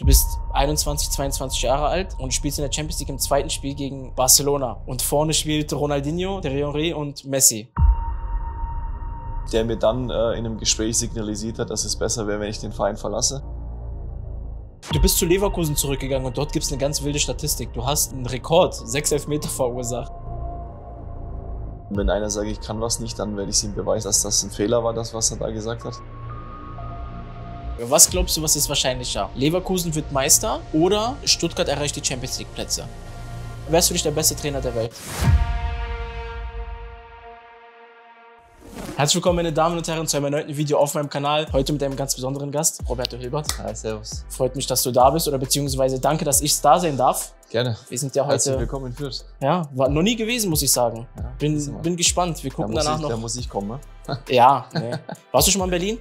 Du bist 21, 22 Jahre alt und spielst in der Champions League im zweiten Spiel gegen Barcelona. Und vorne spielt Ronaldinho, der Henry und Messi. Der mir dann äh, in einem Gespräch signalisiert hat, dass es besser wäre, wenn ich den Verein verlasse. Du bist zu Leverkusen zurückgegangen und dort gibt es eine ganz wilde Statistik. Du hast einen Rekord, sechs Elfmeter verursacht. Wenn einer sagt, ich kann was nicht, dann werde ich ihm beweisen, dass das ein Fehler war, das, was er da gesagt hat. Was glaubst du, was ist wahrscheinlicher? Leverkusen wird Meister oder Stuttgart erreicht die Champions League Plätze? Wärst du nicht der beste Trainer der Welt? Herzlich willkommen, meine Damen und Herren, zu einem neuen Video auf meinem Kanal. Heute mit einem ganz besonderen Gast, Roberto Hilbert. Hi, servus. Freut mich, dass du da bist oder beziehungsweise danke, dass ich da sein darf. Gerne. Wir sind ja heute. Herzlich willkommen in Fürth. Ja, war noch nie gewesen, muss ich sagen. Ja, bin, gespannt. Wir gucken danach ich, noch. Da muss ich kommen. Ne? ja, nee. Warst du schon mal in Berlin?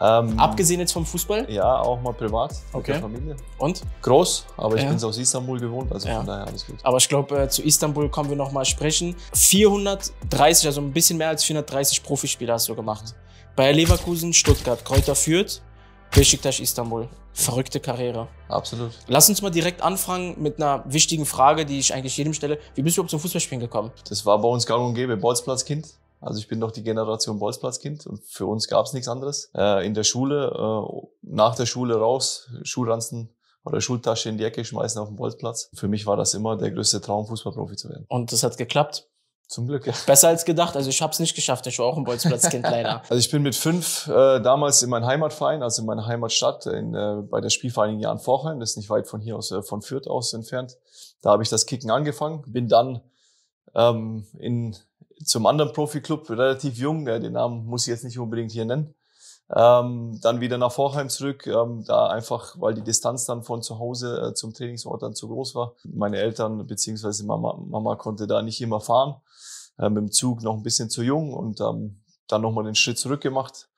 Ähm, Abgesehen jetzt vom Fußball? Ja, auch mal privat okay. mit der Familie. Und? Groß, aber ich ja. bin es aus Istanbul gewohnt, also ja. von daher alles gut. Aber ich glaube, äh, zu Istanbul kommen wir nochmal sprechen. 430, also ein bisschen mehr als 430 Profispieler hast du gemacht. Bayer Leverkusen, Stuttgart, Kräuter führt, Besiktas Istanbul. Verrückte Karriere. Absolut. Lass uns mal direkt anfangen mit einer wichtigen Frage, die ich eigentlich jedem stelle. Wie bist du überhaupt zum Fußballspielen gekommen? Das war bei uns gar und gäbe. Bolzplatzkind. Also ich bin doch die Generation Bolzplatzkind und für uns gab es nichts anderes. Äh, in der Schule, äh, nach der Schule raus, Schulranzen oder Schultasche in die Ecke schmeißen auf den Bolzplatz. Für mich war das immer der größte Traum, Fußballprofi zu werden. Und das hat geklappt? Zum Glück, ja. Besser als gedacht. Also ich habe es nicht geschafft. Ich war auch ein Bolzplatzkind leider. also ich bin mit fünf äh, damals in meinem Heimatverein, also in meiner Heimatstadt, in, äh, bei der Spielvereinigung Jahren Vorheim. Das ist nicht weit von hier aus, äh, von Fürth aus entfernt. Da habe ich das Kicken angefangen. Bin dann ähm, in zum anderen Profi-Club, relativ jung, äh, den Namen muss ich jetzt nicht unbedingt hier nennen. Ähm, dann wieder nach Vorheim zurück, ähm, da einfach, weil die Distanz dann von zu Hause äh, zum Trainingsort dann zu groß war. Meine Eltern beziehungsweise Mama, Mama konnte da nicht immer fahren, äh, mit dem Zug noch ein bisschen zu jung und ähm, dann nochmal den Schritt zurück gemacht.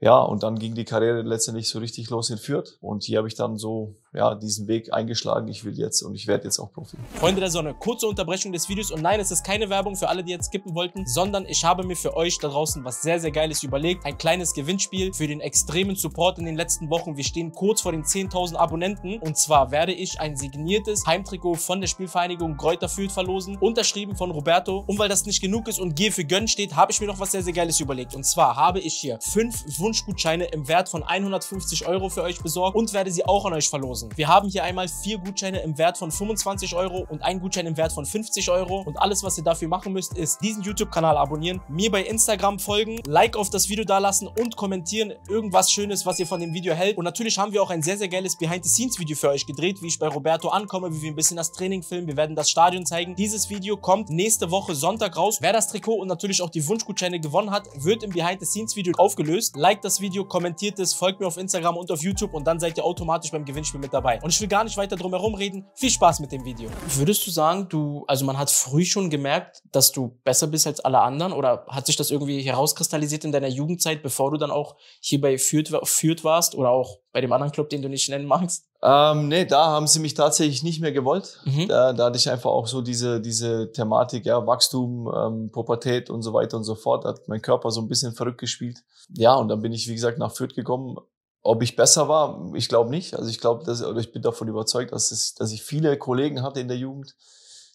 Ja, und dann ging die Karriere letztendlich so richtig los in Fürth und hier habe ich dann so ja, diesen Weg eingeschlagen. Ich will jetzt und ich werde jetzt auch Profi. Freunde der Sonne, kurze Unterbrechung des Videos. Und nein, es ist keine Werbung für alle, die jetzt skippen wollten, sondern ich habe mir für euch da draußen was sehr, sehr Geiles überlegt. Ein kleines Gewinnspiel für den extremen Support in den letzten Wochen. Wir stehen kurz vor den 10.000 Abonnenten. Und zwar werde ich ein signiertes Heimtrikot von der Spielvereinigung Greuther Fürth verlosen, unterschrieben von Roberto. Und weil das nicht genug ist und G für Gönn steht, habe ich mir noch was sehr, sehr Geiles überlegt. Und zwar habe ich hier fünf Wunschgutscheine im Wert von 150 Euro für euch besorgt und werde sie auch an euch verlosen. Dosen. Wir haben hier einmal vier Gutscheine im Wert von 25 Euro und einen Gutschein im Wert von 50 Euro. Und alles, was ihr dafür machen müsst, ist diesen YouTube-Kanal abonnieren, mir bei Instagram folgen, Like auf das Video dalassen und kommentieren irgendwas Schönes, was ihr von dem Video hält. Und natürlich haben wir auch ein sehr, sehr geiles Behind-the-Scenes-Video für euch gedreht, wie ich bei Roberto ankomme, wie wir ein bisschen das Training filmen. Wir werden das Stadion zeigen. Dieses Video kommt nächste Woche Sonntag raus. Wer das Trikot und natürlich auch die Wunschgutscheine gewonnen hat, wird im Behind-the-Scenes-Video aufgelöst. Like das Video, kommentiert es, folgt mir auf Instagram und auf YouTube und dann seid ihr automatisch beim Gewinnspiel mit mit dabei. Und ich will gar nicht weiter drum herum reden. Viel Spaß mit dem Video. Würdest du sagen, du, also man hat früh schon gemerkt, dass du besser bist als alle anderen? Oder hat sich das irgendwie herauskristallisiert in deiner Jugendzeit, bevor du dann auch hier bei Fürth, Fürth warst oder auch bei dem anderen Club, den du nicht nennen magst? Ähm, nee, da haben sie mich tatsächlich nicht mehr gewollt. Mhm. Da, da, hatte ich einfach auch so diese, diese Thematik, ja, Wachstum, ähm, Pubertät und so weiter und so fort, hat mein Körper so ein bisschen verrückt gespielt. Ja, und dann bin ich, wie gesagt, nach Fürth gekommen, ob ich besser war, ich glaube nicht. Also ich glaube, dass oder ich bin davon überzeugt, dass, es, dass ich viele Kollegen hatte in der Jugend,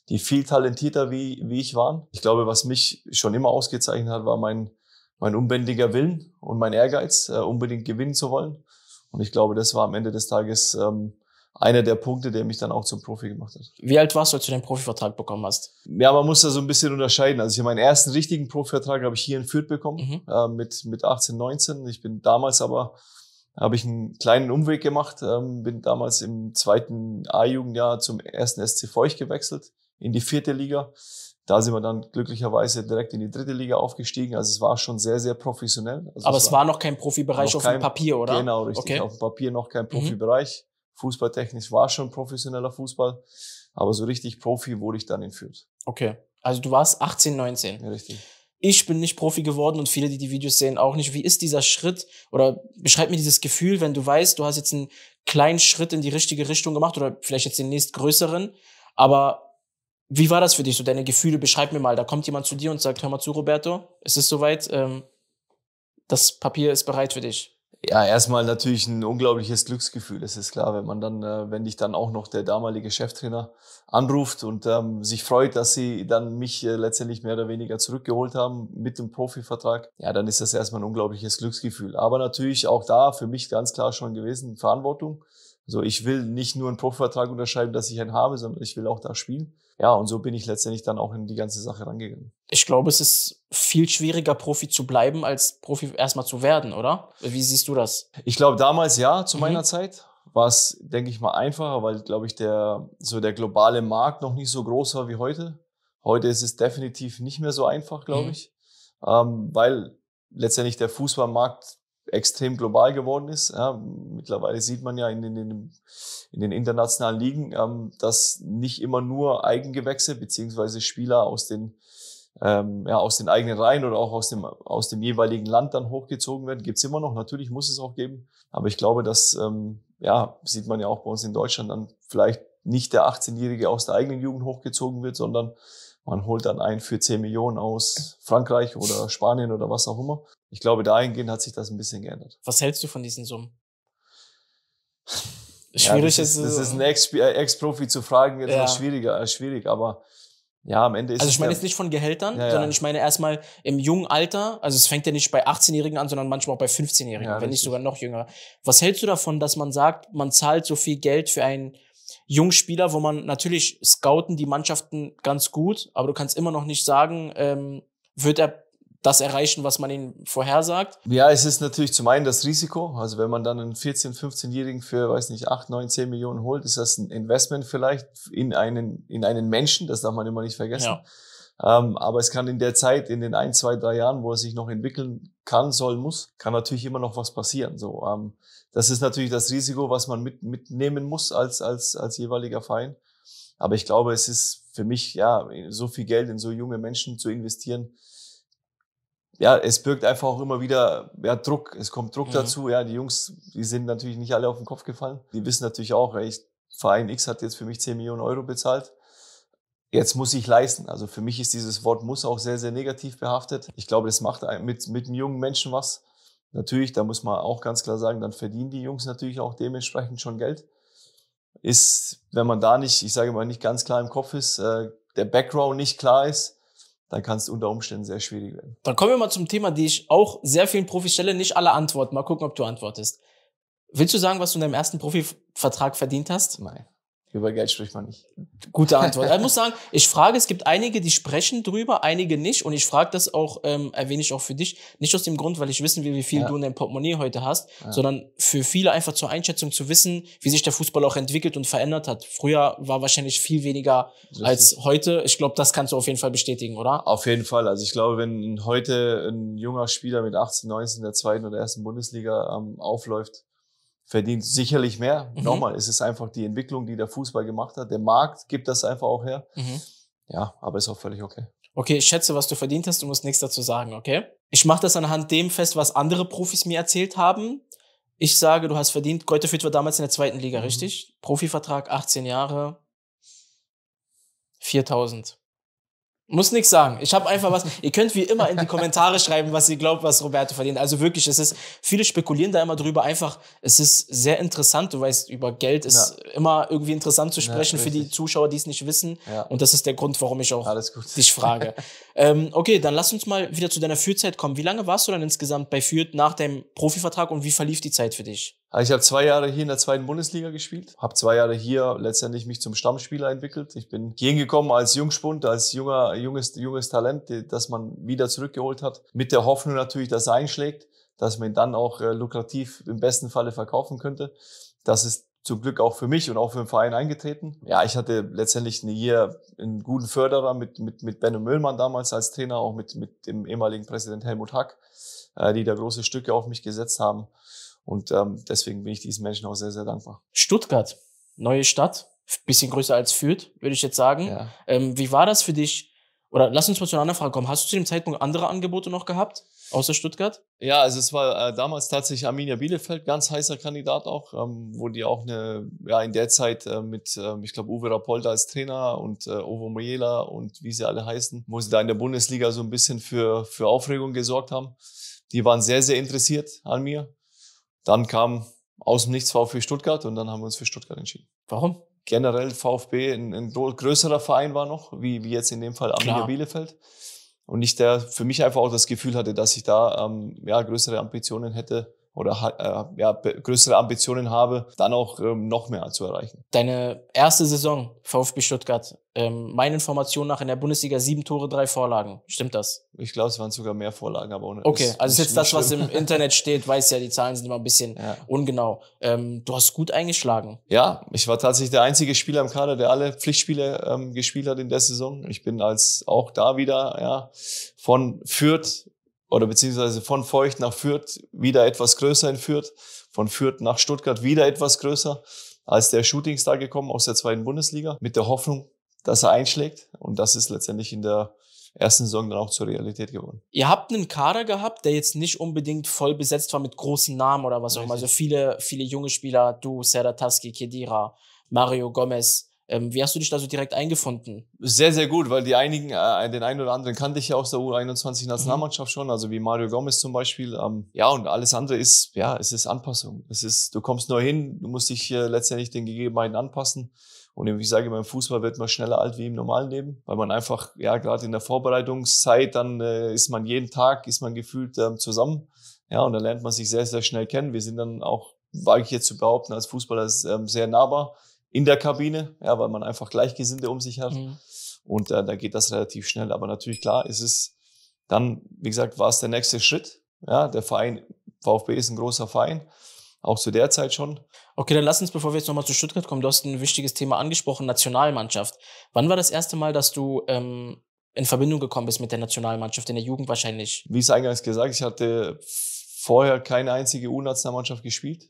die viel talentierter wie, wie ich waren. Ich glaube, was mich schon immer ausgezeichnet hat, war mein, mein unbändiger Willen und mein Ehrgeiz, äh, unbedingt gewinnen zu wollen. Und ich glaube, das war am Ende des Tages ähm, einer der Punkte, der mich dann auch zum Profi gemacht hat. Wie alt warst du, als du den Profivertrag bekommen hast? Ja, man muss da so ein bisschen unterscheiden. Also ich meinen ersten richtigen Profivertrag habe ich hier in Fürth bekommen, mhm. äh, mit, mit 18, 19. Ich bin damals aber habe ich einen kleinen Umweg gemacht, ähm, bin damals im zweiten A-Jugendjahr zum ersten SC Feucht gewechselt in die vierte Liga. Da sind wir dann glücklicherweise direkt in die dritte Liga aufgestiegen. Also es war schon sehr, sehr professionell. Also Aber es war, war, noch kein Profibereich noch auf kein, dem Papier, oder? Genau, richtig. Okay. Auf dem Papier noch kein mhm. Profibereich. Mhm. Fußballtechnisch war schon professioneller Fußball. Aber so richtig Profi wurde ich dann in Fürth. Okay. Also du warst 18, 19. Ja, richtig ich bin nicht Profi geworden und viele, die die Videos sehen, auch nicht. Wie ist dieser Schritt oder beschreib mir dieses Gefühl, wenn du weißt, du hast jetzt einen kleinen Schritt in die richtige Richtung gemacht oder vielleicht jetzt den nächstgrößeren, aber wie war das für dich, so deine Gefühle? Beschreib mir mal, da kommt jemand zu dir und sagt, hör mal zu, Roberto, es ist soweit, ähm, das Papier ist bereit für dich. Ja, erstmal natürlich ein unglaubliches Glücksgefühl, das ist klar, wenn man dann, äh, wenn dich dann auch noch der damalige Cheftrainer anruft und ähm, sich freut, dass sie dann mich äh, letztendlich mehr oder weniger zurückgeholt haben mit dem Profivertrag, ja, dann ist das erstmal ein unglaubliches Glücksgefühl. Aber natürlich auch da für mich ganz klar schon gewesen, Verantwortung. Also ich will nicht nur einen Profivertrag unterschreiben, dass ich einen habe, sondern ich will auch da spielen ja, und so bin ich letztendlich dann auch in die ganze Sache rangegangen. Ich glaube, es ist viel schwieriger, Profi zu bleiben, als Profi erstmal zu werden, oder? Wie siehst du das? Ich glaube, damals ja, zu mhm. meiner Zeit war es, denke ich mal, einfacher, weil, glaube ich, der, so der globale Markt noch nicht so groß war wie heute. Heute ist es definitiv nicht mehr so einfach, glaube mhm. ich, ähm, weil letztendlich der Fußballmarkt extrem global geworden ist. Ja, mittlerweile sieht man ja in den, in den internationalen Ligen, ähm, dass nicht immer nur Eigengewächse beziehungsweise Spieler aus den, ähm, ja, aus den eigenen Reihen oder auch aus dem, aus dem jeweiligen Land dann hochgezogen werden. Gibt's immer noch, natürlich muss es auch geben. Aber ich glaube, das ähm, ja, sieht man ja auch bei uns in Deutschland dann vielleicht nicht der 18-Jährige aus der eigenen Jugend hochgezogen wird, sondern man holt dann einen für 10 Millionen aus Frankreich oder Spanien oder was auch immer ich glaube, dahingehend hat sich das ein bisschen geändert. Was hältst du von diesen Summen? Schwierig ja, das ist, ist. Das ist äh, ein äh, Ex-Profi zu fragen, jetzt ja. schwieriger, äh, schwierig, aber ja, am Ende ist Also ich meine jetzt nicht von Gehältern, ja, ja. sondern ich meine erstmal im jungen Alter, also es fängt ja nicht bei 18-Jährigen an, sondern manchmal auch bei 15-Jährigen, ja, wenn nicht sogar noch jünger. Was hältst du davon, dass man sagt, man zahlt so viel Geld für einen Jungspieler, wo man natürlich scouten die Mannschaften ganz gut, aber du kannst immer noch nicht sagen, ähm, wird er das erreichen, was man ihnen vorhersagt? Ja, es ist natürlich zum einen das Risiko. Also wenn man dann einen 14-, 15-Jährigen für, weiß nicht, 8, 9, 10 Millionen holt, ist das ein Investment vielleicht in einen, in einen Menschen. Das darf man immer nicht vergessen. Ja. Ähm, aber es kann in der Zeit, in den ein, zwei, drei Jahren, wo er sich noch entwickeln kann, soll, muss, kann natürlich immer noch was passieren. So, ähm, das ist natürlich das Risiko, was man mit, mitnehmen muss als, als, als jeweiliger Verein. Aber ich glaube, es ist für mich, ja, so viel Geld in so junge Menschen zu investieren, ja, es birgt einfach auch immer wieder ja, Druck. Es kommt Druck mhm. dazu. Ja, die Jungs, die sind natürlich nicht alle auf den Kopf gefallen. Die wissen natürlich auch, ich, Verein X hat jetzt für mich 10 Millionen Euro bezahlt. Jetzt muss ich leisten. Also für mich ist dieses Wort muss auch sehr, sehr negativ behaftet. Ich glaube, das macht mit, mit einem jungen Menschen was. Natürlich, da muss man auch ganz klar sagen, dann verdienen die Jungs natürlich auch dementsprechend schon Geld. Ist, wenn man da nicht, ich sage mal, nicht ganz klar im Kopf ist, äh, der Background nicht klar ist, dann kann es unter Umständen sehr schwierig werden. Dann kommen wir mal zum Thema, die ich auch sehr vielen Profis stelle, nicht alle antworten. Mal gucken, ob du antwortest. Willst du sagen, was du in deinem ersten Profivertrag verdient hast? Nein. Über Geld spricht man nicht. Gute Antwort. ich muss sagen, ich frage, es gibt einige, die sprechen drüber, einige nicht. Und ich frage das auch, ähm, erwähne ich auch für dich, nicht aus dem Grund, weil ich wissen will, wie viel ja. du in deinem Portemonnaie heute hast, ja. sondern für viele einfach zur Einschätzung zu wissen, wie sich der Fußball auch entwickelt und verändert hat. Früher war wahrscheinlich viel weniger Richtig. als heute. Ich glaube, das kannst du auf jeden Fall bestätigen, oder? Auf jeden Fall. Also ich glaube, wenn heute ein junger Spieler mit 18, 19 in der zweiten oder ersten Bundesliga ähm, aufläuft, verdient sicherlich mehr. Mhm. Nochmal, es ist einfach die Entwicklung, die der Fußball gemacht hat. Der Markt gibt das einfach auch her. Mhm. Ja, aber ist auch völlig okay. Okay, ich schätze, was du verdient hast, du musst nichts dazu sagen, okay? Ich mache das anhand dem fest, was andere Profis mir erzählt haben. Ich sage, du hast verdient, Greutefeld war damals in der zweiten Liga, mhm. richtig? Profivertrag, 18 Jahre, 4000. Muss nichts sagen. Ich habe einfach was. Ihr könnt wie immer in die Kommentare schreiben, was ihr glaubt, was Roberto verdient. Also wirklich, es ist, viele spekulieren da immer drüber. Einfach, es ist sehr interessant. Du weißt, über Geld ist ja. immer irgendwie interessant zu sprechen ja, für die Zuschauer, die es nicht wissen. Ja. Und das ist der Grund, warum ich auch dich frage. ähm, okay, dann lass uns mal wieder zu deiner fürth kommen. Wie lange warst du dann insgesamt bei Fürth nach deinem Profivertrag und wie verlief die Zeit für dich? Ah, ich habe zwei Jahre hier in der zweiten Bundesliga gespielt, habe zwei Jahre hier letztendlich mich zum Stammspieler entwickelt. Ich bin hierhin gekommen als Jungspund, als junger, junges, junges Talent, das man wieder zurückgeholt hat, mit der Hoffnung natürlich, dass er einschlägt, dass man ihn dann auch äh, lukrativ im besten Falle verkaufen könnte. Das ist zum Glück auch für mich und auch für den Verein eingetreten. Ja, ich hatte letztendlich hier einen guten Förderer mit, mit, mit Benno Müllmann damals als Trainer, auch mit, mit dem ehemaligen Präsident Helmut Hack, äh, die da große Stücke auf mich gesetzt haben. Und ähm, deswegen bin ich diesen Menschen auch sehr, sehr dankbar. Stuttgart, neue Stadt, bisschen größer als Fürth, würde ich jetzt sagen. Ja. Ähm, wie war das für dich? Oder lass uns mal zu einer anderen Frage kommen. Hast du zu dem Zeitpunkt andere Angebote noch gehabt, außer Stuttgart? Ja, also es war äh, damals tatsächlich Arminia Bielefeld, ganz heißer Kandidat auch, ähm, wo die auch eine, ja, in der Zeit äh, mit, äh, ich glaube, Uwe Rapolda als Trainer und äh, Ovo Mojela und wie sie alle heißen, wo sie da in der Bundesliga so ein bisschen für, für Aufregung gesorgt haben. Die waren sehr, sehr interessiert an mir. Dann kam aus dem Nichts VfB Stuttgart und dann haben wir uns für Stuttgart entschieden. Warum? Generell VfB ein, ein größerer Verein war noch, wie, wie jetzt in dem Fall Arminia Bielefeld. Und ich der für mich einfach auch das Gefühl hatte, dass ich da ähm, ja, größere Ambitionen hätte, oder äh, ja, größere Ambitionen habe, dann auch ähm, noch mehr zu erreichen. Deine erste Saison VfB Stuttgart, ähm, meine Information nach in der Bundesliga sieben Tore, drei Vorlagen. Stimmt das? Ich glaube, es waren sogar mehr Vorlagen, aber ohne. Okay, ist, also ist jetzt das, schlimm. was im Internet steht, weiß ja, die Zahlen sind immer ein bisschen ja. ungenau. Ähm, du hast gut eingeschlagen. Ja, ich war tatsächlich der einzige Spieler im Kader, der alle Pflichtspiele ähm, gespielt hat in der Saison. Ich bin als auch da wieder ja, von Fürth oder beziehungsweise von Feucht nach Fürth wieder etwas größer in Fürth, von Fürth nach Stuttgart wieder etwas größer als der Shootingstar gekommen aus der zweiten Bundesliga mit der Hoffnung, dass er einschlägt. Und das ist letztendlich in der ersten Saison dann auch zur Realität geworden. Ihr habt einen Kader gehabt, der jetzt nicht unbedingt voll besetzt war mit großen Namen oder was auch immer. Also viele, viele junge Spieler, du, Serataski, Kedira, Mario Gomez, ähm, wie hast du dich da so direkt eingefunden? Sehr, sehr gut, weil die einigen, äh, den einen oder anderen kannte ich ja aus der U21-Nationalmannschaft mhm. schon, also wie Mario Gomez zum Beispiel. Ähm, ja, und alles andere ist, ja, es ist Anpassung. Es ist, du kommst neu hin, du musst dich äh, letztendlich den Gegebenheiten anpassen. Und ich sage immer, im Fußball wird man schneller alt wie im normalen Leben, weil man einfach, ja, gerade in der Vorbereitungszeit, dann äh, ist man jeden Tag, ist man gefühlt ähm, zusammen. Ja, und dann lernt man sich sehr, sehr schnell kennen. Wir sind dann auch, wage ich jetzt zu behaupten, als Fußballer ähm, sehr nahbar in der Kabine, ja, weil man einfach Gleichgesinnte um sich hat. Mhm. Und äh, da geht das relativ schnell. Aber natürlich, klar, ist es dann, wie gesagt, war es der nächste Schritt. Ja, der Verein, VfB ist ein großer Verein, auch zu der Zeit schon. Okay, dann lass uns, bevor wir jetzt nochmal zu Stuttgart kommen, du hast ein wichtiges Thema angesprochen, Nationalmannschaft. Wann war das erste Mal, dass du ähm, in Verbindung gekommen bist mit der Nationalmannschaft, in der Jugend wahrscheinlich? Wie es eingangs gesagt, ich hatte vorher keine einzige U-Nationalmannschaft gespielt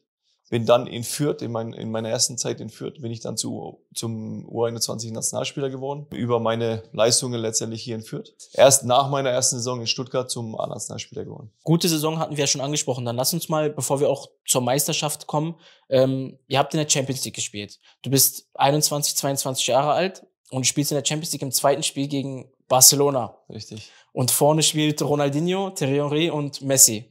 bin dann in Fürth, in, mein, in, meiner ersten Zeit in Fürth, bin ich dann zu, zum U21-Nationalspieler geworden. Über meine Leistungen letztendlich hier in Fürth. Erst nach meiner ersten Saison in Stuttgart zum A-Nationalspieler geworden. Gute Saison hatten wir ja schon angesprochen. Dann lass uns mal, bevor wir auch zur Meisterschaft kommen, ähm, ihr habt in der Champions League gespielt. Du bist 21, 22 Jahre alt und spielst in der Champions League im zweiten Spiel gegen Barcelona. Richtig. Und vorne spielt Ronaldinho, Thierry Henry und Messi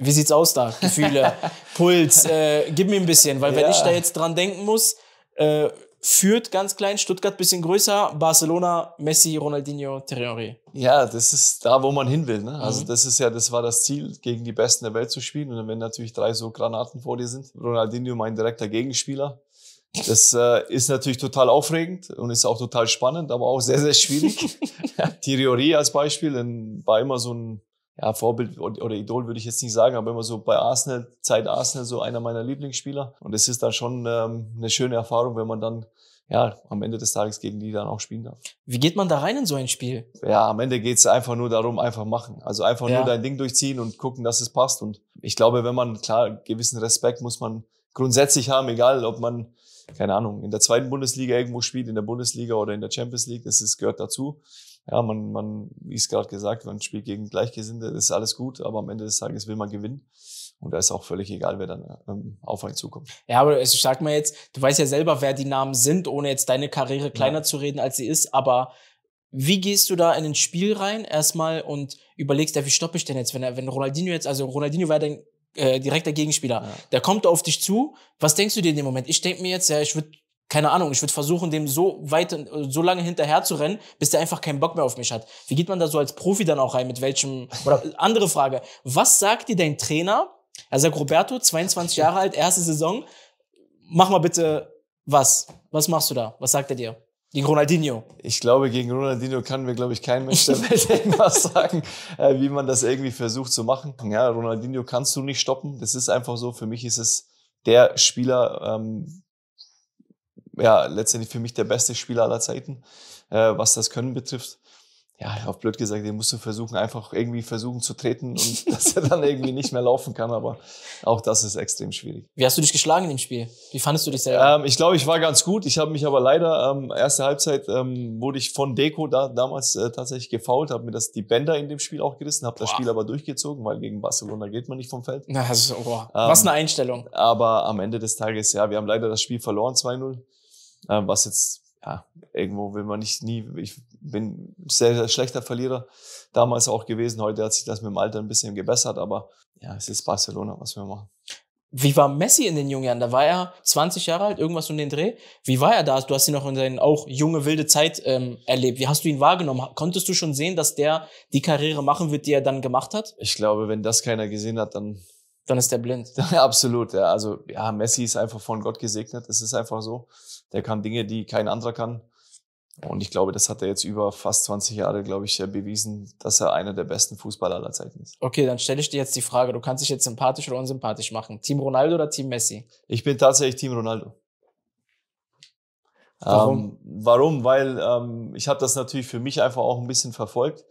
wie sieht's aus da? Gefühle, Puls, äh, gib mir ein bisschen, weil ja. wenn ich da jetzt dran denken muss, äh, führt ganz klein, Stuttgart bisschen größer, Barcelona, Messi, Ronaldinho, Terry. Ja, das ist da, wo man hin will. Ne? Also mhm. das ist ja, das war das Ziel, gegen die Besten der Welt zu spielen. Und wenn natürlich drei so Granaten vor dir sind, Ronaldinho mein direkter Gegenspieler, das äh, ist natürlich total aufregend und ist auch total spannend, aber auch sehr, sehr schwierig. Thierry als Beispiel, denn war immer so ein ja, Vorbild oder Idol würde ich jetzt nicht sagen, aber immer so bei Arsenal, Zeit Arsenal, so einer meiner Lieblingsspieler. Und es ist dann schon ähm, eine schöne Erfahrung, wenn man dann ja, am Ende des Tages gegen die dann auch spielen darf. Wie geht man da rein in so ein Spiel? Ja, am Ende geht's einfach nur darum, einfach machen. Also einfach ja. nur dein Ding durchziehen und gucken, dass es passt. Und ich glaube, wenn man, klar, gewissen Respekt muss man grundsätzlich haben, egal ob man, keine Ahnung, in der zweiten Bundesliga irgendwo spielt, in der Bundesliga oder in der Champions League, das ist, gehört dazu ja, man, man, wie es gerade gesagt, man spielt gegen Gleichgesinnte, ist alles gut, aber am Ende des Tages will man gewinnen. Und da ist auch völlig egal, wer dann ähm, auf einen zukommt. Ja, aber also ich sag mal jetzt, du weißt ja selber, wer die Namen sind, ohne jetzt deine Karriere kleiner ja. zu reden, als sie ist, aber wie gehst du da in ein Spiel rein erstmal und überlegst, ja, wie stoppe ich denn jetzt, wenn, wenn Ronaldinho jetzt, also Ronaldinho wäre dein äh, direkter Gegenspieler, ja. der kommt auf dich zu, was denkst du dir in dem Moment? Ich denke mir jetzt, ja, ich würde keine Ahnung, ich würde versuchen, dem so weit, so lange hinterher zu rennen, bis der einfach keinen Bock mehr auf mich hat. Wie geht man da so als Profi dann auch rein? Mit welchem, oder andere Frage. Was sagt dir dein Trainer? Also er sagt, Roberto, 22 Jahre alt, erste Saison. Mach mal bitte was. Was machst du da? Was sagt er dir? Gegen Ronaldinho. Ich glaube, gegen Ronaldinho kann mir, glaube ich, kein Mensch der Welt irgendwas sagen, äh, wie man das irgendwie versucht zu machen. Ja, Ronaldinho kannst du nicht stoppen. Das ist einfach so. Für mich ist es der Spieler, ähm, ja, letztendlich für mich der beste Spieler aller Zeiten, äh, was das Können betrifft. Ja, auf blöd gesagt, den musst du versuchen, einfach irgendwie versuchen zu treten und dass er dann irgendwie nicht mehr laufen kann, aber auch das ist extrem schwierig. Wie hast du dich geschlagen im Spiel? Wie fandest du dich selber? Ähm, ich glaube, ich war ganz gut. Ich habe mich aber leider, ähm, erste Halbzeit ähm, wurde ich von Deko da, damals äh, tatsächlich gefault, habe mir das die Bänder in dem Spiel auch gerissen, habe das Spiel aber durchgezogen, weil gegen Barcelona geht man nicht vom Feld. Na, also, boah. Ähm, was eine Einstellung. Aber am Ende des Tages, ja, wir haben leider das Spiel verloren, 2-0. Ähm, was jetzt, ja, irgendwo will man nicht nie, ich bin sehr, sehr schlechter Verlierer damals auch gewesen. Heute hat sich das mit dem Alter ein bisschen gebessert, aber ja, es ist Barcelona, was wir machen. Wie war Messi in den jungen Jahren? Da war er 20 Jahre alt, irgendwas um den Dreh. Wie war er da? Du hast ihn noch in seinen auch junge, wilde Zeit ähm, erlebt. Wie hast du ihn wahrgenommen? Konntest du schon sehen, dass der die Karriere machen wird, die er dann gemacht hat? Ich glaube, wenn das keiner gesehen hat, dann dann ist der blind. Absolut, ja. Also ja, Messi ist einfach von Gott gesegnet. Es ist einfach so. Der kann Dinge, die kein anderer kann. Und ich glaube, das hat er jetzt über fast 20 Jahre, glaube ich, bewiesen, dass er einer der besten Fußballer aller Zeiten ist. Okay, dann stelle ich dir jetzt die Frage, du kannst dich jetzt sympathisch oder unsympathisch machen. Team Ronaldo oder Team Messi? Ich bin tatsächlich Team Ronaldo. Warum? Ähm, warum? Weil ähm, ich habe das natürlich für mich einfach auch ein bisschen verfolgt.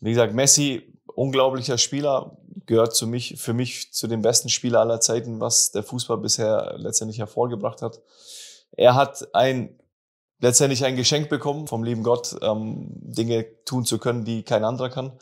Wie gesagt, Messi unglaublicher Spieler, gehört zu mich, für mich zu den besten Spieler aller Zeiten, was der Fußball bisher letztendlich hervorgebracht hat. Er hat ein, letztendlich ein Geschenk bekommen vom lieben Gott, ähm, Dinge tun zu können, die kein anderer kann.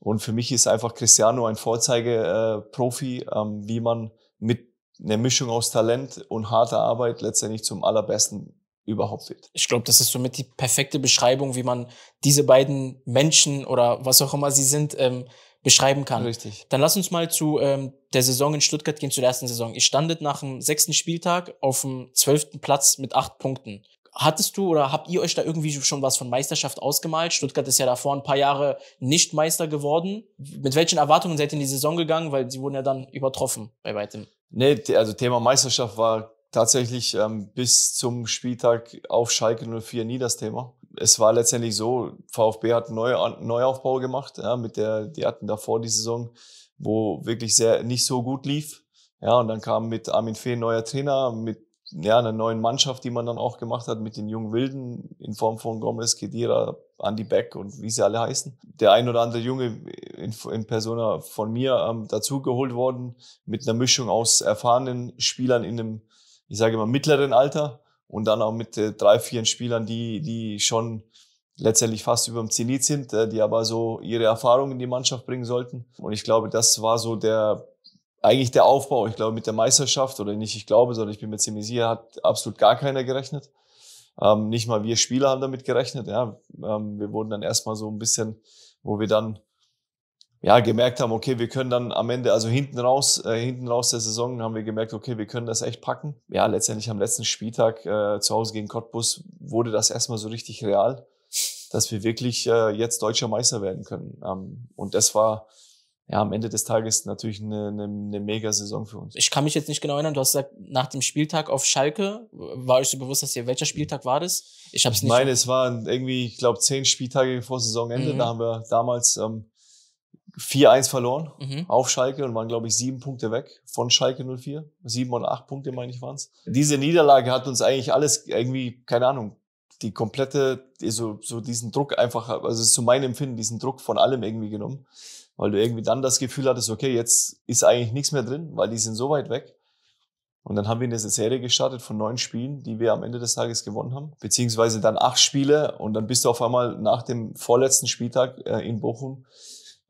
Und für mich ist einfach Cristiano ein Vorzeigeprofi, äh, ähm, wie man mit einer Mischung aus Talent und harter Arbeit letztendlich zum allerbesten überhaupt wird. Ich glaube, das ist somit die perfekte Beschreibung, wie man diese beiden Menschen oder was auch immer sie sind, ähm, beschreiben kann. Richtig. Dann lass uns mal zu ähm, der Saison in Stuttgart gehen, zu der ersten Saison. Ihr standet nach dem sechsten Spieltag auf dem zwölften Platz mit acht Punkten. Hattest du oder habt ihr euch da irgendwie schon was von Meisterschaft ausgemalt? Stuttgart ist ja davor ein paar Jahre nicht Meister geworden. Mit welchen Erwartungen seid ihr in die Saison gegangen? Weil sie wurden ja dann übertroffen bei weitem. Nee, also Thema Meisterschaft war tatsächlich ähm, bis zum Spieltag auf Schalke 04 nie das Thema. Es war letztendlich so, VfB hat einen Neu Neuaufbau gemacht, ja, mit der, die hatten davor die Saison, wo wirklich sehr nicht so gut lief. Ja, und dann kam mit Armin Fee ein neuer Trainer, mit ja, einer neuen Mannschaft, die man dann auch gemacht hat, mit den jungen Wilden in Form von Gomez, Kedira, Andy Beck und wie sie alle heißen. Der ein oder andere Junge in, in Persona von mir ähm, dazugeholt worden, mit einer Mischung aus erfahrenen Spielern in einem ich sage immer, mittleren Alter und dann auch mit äh, drei, vier Spielern, die, die schon letztendlich fast über dem Zenit sind, äh, die aber so ihre Erfahrungen in die Mannschaft bringen sollten. Und ich glaube, das war so der eigentlich der Aufbau. Ich glaube, mit der Meisterschaft oder nicht, ich glaube, sondern ich bin mir ziemlich sicher, hat absolut gar keiner gerechnet. Ähm, nicht mal wir Spieler haben damit gerechnet. Ja. Ähm, wir wurden dann erstmal so ein bisschen, wo wir dann ja, gemerkt haben, okay, wir können dann am Ende, also hinten raus, äh, hinten raus der Saison haben wir gemerkt, okay, wir können das echt packen. Ja, letztendlich am letzten Spieltag äh, zu Hause gegen Cottbus wurde das erstmal so richtig real, dass wir wirklich äh, jetzt deutscher Meister werden können. Ähm, und das war ja am Ende des Tages natürlich eine, eine, eine mega Saison für uns. Ich kann mich jetzt nicht genau erinnern, du hast gesagt, nach dem Spieltag auf Schalke, war euch so bewusst, dass ihr, welcher Spieltag war das? Ich habe es nicht. Ich meine, es waren irgendwie, ich glaube, zehn Spieltage vor Saisonende, mhm. da haben wir damals... Ähm, 4-1 verloren mhm. auf Schalke und waren, glaube ich, sieben Punkte weg von Schalke 04. Sieben oder acht Punkte, meine ich, waren's. Diese Niederlage hat uns eigentlich alles irgendwie, keine Ahnung, die komplette, so, so diesen Druck einfach, also zu meinem Empfinden, diesen Druck von allem irgendwie genommen. Weil du irgendwie dann das Gefühl hattest, okay, jetzt ist eigentlich nichts mehr drin, weil die sind so weit weg. Und dann haben wir eine Serie gestartet von neun Spielen, die wir am Ende des Tages gewonnen haben, beziehungsweise dann acht Spiele und dann bist du auf einmal nach dem vorletzten Spieltag äh, in Bochum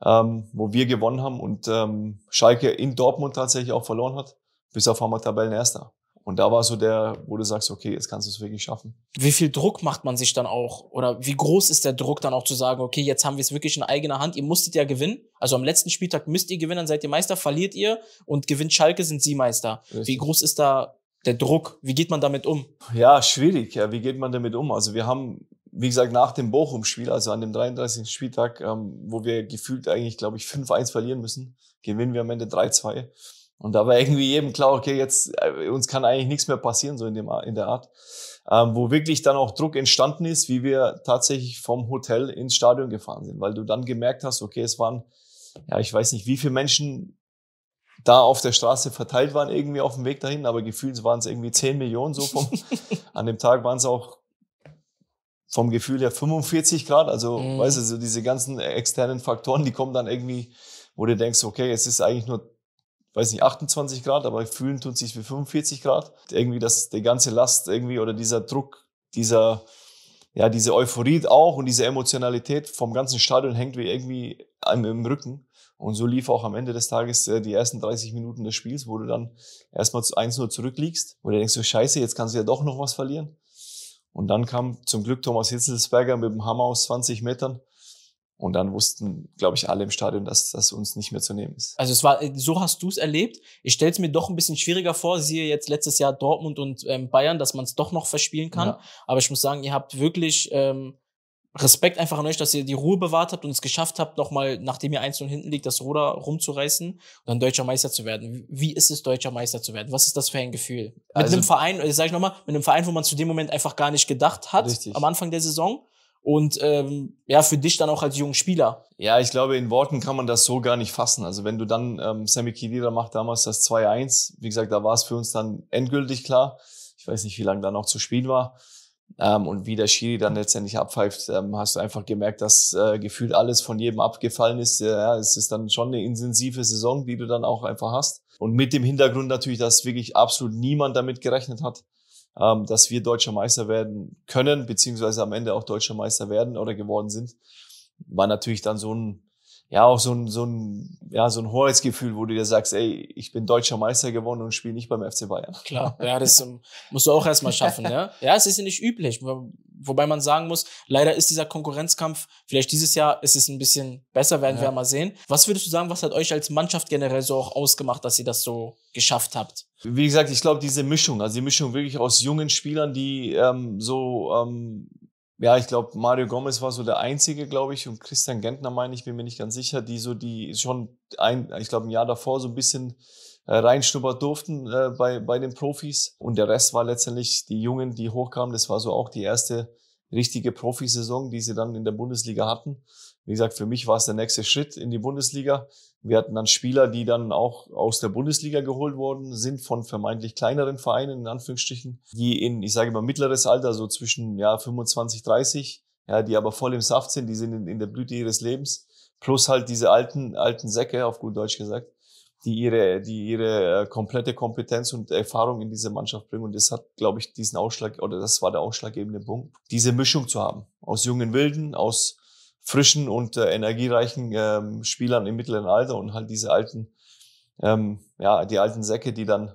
ähm, wo wir gewonnen haben und ähm, Schalke in Dortmund tatsächlich auch verloren hat. Bis auf einmal Tabellenerster. Und da war so der, wo du sagst, okay, jetzt kannst du es wirklich schaffen. Wie viel Druck macht man sich dann auch? Oder wie groß ist der Druck dann auch zu sagen, okay, jetzt haben wir es wirklich in eigener Hand, ihr musstet ja gewinnen. Also am letzten Spieltag müsst ihr gewinnen, dann seid ihr Meister, verliert ihr und gewinnt Schalke, sind sie Meister. Richtig. Wie groß ist da der Druck? Wie geht man damit um? Ja, schwierig. Ja, wie geht man damit um? Also wir haben wie gesagt, nach dem Bochum-Spiel, also an dem 33. Spieltag, ähm, wo wir gefühlt eigentlich, glaube ich, 5-1 verlieren müssen, gewinnen wir am Ende 3-2. Und da war irgendwie jedem klar, okay, jetzt äh, uns kann eigentlich nichts mehr passieren, so in, dem, in der Art. Ähm, wo wirklich dann auch Druck entstanden ist, wie wir tatsächlich vom Hotel ins Stadion gefahren sind, weil du dann gemerkt hast, okay, es waren, ja, ich weiß nicht, wie viele Menschen da auf der Straße verteilt waren, irgendwie auf dem Weg dahin, aber gefühlt waren es irgendwie 10 Millionen so vom, an dem Tag waren es auch vom Gefühl her 45 Grad. Also, mhm. weißt du, so diese ganzen externen Faktoren, die kommen dann irgendwie, wo du denkst, okay, es ist eigentlich nur, weiß nicht, 28 Grad, aber fühlen tut sich wie 45 Grad. Irgendwie, dass die ganze Last irgendwie oder dieser Druck, dieser, ja, diese Euphorie auch und diese Emotionalität vom ganzen Stadion hängt wie irgendwie einem im Rücken. Und so lief auch am Ende des Tages äh, die ersten 30 Minuten des Spiels, wo du dann erstmal zu 1-0 zurückliegst, wo du denkst, so scheiße, jetzt kannst du ja doch noch was verlieren. Und dann kam zum Glück Thomas Hitzelsberger mit dem Hammer aus 20 Metern. Und dann wussten, glaube ich, alle im Stadion, dass das uns nicht mehr zu nehmen ist. Also es war, so hast du es erlebt. Ich stelle es mir doch ein bisschen schwieriger vor, siehe jetzt letztes Jahr Dortmund und ähm, Bayern, dass man es doch noch verspielen kann. Ja. Aber ich muss sagen, ihr habt wirklich ähm, Respekt einfach an euch, dass ihr die Ruhe bewahrt habt und es geschafft habt, nochmal, nachdem ihr eins und hinten liegt, das Ruder rumzureißen und dann deutscher Meister zu werden. Wie ist es, deutscher Meister zu werden? Was ist das für ein Gefühl? Mit also, einem Verein, äh, sag ich nochmal, mit einem Verein, wo man zu dem Moment einfach gar nicht gedacht hat, richtig. am Anfang der Saison. Und ähm, ja, für dich dann auch als junger Spieler. Ja, ich glaube, in Worten kann man das so gar nicht fassen. Also wenn du dann, ähm, Sammy Khedira macht damals das 2-1, wie gesagt, da war es für uns dann endgültig klar. Ich weiß nicht, wie lange da noch zu spielen war ähm, und wie der Schiri dann letztendlich abpfeift, ähm, hast du einfach gemerkt, dass äh, gefühlt alles von jedem abgefallen ist. Ja, es ist dann schon eine intensive Saison, die du dann auch einfach hast. Und mit dem Hintergrund natürlich, dass wirklich absolut niemand damit gerechnet hat, ähm, dass wir deutscher Meister werden können, beziehungsweise am Ende auch deutscher Meister werden oder geworden sind, war natürlich dann so ein ja auch so ein, so ein, ja, so ein Hoheitsgefühl, wo du dir sagst, ey, ich bin deutscher Meister geworden und spiele nicht beim FC Bayern. Klar, ja, das musst du auch erstmal schaffen, ja. Ne? Ja, es ist ja nicht üblich. Wobei man sagen muss, leider ist dieser Konkurrenzkampf, vielleicht dieses Jahr ist es ein bisschen besser, werden ja. wir mal sehen. Was würdest du sagen, was hat euch als Mannschaft generell so auch ausgemacht, dass ihr das so geschafft habt? Wie gesagt, ich glaube, diese Mischung, also die Mischung wirklich aus jungen Spielern, die ähm, so ähm, ja, ich glaube, Mario Gomez war so der Einzige, glaube ich, und Christian Gentner, meine ich, bin mir nicht ganz sicher, die so, die schon ein, ich glaube, ein Jahr davor so ein bisschen äh, reinschnuppert durften äh, bei, bei den Profis. Und der Rest war letztendlich die Jungen, die hochkamen. Das war so auch die erste richtige Profisaison, die sie dann in der Bundesliga hatten. Wie gesagt, für mich war es der nächste Schritt in die Bundesliga. Wir hatten dann Spieler, die dann auch aus der Bundesliga geholt worden sind von vermeintlich kleineren Vereinen, in Anführungsstrichen, die in, ich sage immer, mittleres Alter, so zwischen ja, 25, 30, ja, die aber voll im Saft sind, die sind in, in der Blüte ihres Lebens. Plus halt diese alten, alten Säcke, auf gut Deutsch gesagt, die ihre, die ihre äh, komplette Kompetenz und Erfahrung in diese Mannschaft bringen. Und das hat, glaube ich, diesen Ausschlag, oder das war der ausschlaggebende Punkt, diese Mischung zu haben. Aus jungen Wilden, aus frischen und äh, energiereichen ähm, Spielern im mittleren Alter und halt diese alten, ähm, ja, die alten Säcke, die dann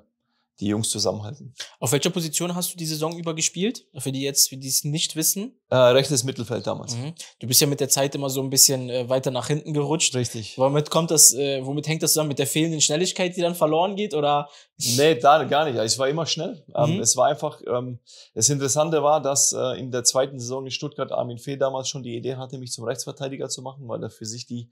die Jungs zusammenhalten. Auf welcher Position hast du die Saison über gespielt? Für die jetzt, für die es nicht wissen? Äh, rechtes Mittelfeld damals. Mhm. Du bist ja mit der Zeit immer so ein bisschen äh, weiter nach hinten gerutscht. Richtig. Womit kommt das, äh, womit hängt das zusammen? Mit der fehlenden Schnelligkeit, die dann verloren geht? Oder? Nee, da, gar nicht. Es war immer schnell. Ähm, mhm. Es war einfach, ähm, das Interessante war, dass äh, in der zweiten Saison in Stuttgart Armin Fee damals schon die Idee hatte, mich zum Rechtsverteidiger zu machen, weil er für sich die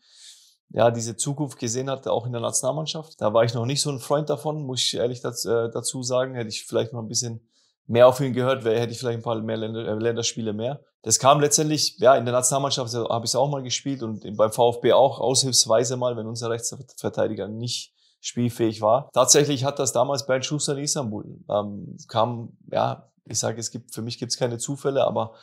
ja, diese Zukunft gesehen hatte, auch in der Nationalmannschaft. Da war ich noch nicht so ein Freund davon, muss ich ehrlich äh, dazu sagen. Hätte ich vielleicht mal ein bisschen mehr auf ihn gehört, hätte ich vielleicht ein paar mehr äh, Länderspiele mehr. Das kam letztendlich, ja, in der Nationalmannschaft habe ich es auch mal gespielt und beim VfB auch aushilfsweise mal, wenn unser Rechtsverteidiger nicht spielfähig war. Tatsächlich hat das damals Bernd Schuster in Istanbul ähm, kam, ja, ich sage, es gibt für mich gibt es keine Zufälle, aber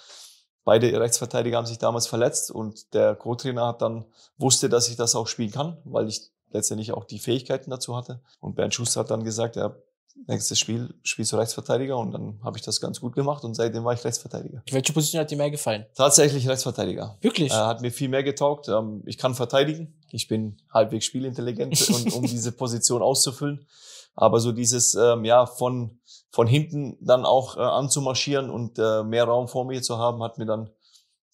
Beide Rechtsverteidiger haben sich damals verletzt und der Co-Trainer hat dann wusste, dass ich das auch spielen kann, weil ich letztendlich auch die Fähigkeiten dazu hatte. Und Bernd Schuster hat dann gesagt, ja, nächstes Spiel spielst du Rechtsverteidiger und dann habe ich das ganz gut gemacht und seitdem war ich Rechtsverteidiger. Welche Position hat dir mehr gefallen? Tatsächlich Rechtsverteidiger. Wirklich? Er äh, hat mir viel mehr getaugt. Ähm, ich kann verteidigen. Ich bin halbwegs spielintelligent und um diese Position auszufüllen. Aber so dieses, ähm, ja, von von hinten dann auch äh, anzumarschieren und äh, mehr Raum vor mir zu haben, hat mir dann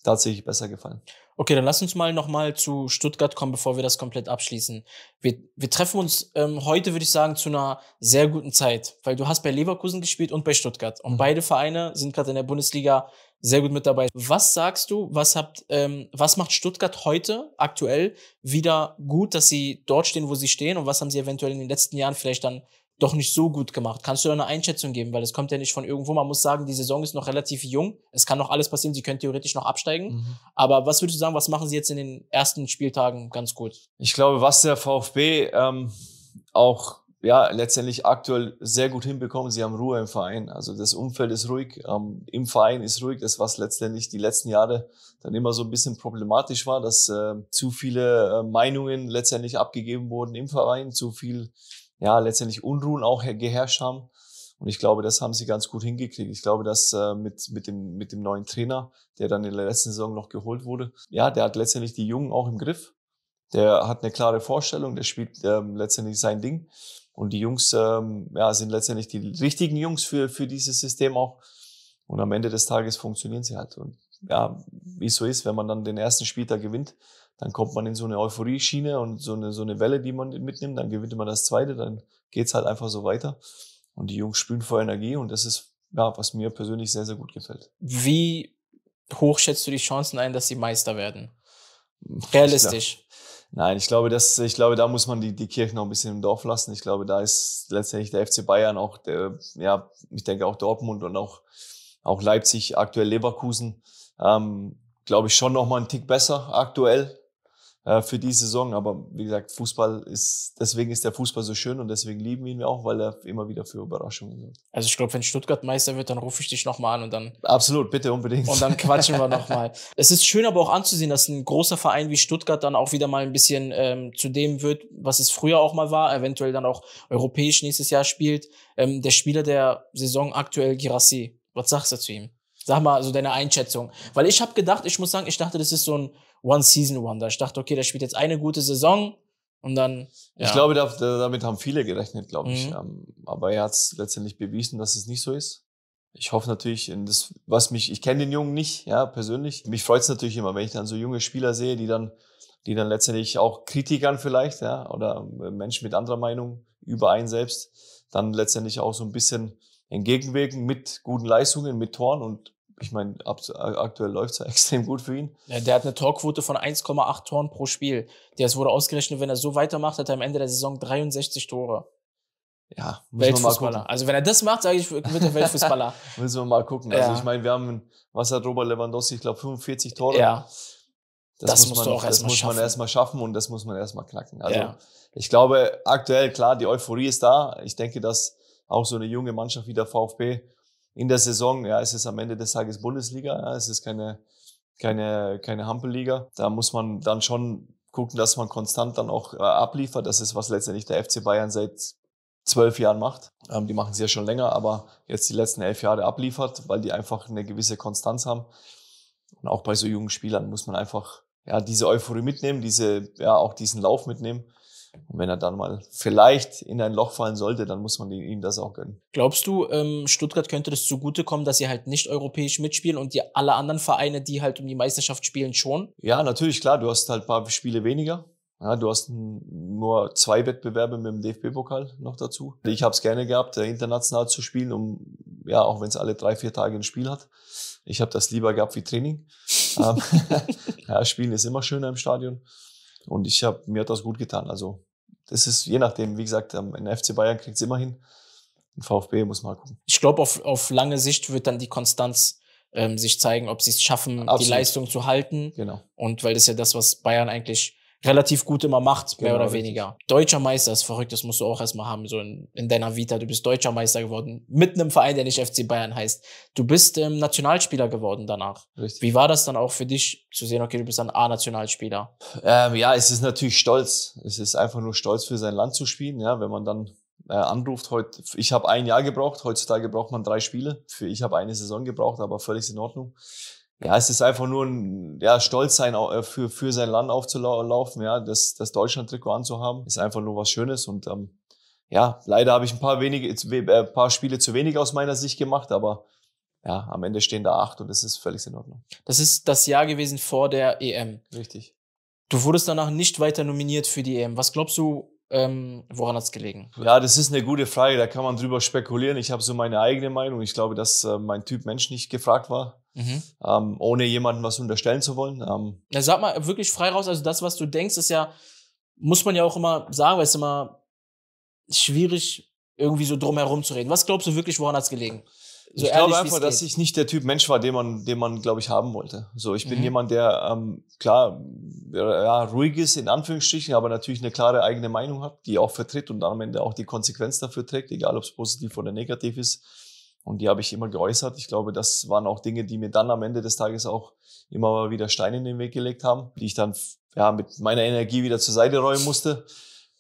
tatsächlich besser gefallen. Okay, dann lass uns mal nochmal zu Stuttgart kommen, bevor wir das komplett abschließen. Wir, wir treffen uns ähm, heute, würde ich sagen, zu einer sehr guten Zeit, weil du hast bei Leverkusen gespielt und bei Stuttgart. Und mhm. beide Vereine sind gerade in der Bundesliga sehr gut mit dabei. Was sagst du, was, habt, ähm, was macht Stuttgart heute aktuell wieder gut, dass sie dort stehen, wo sie stehen? Und was haben sie eventuell in den letzten Jahren vielleicht dann doch nicht so gut gemacht. Kannst du da eine Einschätzung geben? Weil das kommt ja nicht von irgendwo. Man muss sagen, die Saison ist noch relativ jung. Es kann noch alles passieren. Sie können theoretisch noch absteigen. Mhm. Aber was würdest du sagen, was machen sie jetzt in den ersten Spieltagen ganz gut? Ich glaube, was der VfB ähm, auch ja, letztendlich aktuell sehr gut hinbekommen. Sie haben Ruhe im Verein. Also das Umfeld ist ruhig, ähm, im Verein ist ruhig. Das, was letztendlich die letzten Jahre dann immer so ein bisschen problematisch war, dass äh, zu viele äh, Meinungen letztendlich abgegeben wurden im Verein, zu viel ja, letztendlich Unruhen auch geherrscht haben. Und ich glaube, das haben sie ganz gut hingekriegt. Ich glaube, dass äh, mit, mit, dem, mit dem neuen Trainer, der dann in der letzten Saison noch geholt wurde, ja, der hat letztendlich die Jungen auch im Griff. Der hat eine klare Vorstellung, der spielt ähm, letztendlich sein Ding. Und die Jungs ähm, ja, sind letztendlich die richtigen Jungs für, für dieses System auch. Und am Ende des Tages funktionieren sie halt. Und ja, wie es so ist, wenn man dann den ersten Spieltag gewinnt, dann kommt man in so eine Euphorie-Schiene und so eine, so eine Welle, die man mitnimmt, dann gewinnt man das zweite, dann geht es halt einfach so weiter. Und die Jungs spülen vor Energie und das ist, ja, was mir persönlich sehr, sehr gut gefällt. Wie hoch schätzt du die Chancen ein, dass sie Meister werden? Realistisch. Ich glaub, nein, ich glaube, das, ich glaube, da muss man die, die Kirchen noch ein bisschen im Dorf lassen. Ich glaube, da ist letztendlich der FC Bayern auch der, ja, ich denke auch Dortmund und auch, auch Leipzig, aktuell Leverkusen, ähm, glaube ich schon nochmal einen Tick besser aktuell. Äh, für die Saison. Aber wie gesagt, Fußball ist, deswegen ist der Fußball so schön und deswegen lieben wir ihn auch, weil er immer wieder für Überraschungen sorgt. Also ich glaube, wenn Stuttgart Meister wird, dann rufe ich dich nochmal an und dann. Absolut, bitte unbedingt. Und dann quatschen wir nochmal. Es ist schön aber auch anzusehen, dass ein großer Verein wie Stuttgart dann auch wieder mal ein bisschen ähm, zu dem wird, was es früher auch mal war, eventuell dann auch europäisch nächstes Jahr spielt. Ähm, der Spieler der Saison aktuell, Girassi. Was sagst du zu ihm? Sag mal, so deine Einschätzung. Weil ich habe gedacht, ich muss sagen, ich dachte, das ist so ein One-Season-Wonder. Ich dachte, okay, der spielt jetzt eine gute Saison und dann. Ja. Ich glaube, damit haben viele gerechnet, glaube ich. Mhm. Ähm, aber er hat letztendlich bewiesen, dass es nicht so ist. Ich hoffe natürlich, in das, was mich, ich kenne den Jungen nicht, ja, persönlich. Mich freut es natürlich immer, wenn ich dann so junge Spieler sehe, die dann, die dann letztendlich auch Kritikern vielleicht, ja, oder äh, Menschen mit anderer Meinung über einen selbst, dann letztendlich auch so ein bisschen entgegenwirken mit guten Leistungen, mit Toren und ich meine, äh, aktuell läuft es ja extrem gut für ihn. Ja, der hat eine Torquote von 1,8 Toren pro Spiel. Der wurde ausgerechnet, wenn er so weitermacht, hat er am Ende der Saison 63 Tore. Ja, Weltfußballer. Also wenn er das macht, sage ich, wird er Weltfußballer. müssen wir mal gucken. Also ja. ich meine, wir haben, was hat Robert Lewandowski, ich glaube 45 Tore. Ja. Das, das muss man, auch erstmal schaffen. Das muss man erstmal schaffen und das muss man erstmal knacken. Also ja. ich glaube, aktuell, klar, die Euphorie ist da. Ich denke, dass auch so eine junge Mannschaft wie der VfB in der Saison, ja, es ist am Ende des Tages Bundesliga, ja, es ist keine, keine, keine Hampelliga. Da muss man dann schon gucken, dass man konstant dann auch äh, abliefert. Das ist, was letztendlich der FC Bayern seit zwölf Jahren macht. Ähm, die machen es ja schon länger, aber jetzt die letzten elf Jahre abliefert, weil die einfach eine gewisse Konstanz haben. Und auch bei so jungen Spielern muss man einfach ja, diese Euphorie mitnehmen, diese, ja, auch diesen Lauf mitnehmen und wenn er dann mal vielleicht in ein Loch fallen sollte, dann muss man ihm das auch gönnen. Glaubst du, ähm, Stuttgart könnte das zugutekommen, dass sie halt nicht europäisch mitspielen und die alle anderen Vereine, die halt um die Meisterschaft spielen, schon? Ja, natürlich, klar. Du hast halt paar Spiele weniger. Ja, du hast nur zwei Wettbewerbe mit dem DFB-Pokal noch dazu. Ich habe es gerne gehabt, äh, international zu spielen, um ja, auch wenn es alle drei, vier Tage ein Spiel hat. Ich habe das lieber gehabt wie Training. Ähm, ja, Spielen ist immer schöner im Stadion. Und ich habe, mir hat das gut getan. Also, das ist je nachdem, wie gesagt, ähm, in FC Bayern kriegt es immer In VfB muss man gucken. Ich glaube, auf, auf lange Sicht wird dann die Konstanz ähm, sich zeigen, ob sie es schaffen, Absolut. die Leistung zu halten. Genau. Und weil das ja das, was Bayern eigentlich relativ gut immer macht, mehr genau, oder weniger. Richtig. Deutscher Meister ist verrückt, das musst du auch erstmal haben, so in, in, deiner Vita. Du bist deutscher Meister geworden, mit einem Verein, der nicht FC Bayern heißt. Du bist ähm, Nationalspieler geworden danach. Richtig. Wie war das dann auch für dich, zu sehen, okay, du bist dann A-Nationalspieler? Ähm, ja, es ist natürlich stolz. Es ist einfach nur stolz, für sein Land zu spielen, ja, wenn man dann äh, anruft. heute ich habe ein Jahr gebraucht, heutzutage braucht man drei Spiele. Für ich habe eine Saison gebraucht, aber völlig in Ordnung ja, es ist einfach nur ein ja, Stolz sein, äh, für, für sein Land aufzulaufen, ja, das, das Deutschland-Trikot anzuhaben, ist einfach nur was Schönes. Und ähm, ja, leider habe ich ein paar, wenige, ein äh, paar Spiele zu wenig aus meiner Sicht gemacht, aber ja, am Ende stehen da acht und es ist völlig in Ordnung. Das ist das Jahr gewesen vor der EM. Richtig. Du wurdest danach nicht weiter nominiert für die EM. Was glaubst du, ähm, woran hat es gelegen? Ja, das ist eine gute Frage, da kann man drüber spekulieren. Ich habe so meine eigene Meinung. Ich glaube, dass äh, mein Typ Mensch nicht gefragt war. Mhm. Ähm, ohne jemandem was unterstellen zu wollen. Ähm, ja, sag mal wirklich frei raus, also das, was du denkst, ist ja, muss man ja auch immer sagen, weil es immer schwierig irgendwie so drumherum zu reden. Was glaubst du wirklich, woran hat es gelegen? So ich ehrlich, glaube einfach, dass ich nicht der Typ Mensch war, den man, den man, glaube ich, haben wollte. So, ich bin mhm. jemand, der ähm, klar ja, ruhig ist in Anführungsstrichen, aber natürlich eine klare eigene Meinung hat, die auch vertritt und am Ende auch die Konsequenz dafür trägt, egal ob es positiv oder negativ ist. Und die habe ich immer geäußert. Ich glaube, das waren auch Dinge, die mir dann am Ende des Tages auch immer wieder Steine in den Weg gelegt haben, die ich dann ja, mit meiner Energie wieder zur Seite räumen musste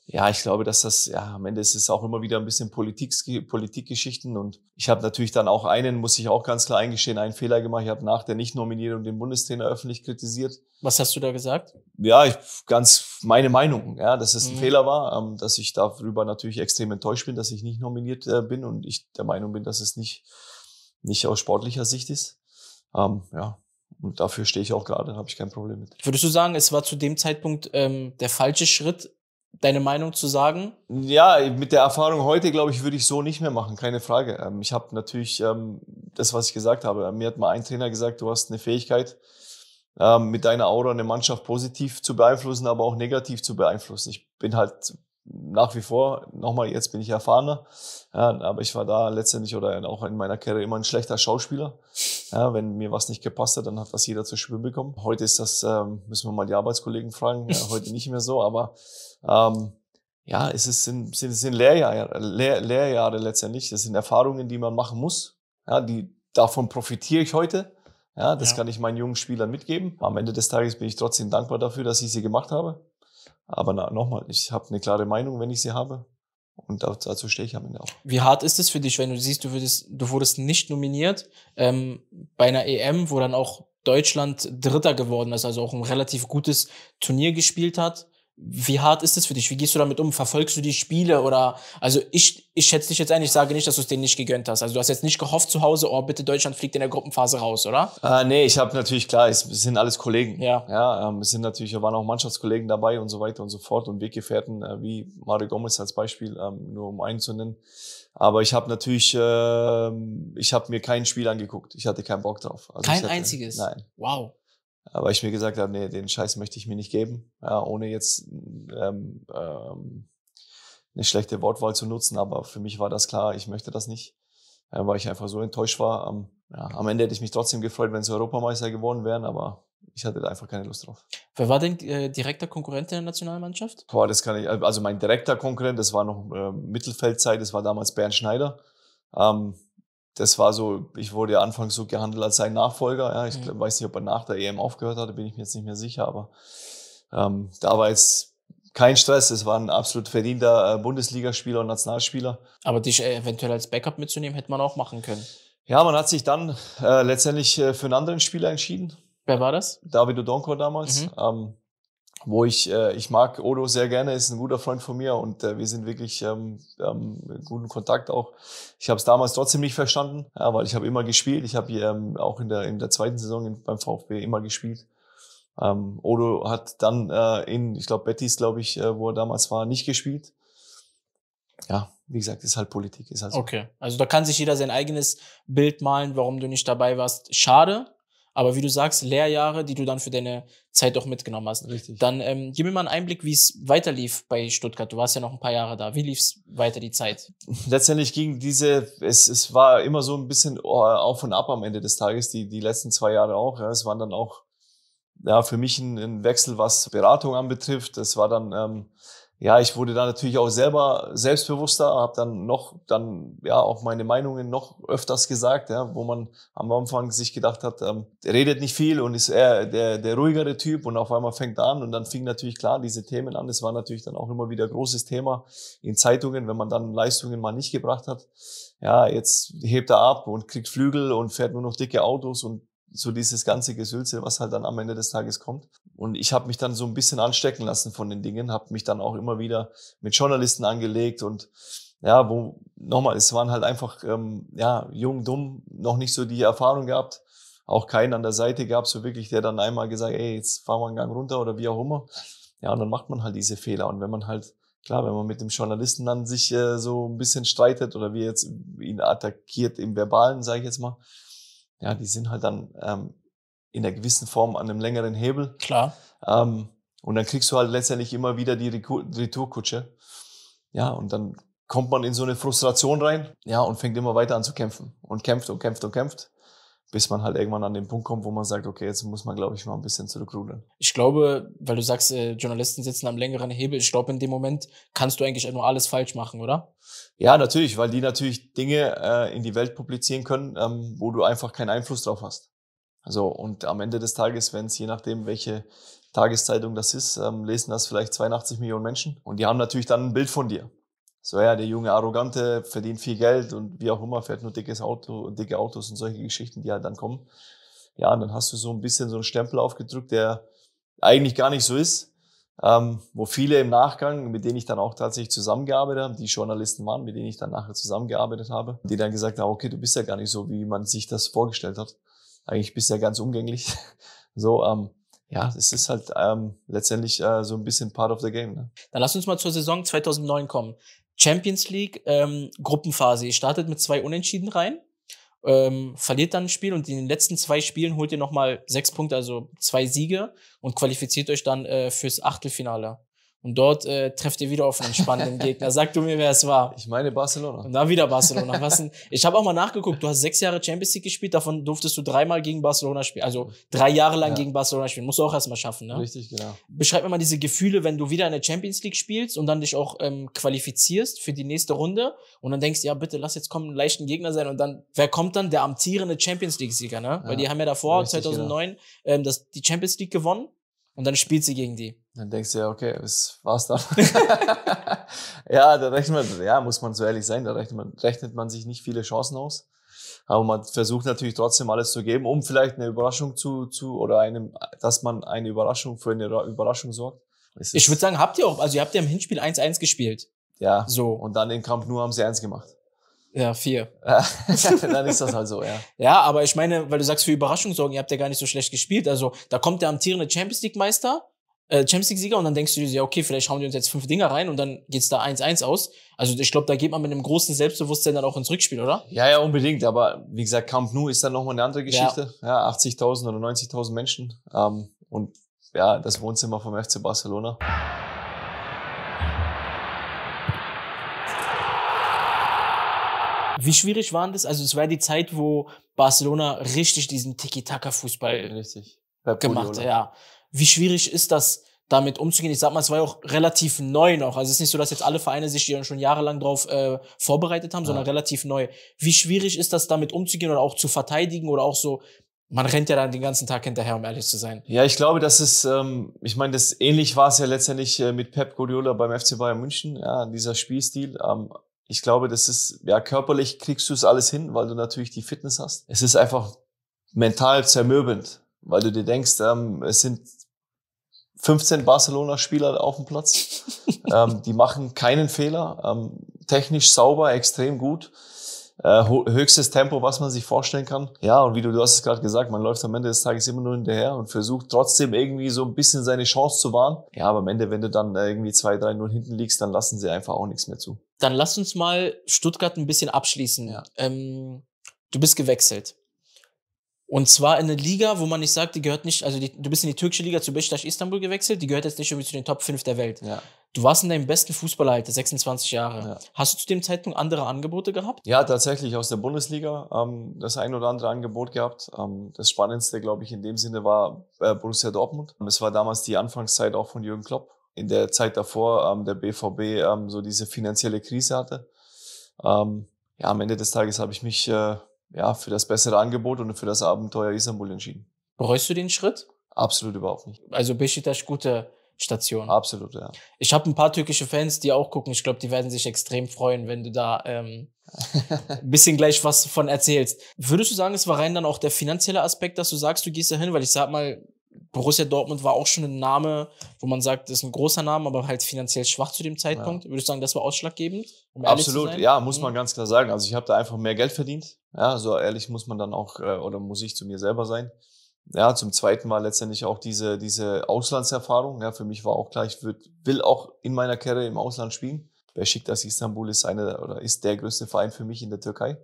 ja, ich glaube, dass das, ja, am Ende ist es auch immer wieder ein bisschen Politik, Politikgeschichten. Und ich habe natürlich dann auch einen, muss ich auch ganz klar eingestehen, einen Fehler gemacht. Ich habe nach der Nichtnominierung den Bundestrainer öffentlich kritisiert. Was hast du da gesagt? Ja, ich, ganz meine Meinung, ja, dass es ein mhm. Fehler war, ähm, dass ich darüber natürlich extrem enttäuscht bin, dass ich nicht nominiert äh, bin und ich der Meinung bin, dass es nicht, nicht aus sportlicher Sicht ist. Ähm, ja, und dafür stehe ich auch gerade, habe ich kein Problem mit. Würdest du sagen, es war zu dem Zeitpunkt ähm, der falsche Schritt, deine Meinung zu sagen? Ja, mit der Erfahrung heute, glaube ich, würde ich so nicht mehr machen, keine Frage. Ähm, ich habe natürlich ähm, das, was ich gesagt habe. Äh, mir hat mal ein Trainer gesagt, du hast eine Fähigkeit, ähm, mit deiner Aura eine Mannschaft positiv zu beeinflussen, aber auch negativ zu beeinflussen. Ich bin halt nach wie vor, nochmal, jetzt bin ich erfahrener, ja, aber ich war da letztendlich oder auch in meiner Karriere immer ein schlechter Schauspieler. Ja, wenn mir was nicht gepasst hat, dann hat was jeder zu spüren bekommen. Heute ist das, müssen wir mal die Arbeitskollegen fragen, ja, heute nicht mehr so, aber ähm, ja, es ist, sind, sind, sind Lehrjahre, Lehrjahre letztendlich. Das sind Erfahrungen, die man machen muss. Ja, die, davon profitiere ich heute. Ja, das ja. kann ich meinen jungen Spielern mitgeben. Am Ende des Tages bin ich trotzdem dankbar dafür, dass ich sie gemacht habe. Aber nochmal, ich habe eine klare Meinung, wenn ich sie habe. Und dazu stehe ich am Ende auch. Wie hart ist es für dich, wenn du siehst, du, würdest, du wurdest nicht nominiert ähm, bei einer EM, wo dann auch Deutschland Dritter geworden ist, also auch ein relativ gutes Turnier gespielt hat? Wie hart ist es für dich? Wie gehst du damit um? Verfolgst du die Spiele oder also ich, ich schätze dich jetzt ein, ich sage nicht, dass du es denen nicht gegönnt hast. Also du hast jetzt nicht gehofft zu Hause, oh bitte Deutschland fliegt in der Gruppenphase raus, oder? Äh, nee, ich habe natürlich klar, es sind alles Kollegen. Ja. ja ähm, es sind natürlich, waren auch Mannschaftskollegen dabei und so weiter und so fort und Weggefährten äh, wie Mario Gomez als Beispiel, ähm, nur um einen zu nennen. Aber ich habe natürlich, äh, ich habe mir kein Spiel angeguckt. Ich hatte keinen Bock drauf. Also Kein hatte, einziges. Nein. Wow. Aber ich mir gesagt habe, nee, den Scheiß möchte ich mir nicht geben, ja, ohne jetzt ähm, ähm, eine schlechte Wortwahl zu nutzen. Aber für mich war das klar, ich möchte das nicht, äh, weil ich einfach so enttäuscht war. Am, ähm, ja, am Ende hätte ich mich trotzdem gefreut, wenn sie Europameister geworden wären, aber ich hatte da einfach keine Lust drauf. Wer war denn äh, direkter Konkurrent in der Nationalmannschaft? Boah, das kann ich, also mein direkter Konkurrent, das war noch äh, Mittelfeldzeit, das war damals Bernd Schneider. Ähm, das war so, ich wurde ja anfangs so gehandelt als sein Nachfolger. Ja, ich mhm. weiß nicht, ob er nach der EM aufgehört hatte, bin ich mir jetzt nicht mehr sicher, aber ähm, da war jetzt kein Stress, es war ein absolut verdienter äh, Bundesligaspieler und Nationalspieler. Aber dich äh, eventuell als Backup mitzunehmen, hätte man auch machen können. Ja, man hat sich dann äh, letztendlich äh, für einen anderen Spieler entschieden. Wer war das? David Odonko damals. Mhm. Ähm, wo ich, äh, ich mag Odo sehr gerne, ist ein guter Freund von mir und äh, wir sind wirklich ähm, ähm, in guten Kontakt auch. Ich habe es damals trotzdem nicht verstanden, ja, weil ich habe immer gespielt. Ich habe ähm, auch in der, in der zweiten Saison beim VfB immer gespielt. Ähm, Odo hat dann äh, in, ich glaube, Bettys, glaube ich, äh, wo er damals war, nicht gespielt. Ja, wie gesagt, ist halt Politik. Ist halt so. Okay, also da kann sich jeder sein eigenes Bild malen, warum du nicht dabei warst. Schade, aber wie du sagst, Lehrjahre, die du dann für deine Zeit auch mitgenommen hast. Richtig. Dann ähm, gib mir mal einen Einblick, wie es weiterlief bei Stuttgart. Du warst ja noch ein paar Jahre da. Wie lief es weiter die Zeit? Letztendlich ging diese, es, es war immer so ein bisschen oh, auf und ab am Ende des Tages, die, die letzten zwei Jahre auch. Ja. Es waren dann auch ja, für mich ein, ein Wechsel, was Beratung anbetrifft. Es war dann ähm, ja, ich wurde da natürlich auch selber selbstbewusster, habe dann noch, dann ja auch meine Meinungen noch öfters gesagt, ja, wo man am Anfang sich gedacht hat, ähm, redet nicht viel und ist eher der, der ruhigere Typ und auf einmal fängt er an und dann fing natürlich klar diese Themen an. Es war natürlich dann auch immer wieder großes Thema in Zeitungen, wenn man dann Leistungen mal nicht gebracht hat. Ja, jetzt hebt er ab und kriegt Flügel und fährt nur noch dicke Autos und so dieses ganze Gesülze, was halt dann am Ende des Tages kommt. Und ich habe mich dann so ein bisschen anstecken lassen von den Dingen, habe mich dann auch immer wieder mit Journalisten angelegt und ja, wo nochmal, es waren halt einfach ähm, ja jung, dumm, noch nicht so die Erfahrung gehabt, auch keinen an der Seite gab so wirklich, der dann einmal gesagt, ey, jetzt fahren wir einen Gang runter oder wie auch immer. Ja, und dann macht man halt diese Fehler und wenn man halt klar, wenn man mit dem Journalisten dann sich äh, so ein bisschen streitet oder wie jetzt ihn attackiert im verbalen, sage ich jetzt mal, ja, die sind halt dann ähm, in einer gewissen Form an einem längeren Hebel. Klar. Ähm, und dann kriegst du halt letztendlich immer wieder die Retourkutsche. Ja, und dann kommt man in so eine Frustration rein, ja, und fängt immer weiter an zu kämpfen und kämpft und kämpft und kämpft bis man halt irgendwann an den Punkt kommt, wo man sagt, okay, jetzt muss man, glaube ich, mal ein bisschen zurückrudeln. Ich glaube, weil du sagst, äh, Journalisten sitzen am längeren Hebel, ich glaube, in dem Moment kannst du eigentlich nur alles falsch machen, oder? Ja, natürlich, weil die natürlich Dinge äh, in die Welt publizieren können, ähm, wo du einfach keinen Einfluss drauf hast. So, also, und am Ende des Tages, wenn es je nachdem, welche Tageszeitung das ist, ähm, lesen das vielleicht 82 Millionen Menschen. Und die haben natürlich dann ein Bild von dir so ja, der junge Arrogante verdient viel Geld und wie auch immer, fährt nur dickes Auto, dicke Autos und solche Geschichten, die halt dann kommen. Ja, und dann hast du so ein bisschen so einen Stempel aufgedrückt, der eigentlich gar nicht so ist. Ähm, wo viele im Nachgang, mit denen ich dann auch tatsächlich zusammengearbeitet habe, die Journalisten waren, mit denen ich dann nachher zusammengearbeitet habe, die dann gesagt haben, okay, du bist ja gar nicht so, wie man sich das vorgestellt hat. Eigentlich bist du ja ganz umgänglich. so, ähm, ja, es ist halt ähm, letztendlich äh, so ein bisschen part of the game. Ne? Dann lass uns mal zur Saison 2009 kommen. Champions League ähm, Gruppenphase. Ihr startet mit zwei Unentschieden rein, ähm, verliert dann ein Spiel und in den letzten zwei Spielen holt ihr nochmal sechs Punkte, also zwei Siege und qualifiziert euch dann äh, fürs Achtelfinale. Und dort äh, trefft ihr wieder auf einen spannenden Gegner. Sag du mir, wer es war. Ich meine Barcelona. Und dann wieder Barcelona. Was denn? Ich habe auch mal nachgeguckt. Du hast sechs Jahre Champions League gespielt. Davon durftest du dreimal gegen Barcelona spielen. Also drei Jahre lang ja. gegen Barcelona spielen. Musst du auch erstmal schaffen, ne? Richtig, genau. Beschreib mir mal diese Gefühle, wenn du wieder in der Champions League spielst und dann dich auch ähm, qualifizierst für die nächste Runde und dann denkst, ja, bitte lass jetzt kommen, einen leichten Gegner sein. Und dann, wer kommt dann? Der amtierende Champions League-Sieger, ne? Weil die haben ja davor, Richtig, 2009, genau. ähm, das, die Champions League gewonnen und dann spielt sie gegen die. Dann denkst du ja, okay, das war's dann. ja, da rechnet man, ja, muss man so ehrlich sein, da rechnet man, rechnet man sich nicht viele Chancen aus. Aber man versucht natürlich trotzdem alles zu geben, um vielleicht eine Überraschung zu, zu oder einem, dass man eine Überraschung für eine Überraschung sorgt. Es ich würde sagen, habt ihr auch, also ihr habt ja im Hinspiel 1-1 gespielt. Ja. So. Und dann den Kampf nur haben sie eins gemacht. Ja, vier. dann ist das halt so, ja. ja, aber ich meine, weil du sagst, für Überraschung sorgen, ihr habt ja gar nicht so schlecht gespielt. Also da kommt der amtierende Champions League Meister äh, Champions League-Sieger und dann denkst du dir, ja, okay, vielleicht schauen die uns jetzt fünf Dinger rein und dann geht es da 1-1 aus. Also ich glaube, da geht man mit einem großen Selbstbewusstsein dann auch ins Rückspiel, oder? Ja, ja, unbedingt. Aber wie gesagt, Camp Nou ist dann nochmal eine andere Geschichte. Ja, ja 80.000 oder 90.000 Menschen. Ähm, und ja, das Wohnzimmer vom FC Barcelona. Wie schwierig waren das? Also es war die Zeit, wo Barcelona richtig diesen Tiki-Taka-Fußball gemacht, hat. ja. Wie schwierig ist das, damit umzugehen? Ich sag mal, es war ja auch relativ neu noch. Also es ist nicht so, dass jetzt alle Vereine sich hier schon jahrelang drauf äh, vorbereitet haben, ja. sondern relativ neu. Wie schwierig ist das, damit umzugehen oder auch zu verteidigen oder auch so man rennt ja dann den ganzen Tag hinterher, um ehrlich zu sein. Ja, ich glaube, das ist, ähm, ich meine, das ähnlich war es ja letztendlich äh, mit Pep Guardiola beim FC Bayern München, ja, dieser Spielstil. Ähm, ich glaube, das ist, ja, körperlich kriegst du es alles hin, weil du natürlich die Fitness hast. Es ist einfach mental zermürbend, weil du dir denkst, ähm, es sind 15 Barcelona-Spieler auf dem Platz. ähm, die machen keinen Fehler. Ähm, technisch sauber, extrem gut. Äh, höchstes Tempo, was man sich vorstellen kann. Ja, und wie du, du hast es gerade gesagt, man läuft am Ende des Tages immer nur hinterher und versucht trotzdem irgendwie so ein bisschen seine Chance zu wahren. Ja, aber am Ende, wenn du dann irgendwie 2-3-0 hinten liegst, dann lassen sie einfach auch nichts mehr zu. Dann lass uns mal Stuttgart ein bisschen abschließen. Ja. Ähm, du bist gewechselt. Und zwar in eine Liga, wo man nicht sagt, die gehört nicht, also die, du bist in die türkische Liga zu Beşiktaş Istanbul gewechselt, die gehört jetzt nicht irgendwie zu den Top 5 der Welt. Ja. Du warst in deinem besten Fußballalter, 26 Jahre. Ja. Hast du zu dem Zeitpunkt andere Angebote gehabt? Ja, tatsächlich aus der Bundesliga ähm, das ein oder andere Angebot gehabt. Ähm, das Spannendste, glaube ich, in dem Sinne war äh, Borussia Dortmund. Es war damals die Anfangszeit auch von Jürgen Klopp. In der Zeit davor ähm, der BVB ähm, so diese finanzielle Krise hatte. Ähm, ja, am Ende des Tages habe ich mich äh, ja, für das bessere Angebot und für das Abenteuer Istanbul entschieden. Bereust du den Schritt? Absolut überhaupt nicht. Also Beşiktaş gute Station. Absolut, ja. Ich habe ein paar türkische Fans, die auch gucken. Ich glaube, die werden sich extrem freuen, wenn du da ähm, ein bisschen gleich was von erzählst. Würdest du sagen, es war rein dann auch der finanzielle Aspekt, dass du sagst, du gehst da hin? Weil ich sag mal, Borussia Dortmund war auch schon ein Name, wo man sagt, das ist ein großer Name, aber halt finanziell schwach zu dem Zeitpunkt. Ja. Würdest du sagen, das war ausschlaggebend? Um Absolut, ja, muss man mhm. ganz klar sagen. Also ich habe da einfach mehr Geld verdient. Ja, so ehrlich muss man dann auch, äh, oder muss ich zu mir selber sein. Ja, zum zweiten Mal letztendlich auch diese, diese Auslandserfahrung. Ja, für mich war auch klar, ich würd, will auch in meiner Karriere im Ausland spielen. Wer schickt das Istanbul ist eine, oder ist der größte Verein für mich in der Türkei.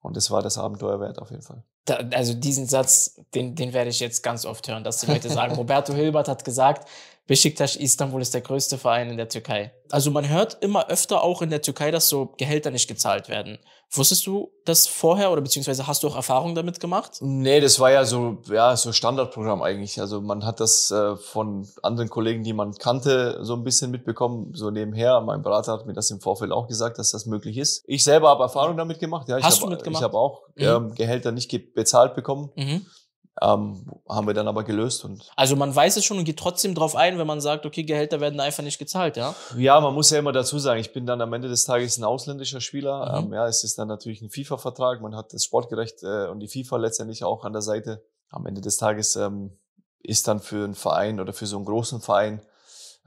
Und das war das Abenteuer wert auf jeden Fall da, also diesen Satz, den, den werde ich jetzt ganz oft hören, dass die Leute sagen, Roberto Hilbert hat gesagt, Besiktas Istanbul ist der größte Verein in der Türkei. Also man hört immer öfter auch in der Türkei, dass so Gehälter nicht gezahlt werden. Wusstest du das vorher oder beziehungsweise hast du auch Erfahrung damit gemacht? Nee, das war ja so, ja, so Standardprogramm eigentlich. Also man hat das äh, von anderen Kollegen, die man kannte, so ein bisschen mitbekommen, so nebenher. Mein Berater hat mir das im Vorfeld auch gesagt, dass das möglich ist. Ich selber habe Erfahrung damit gemacht. Ja, hast hab, du mitgemacht? Ich habe auch mhm. Ähm, Gehälter nicht bezahlt bekommen. Mhm. Ähm, haben wir dann aber gelöst. Und also man weiß es schon und geht trotzdem drauf ein, wenn man sagt, okay, Gehälter werden einfach nicht gezahlt, ja? Ja, man muss ja immer dazu sagen, ich bin dann am Ende des Tages ein ausländischer Spieler. Mhm. Ähm, ja, es ist dann natürlich ein FIFA-Vertrag. Man hat das Sportgerecht äh, und die FIFA letztendlich auch an der Seite. Am Ende des Tages ähm, ist dann für einen Verein oder für so einen großen Verein,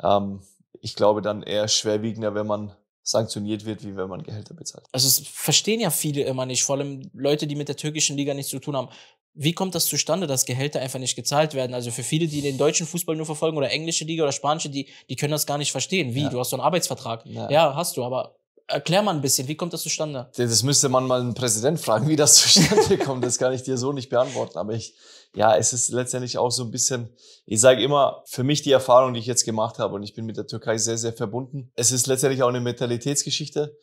ähm, ich glaube, dann eher schwerwiegender, wenn man sanktioniert wird, wie wenn man Gehälter bezahlt. Also das verstehen ja viele immer nicht, vor allem Leute, die mit der türkischen Liga nichts zu tun haben. Wie kommt das zustande, dass Gehälter einfach nicht gezahlt werden? Also für viele, die den deutschen Fußball nur verfolgen oder englische Liga oder spanische, die, die können das gar nicht verstehen. Wie? Ja. Du hast so einen Arbeitsvertrag. Ja. ja. hast du, aber Erklär mal ein bisschen, wie kommt das zustande? Das müsste man mal einen Präsident fragen, wie das zustande kommt. Das kann ich dir so nicht beantworten. Aber ich, ja, es ist letztendlich auch so ein bisschen, ich sage immer, für mich die Erfahrung, die ich jetzt gemacht habe, und ich bin mit der Türkei sehr, sehr verbunden. Es ist letztendlich auch eine Mentalitätsgeschichte.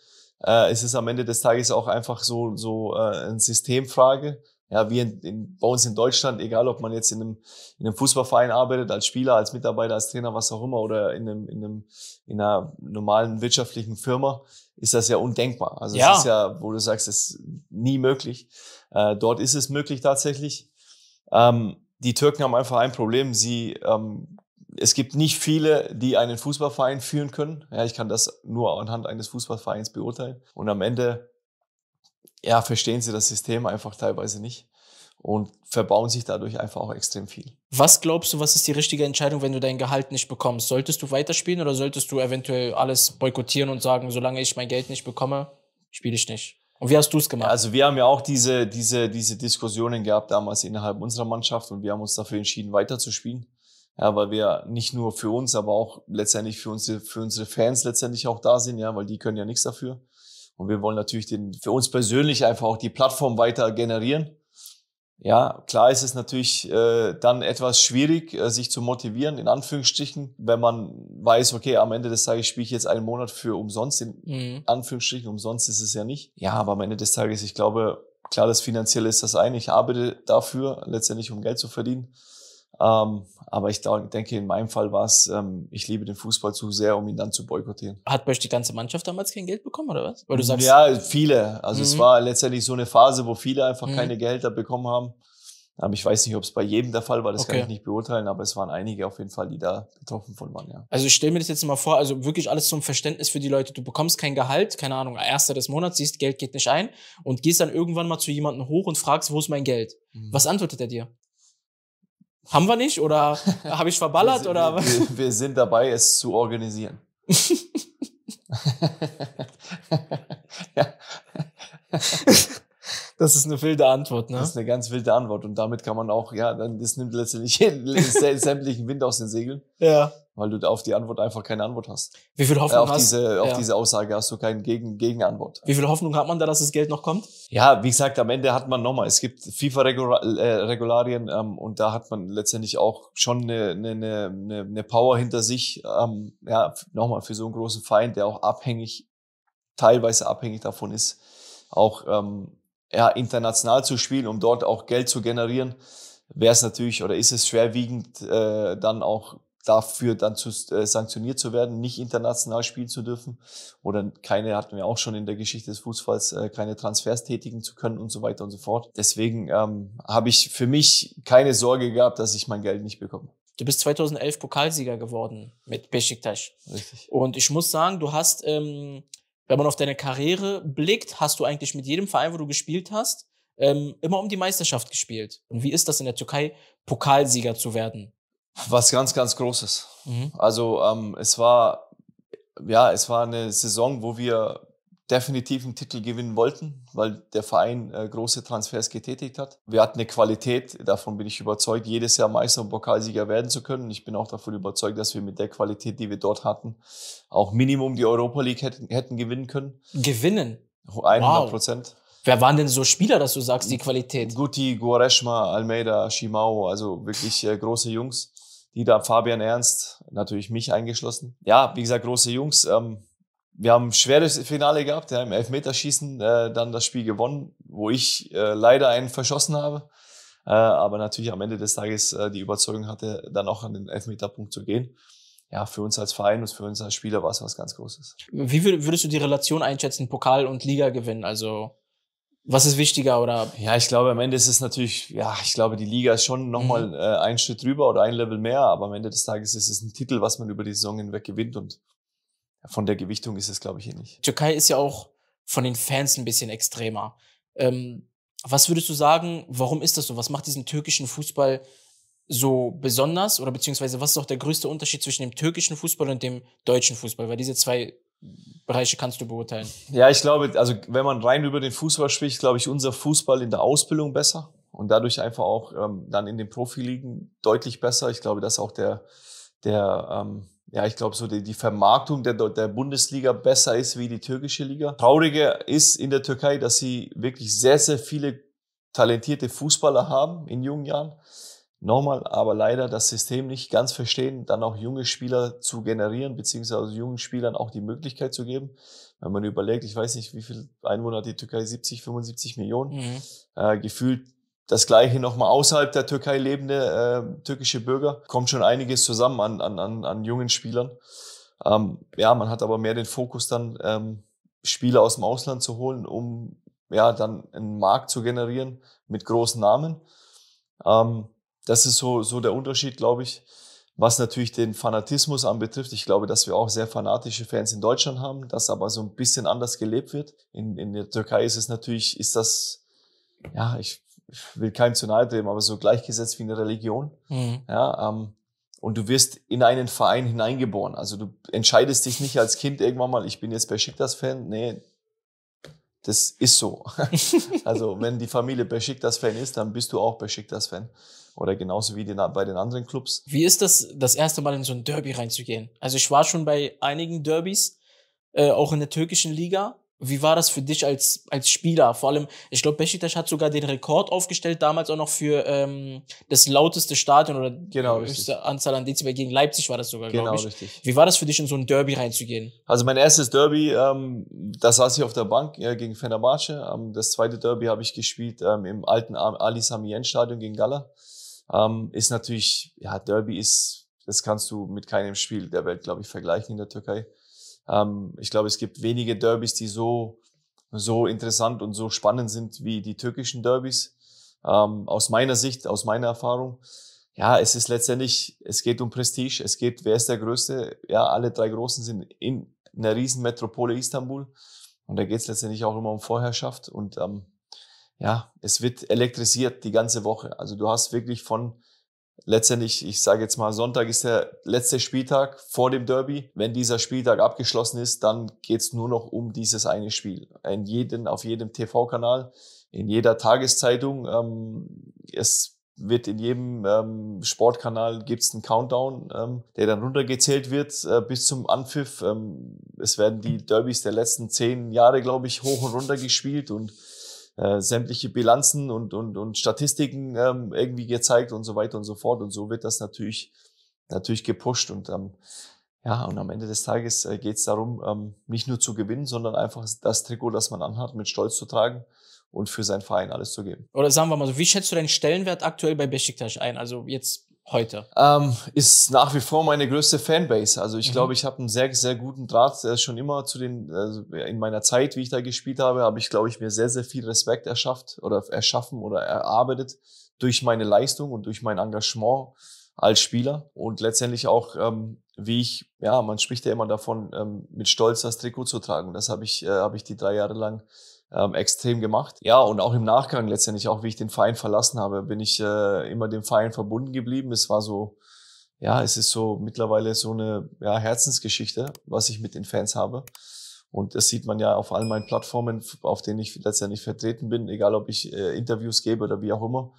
Äh, es ist am Ende des Tages auch einfach so, so äh, eine Systemfrage. Ja, wie in, in, bei uns in Deutschland, egal ob man jetzt in einem, in einem Fußballverein arbeitet, als Spieler, als Mitarbeiter, als Trainer, was auch immer, oder in, einem, in, einem, in einer normalen wirtschaftlichen Firma, ist das ja undenkbar. Also ja. es ist ja, wo du sagst, es ist nie möglich. Äh, dort ist es möglich tatsächlich. Ähm, die Türken haben einfach ein Problem. Sie, ähm, es gibt nicht viele, die einen Fußballverein führen können. Ja, ich kann das nur anhand eines Fußballvereins beurteilen. Und am Ende ja, verstehen sie das System einfach teilweise nicht und verbauen sich dadurch einfach auch extrem viel. Was glaubst du, was ist die richtige Entscheidung, wenn du dein Gehalt nicht bekommst? Solltest du weiterspielen oder solltest du eventuell alles boykottieren und sagen, solange ich mein Geld nicht bekomme, spiele ich nicht? Und wie hast du es gemacht? Also wir haben ja auch diese, diese, diese Diskussionen gehabt damals innerhalb unserer Mannschaft und wir haben uns dafür entschieden, weiterzuspielen. Ja, weil wir nicht nur für uns, aber auch letztendlich für unsere, für unsere Fans letztendlich auch da sind, ja, weil die können ja nichts dafür. Und wir wollen natürlich den, für uns persönlich einfach auch die Plattform weiter generieren. Ja, klar ist es natürlich äh, dann etwas schwierig, äh, sich zu motivieren, in Anführungsstrichen, wenn man weiß, okay, am Ende des Tages spiele ich jetzt einen Monat für umsonst, in mhm. Anführungsstrichen, umsonst ist es ja nicht. Ja, aber am Ende des Tages, ich glaube, klar, das Finanzielle ist das eine, ich arbeite dafür, letztendlich um Geld zu verdienen. Ähm, aber ich denke, in meinem Fall war es, ähm, ich liebe den Fußball zu sehr, um ihn dann zu boykottieren. Hat bei euch die ganze Mannschaft damals kein Geld bekommen oder was? Weil du sagst, ja, viele. Also mhm. es war letztendlich so eine Phase, wo viele einfach mhm. keine Gelder bekommen haben. Aber ich weiß nicht, ob es bei jedem der Fall war, das okay. kann ich nicht beurteilen, aber es waren einige auf jeden Fall, die da betroffen von waren, ja. Also ich stelle mir das jetzt mal vor, also wirklich alles zum Verständnis für die Leute. Du bekommst kein Gehalt, keine Ahnung, erster des Monats, siehst, Geld geht nicht ein und gehst dann irgendwann mal zu jemandem hoch und fragst, wo ist mein Geld? Mhm. Was antwortet er dir? haben wir nicht oder habe ich verballert wir sind, oder wir, wir sind dabei, es zu organisieren. ja. Das ist eine wilde Antwort, ne? Das ist eine ganz wilde Antwort. Und damit kann man auch, ja, dann das nimmt letztendlich sämtlichen Wind aus den Segeln. Ja. Weil du auf die Antwort einfach keine Antwort hast. Wie viel Hoffnung äh, auf hast diese, Auf ja. diese Aussage hast du keine Gegen Gegenantwort. Wie viel Hoffnung hat man da, dass das Geld noch kommt? Ja, wie gesagt, am Ende hat man nochmal, es gibt FIFA-Regularien äh, ähm, und da hat man letztendlich auch schon eine, eine, eine, eine Power hinter sich. Ähm, ja, nochmal für so einen großen Feind, der auch abhängig, teilweise abhängig davon ist, auch ähm, ja, international zu spielen, um dort auch Geld zu generieren, wäre es natürlich oder ist es schwerwiegend, äh, dann auch dafür dann zu, äh, sanktioniert zu werden, nicht international spielen zu dürfen oder keine, hatten wir auch schon in der Geschichte des Fußballs, äh, keine Transfers tätigen zu können und so weiter und so fort. Deswegen ähm, habe ich für mich keine Sorge gehabt, dass ich mein Geld nicht bekomme. Du bist 2011 Pokalsieger geworden mit Besiktas. Richtig. Und ich muss sagen, du hast ähm, wenn man auf deine Karriere blickt, hast du eigentlich mit jedem Verein, wo du gespielt hast, ähm, immer um die Meisterschaft gespielt. Und wie ist das in der Türkei, Pokalsieger zu werden? Was ganz, ganz Großes. Mhm. Also ähm, es war ja, es war eine Saison, wo wir definitiv einen Titel gewinnen wollten, weil der Verein äh, große Transfers getätigt hat. Wir hatten eine Qualität, davon bin ich überzeugt, jedes Jahr Meister und Pokalsieger werden zu können. ich bin auch davon überzeugt, dass wir mit der Qualität, die wir dort hatten, auch Minimum die Europa League hätten, hätten gewinnen können. Gewinnen? 100 Prozent. Wow. Wer waren denn so Spieler, dass du sagst, die Qualität? Guti, Guareshma, Almeida, Shimao, also wirklich äh, große Jungs. Die da Fabian Ernst, natürlich mich eingeschlossen. Ja, wie gesagt, große Jungs. Ähm, wir haben ein schweres Finale gehabt, ja, im Elfmeterschießen äh, dann das Spiel gewonnen, wo ich äh, leider einen verschossen habe, äh, aber natürlich am Ende des Tages äh, die Überzeugung hatte, dann auch an den Elfmeterpunkt zu gehen. Ja, für uns als Verein und für uns als Spieler war es was ganz Großes. Wie würdest du die Relation einschätzen, Pokal und Liga gewinnen? Also was ist wichtiger oder? Ja, ich glaube, am Ende ist es natürlich, ja, ich glaube, die Liga ist schon nochmal mhm. äh, ein Schritt drüber oder ein Level mehr, aber am Ende des Tages ist es ein Titel, was man über die Saison hinweg gewinnt und von der Gewichtung ist es, glaube ich, eh nicht. Türkei ist ja auch von den Fans ein bisschen extremer. Ähm, was würdest du sagen, warum ist das so? Was macht diesen türkischen Fußball so besonders? Oder beziehungsweise was ist auch der größte Unterschied zwischen dem türkischen Fußball und dem deutschen Fußball? Weil diese zwei Bereiche kannst du beurteilen. Ja, ich glaube, also wenn man rein über den Fußball spricht, glaube ich, unser Fußball in der Ausbildung besser und dadurch einfach auch ähm, dann in den Profiligen deutlich besser. Ich glaube, dass auch der, der ähm, ja, ich glaube, so die, die Vermarktung der, der Bundesliga besser ist wie die türkische Liga. Trauriger ist in der Türkei, dass sie wirklich sehr, sehr viele talentierte Fußballer haben in jungen Jahren. Nochmal, aber leider das System nicht ganz verstehen, dann auch junge Spieler zu generieren, beziehungsweise jungen Spielern auch die Möglichkeit zu geben. Wenn man überlegt, ich weiß nicht, wie viel Einwohner hat die Türkei, 70, 75 Millionen, mhm. äh, gefühlt das gleiche nochmal außerhalb der Türkei lebende äh, türkische Bürger. Kommt schon einiges zusammen an, an, an, an jungen Spielern. Ähm, ja, man hat aber mehr den Fokus dann, ähm, Spieler aus dem Ausland zu holen, um ja dann einen Markt zu generieren mit großen Namen. Ähm, das ist so, so der Unterschied, glaube ich. Was natürlich den Fanatismus anbetrifft, ich glaube, dass wir auch sehr fanatische Fans in Deutschland haben, dass aber so ein bisschen anders gelebt wird. In, in der Türkei ist es natürlich, ist das, ja, ich ich will kein zu nahe treten, aber so gleichgesetzt wie eine Religion. Mhm. Ja, ähm, und du wirst in einen Verein hineingeboren. Also du entscheidest dich nicht als Kind irgendwann mal, ich bin jetzt Besiktas-Fan. Nee, das ist so. also wenn die Familie Besiktas-Fan ist, dann bist du auch Besiktas-Fan. Oder genauso wie den, bei den anderen Clubs. Wie ist das, das erste Mal in so ein Derby reinzugehen? Also ich war schon bei einigen Derbys, äh, auch in der türkischen Liga. Wie war das für dich als, als Spieler? Vor allem, ich glaube, Besiktas hat sogar den Rekord aufgestellt, damals auch noch für ähm, das lauteste Stadion oder genau, die höchste richtig. Anzahl an Dezibel gegen Leipzig war das sogar, genau, ich. Richtig. Wie war das für dich, in so ein Derby reinzugehen? Also mein erstes Derby, ähm, da saß ich auf der Bank äh, gegen Fenerbahce. Ähm, das zweite Derby habe ich gespielt ähm, im alten Ali Samien Stadion gegen Gala. Ähm, ist natürlich, ja, Derby ist, das kannst du mit keinem Spiel der Welt, glaube ich, vergleichen in der Türkei. Ähm, ich glaube, es gibt wenige Derbys, die so, so interessant und so spannend sind wie die türkischen Derbys. Ähm, aus meiner Sicht, aus meiner Erfahrung. Ja, es ist letztendlich, es geht um Prestige, es geht, wer ist der Größte? Ja, alle drei Großen sind in einer riesen Metropole Istanbul. Und da geht es letztendlich auch immer um Vorherrschaft. Und ähm, ja, es wird elektrisiert die ganze Woche. Also du hast wirklich von letztendlich, ich sage jetzt mal, Sonntag ist der letzte Spieltag vor dem Derby. Wenn dieser Spieltag abgeschlossen ist, dann geht's nur noch um dieses eine Spiel. In jedem, auf jedem TV-Kanal, in jeder Tageszeitung. Ähm, es wird in jedem ähm, Sportkanal gibt's einen Countdown, ähm, der dann runtergezählt wird äh, bis zum Anpfiff. Ähm, es werden die Derbys der letzten zehn Jahre, glaube ich, hoch und runter gespielt und äh, sämtliche Bilanzen und, und, und Statistiken ähm, irgendwie gezeigt und so weiter und so fort. Und so wird das natürlich, natürlich gepusht. Und ähm, ja, und am Ende des Tages äh, geht es darum, ähm, nicht nur zu gewinnen, sondern einfach das Trikot, das man anhat, mit Stolz zu tragen und für seinen Verein alles zu geben. Oder sagen wir mal so, wie schätzt du deinen Stellenwert aktuell bei Besiktas ein? Also jetzt heute? Ähm, ist nach wie vor meine größte Fanbase. Also ich mhm. glaube, ich habe einen sehr, sehr guten Draht äh, schon immer zu den, also in meiner Zeit, wie ich da gespielt habe, habe ich, glaube ich, mir sehr, sehr viel Respekt erschafft oder erschaffen oder erarbeitet durch meine Leistung und durch mein Engagement als Spieler und letztendlich auch, ähm, wie ich, ja, man spricht ja immer davon, ähm, mit Stolz das Trikot zu tragen. Das habe ich, äh, habe ich die drei Jahre lang ähm, extrem gemacht. Ja, und auch im Nachgang letztendlich, auch wie ich den Verein verlassen habe, bin ich äh, immer dem Verein verbunden geblieben. Es war so, ja, es ist so mittlerweile so eine ja, Herzensgeschichte, was ich mit den Fans habe. Und das sieht man ja auf all meinen Plattformen, auf denen ich letztendlich vertreten bin, egal ob ich äh, Interviews gebe oder wie auch immer,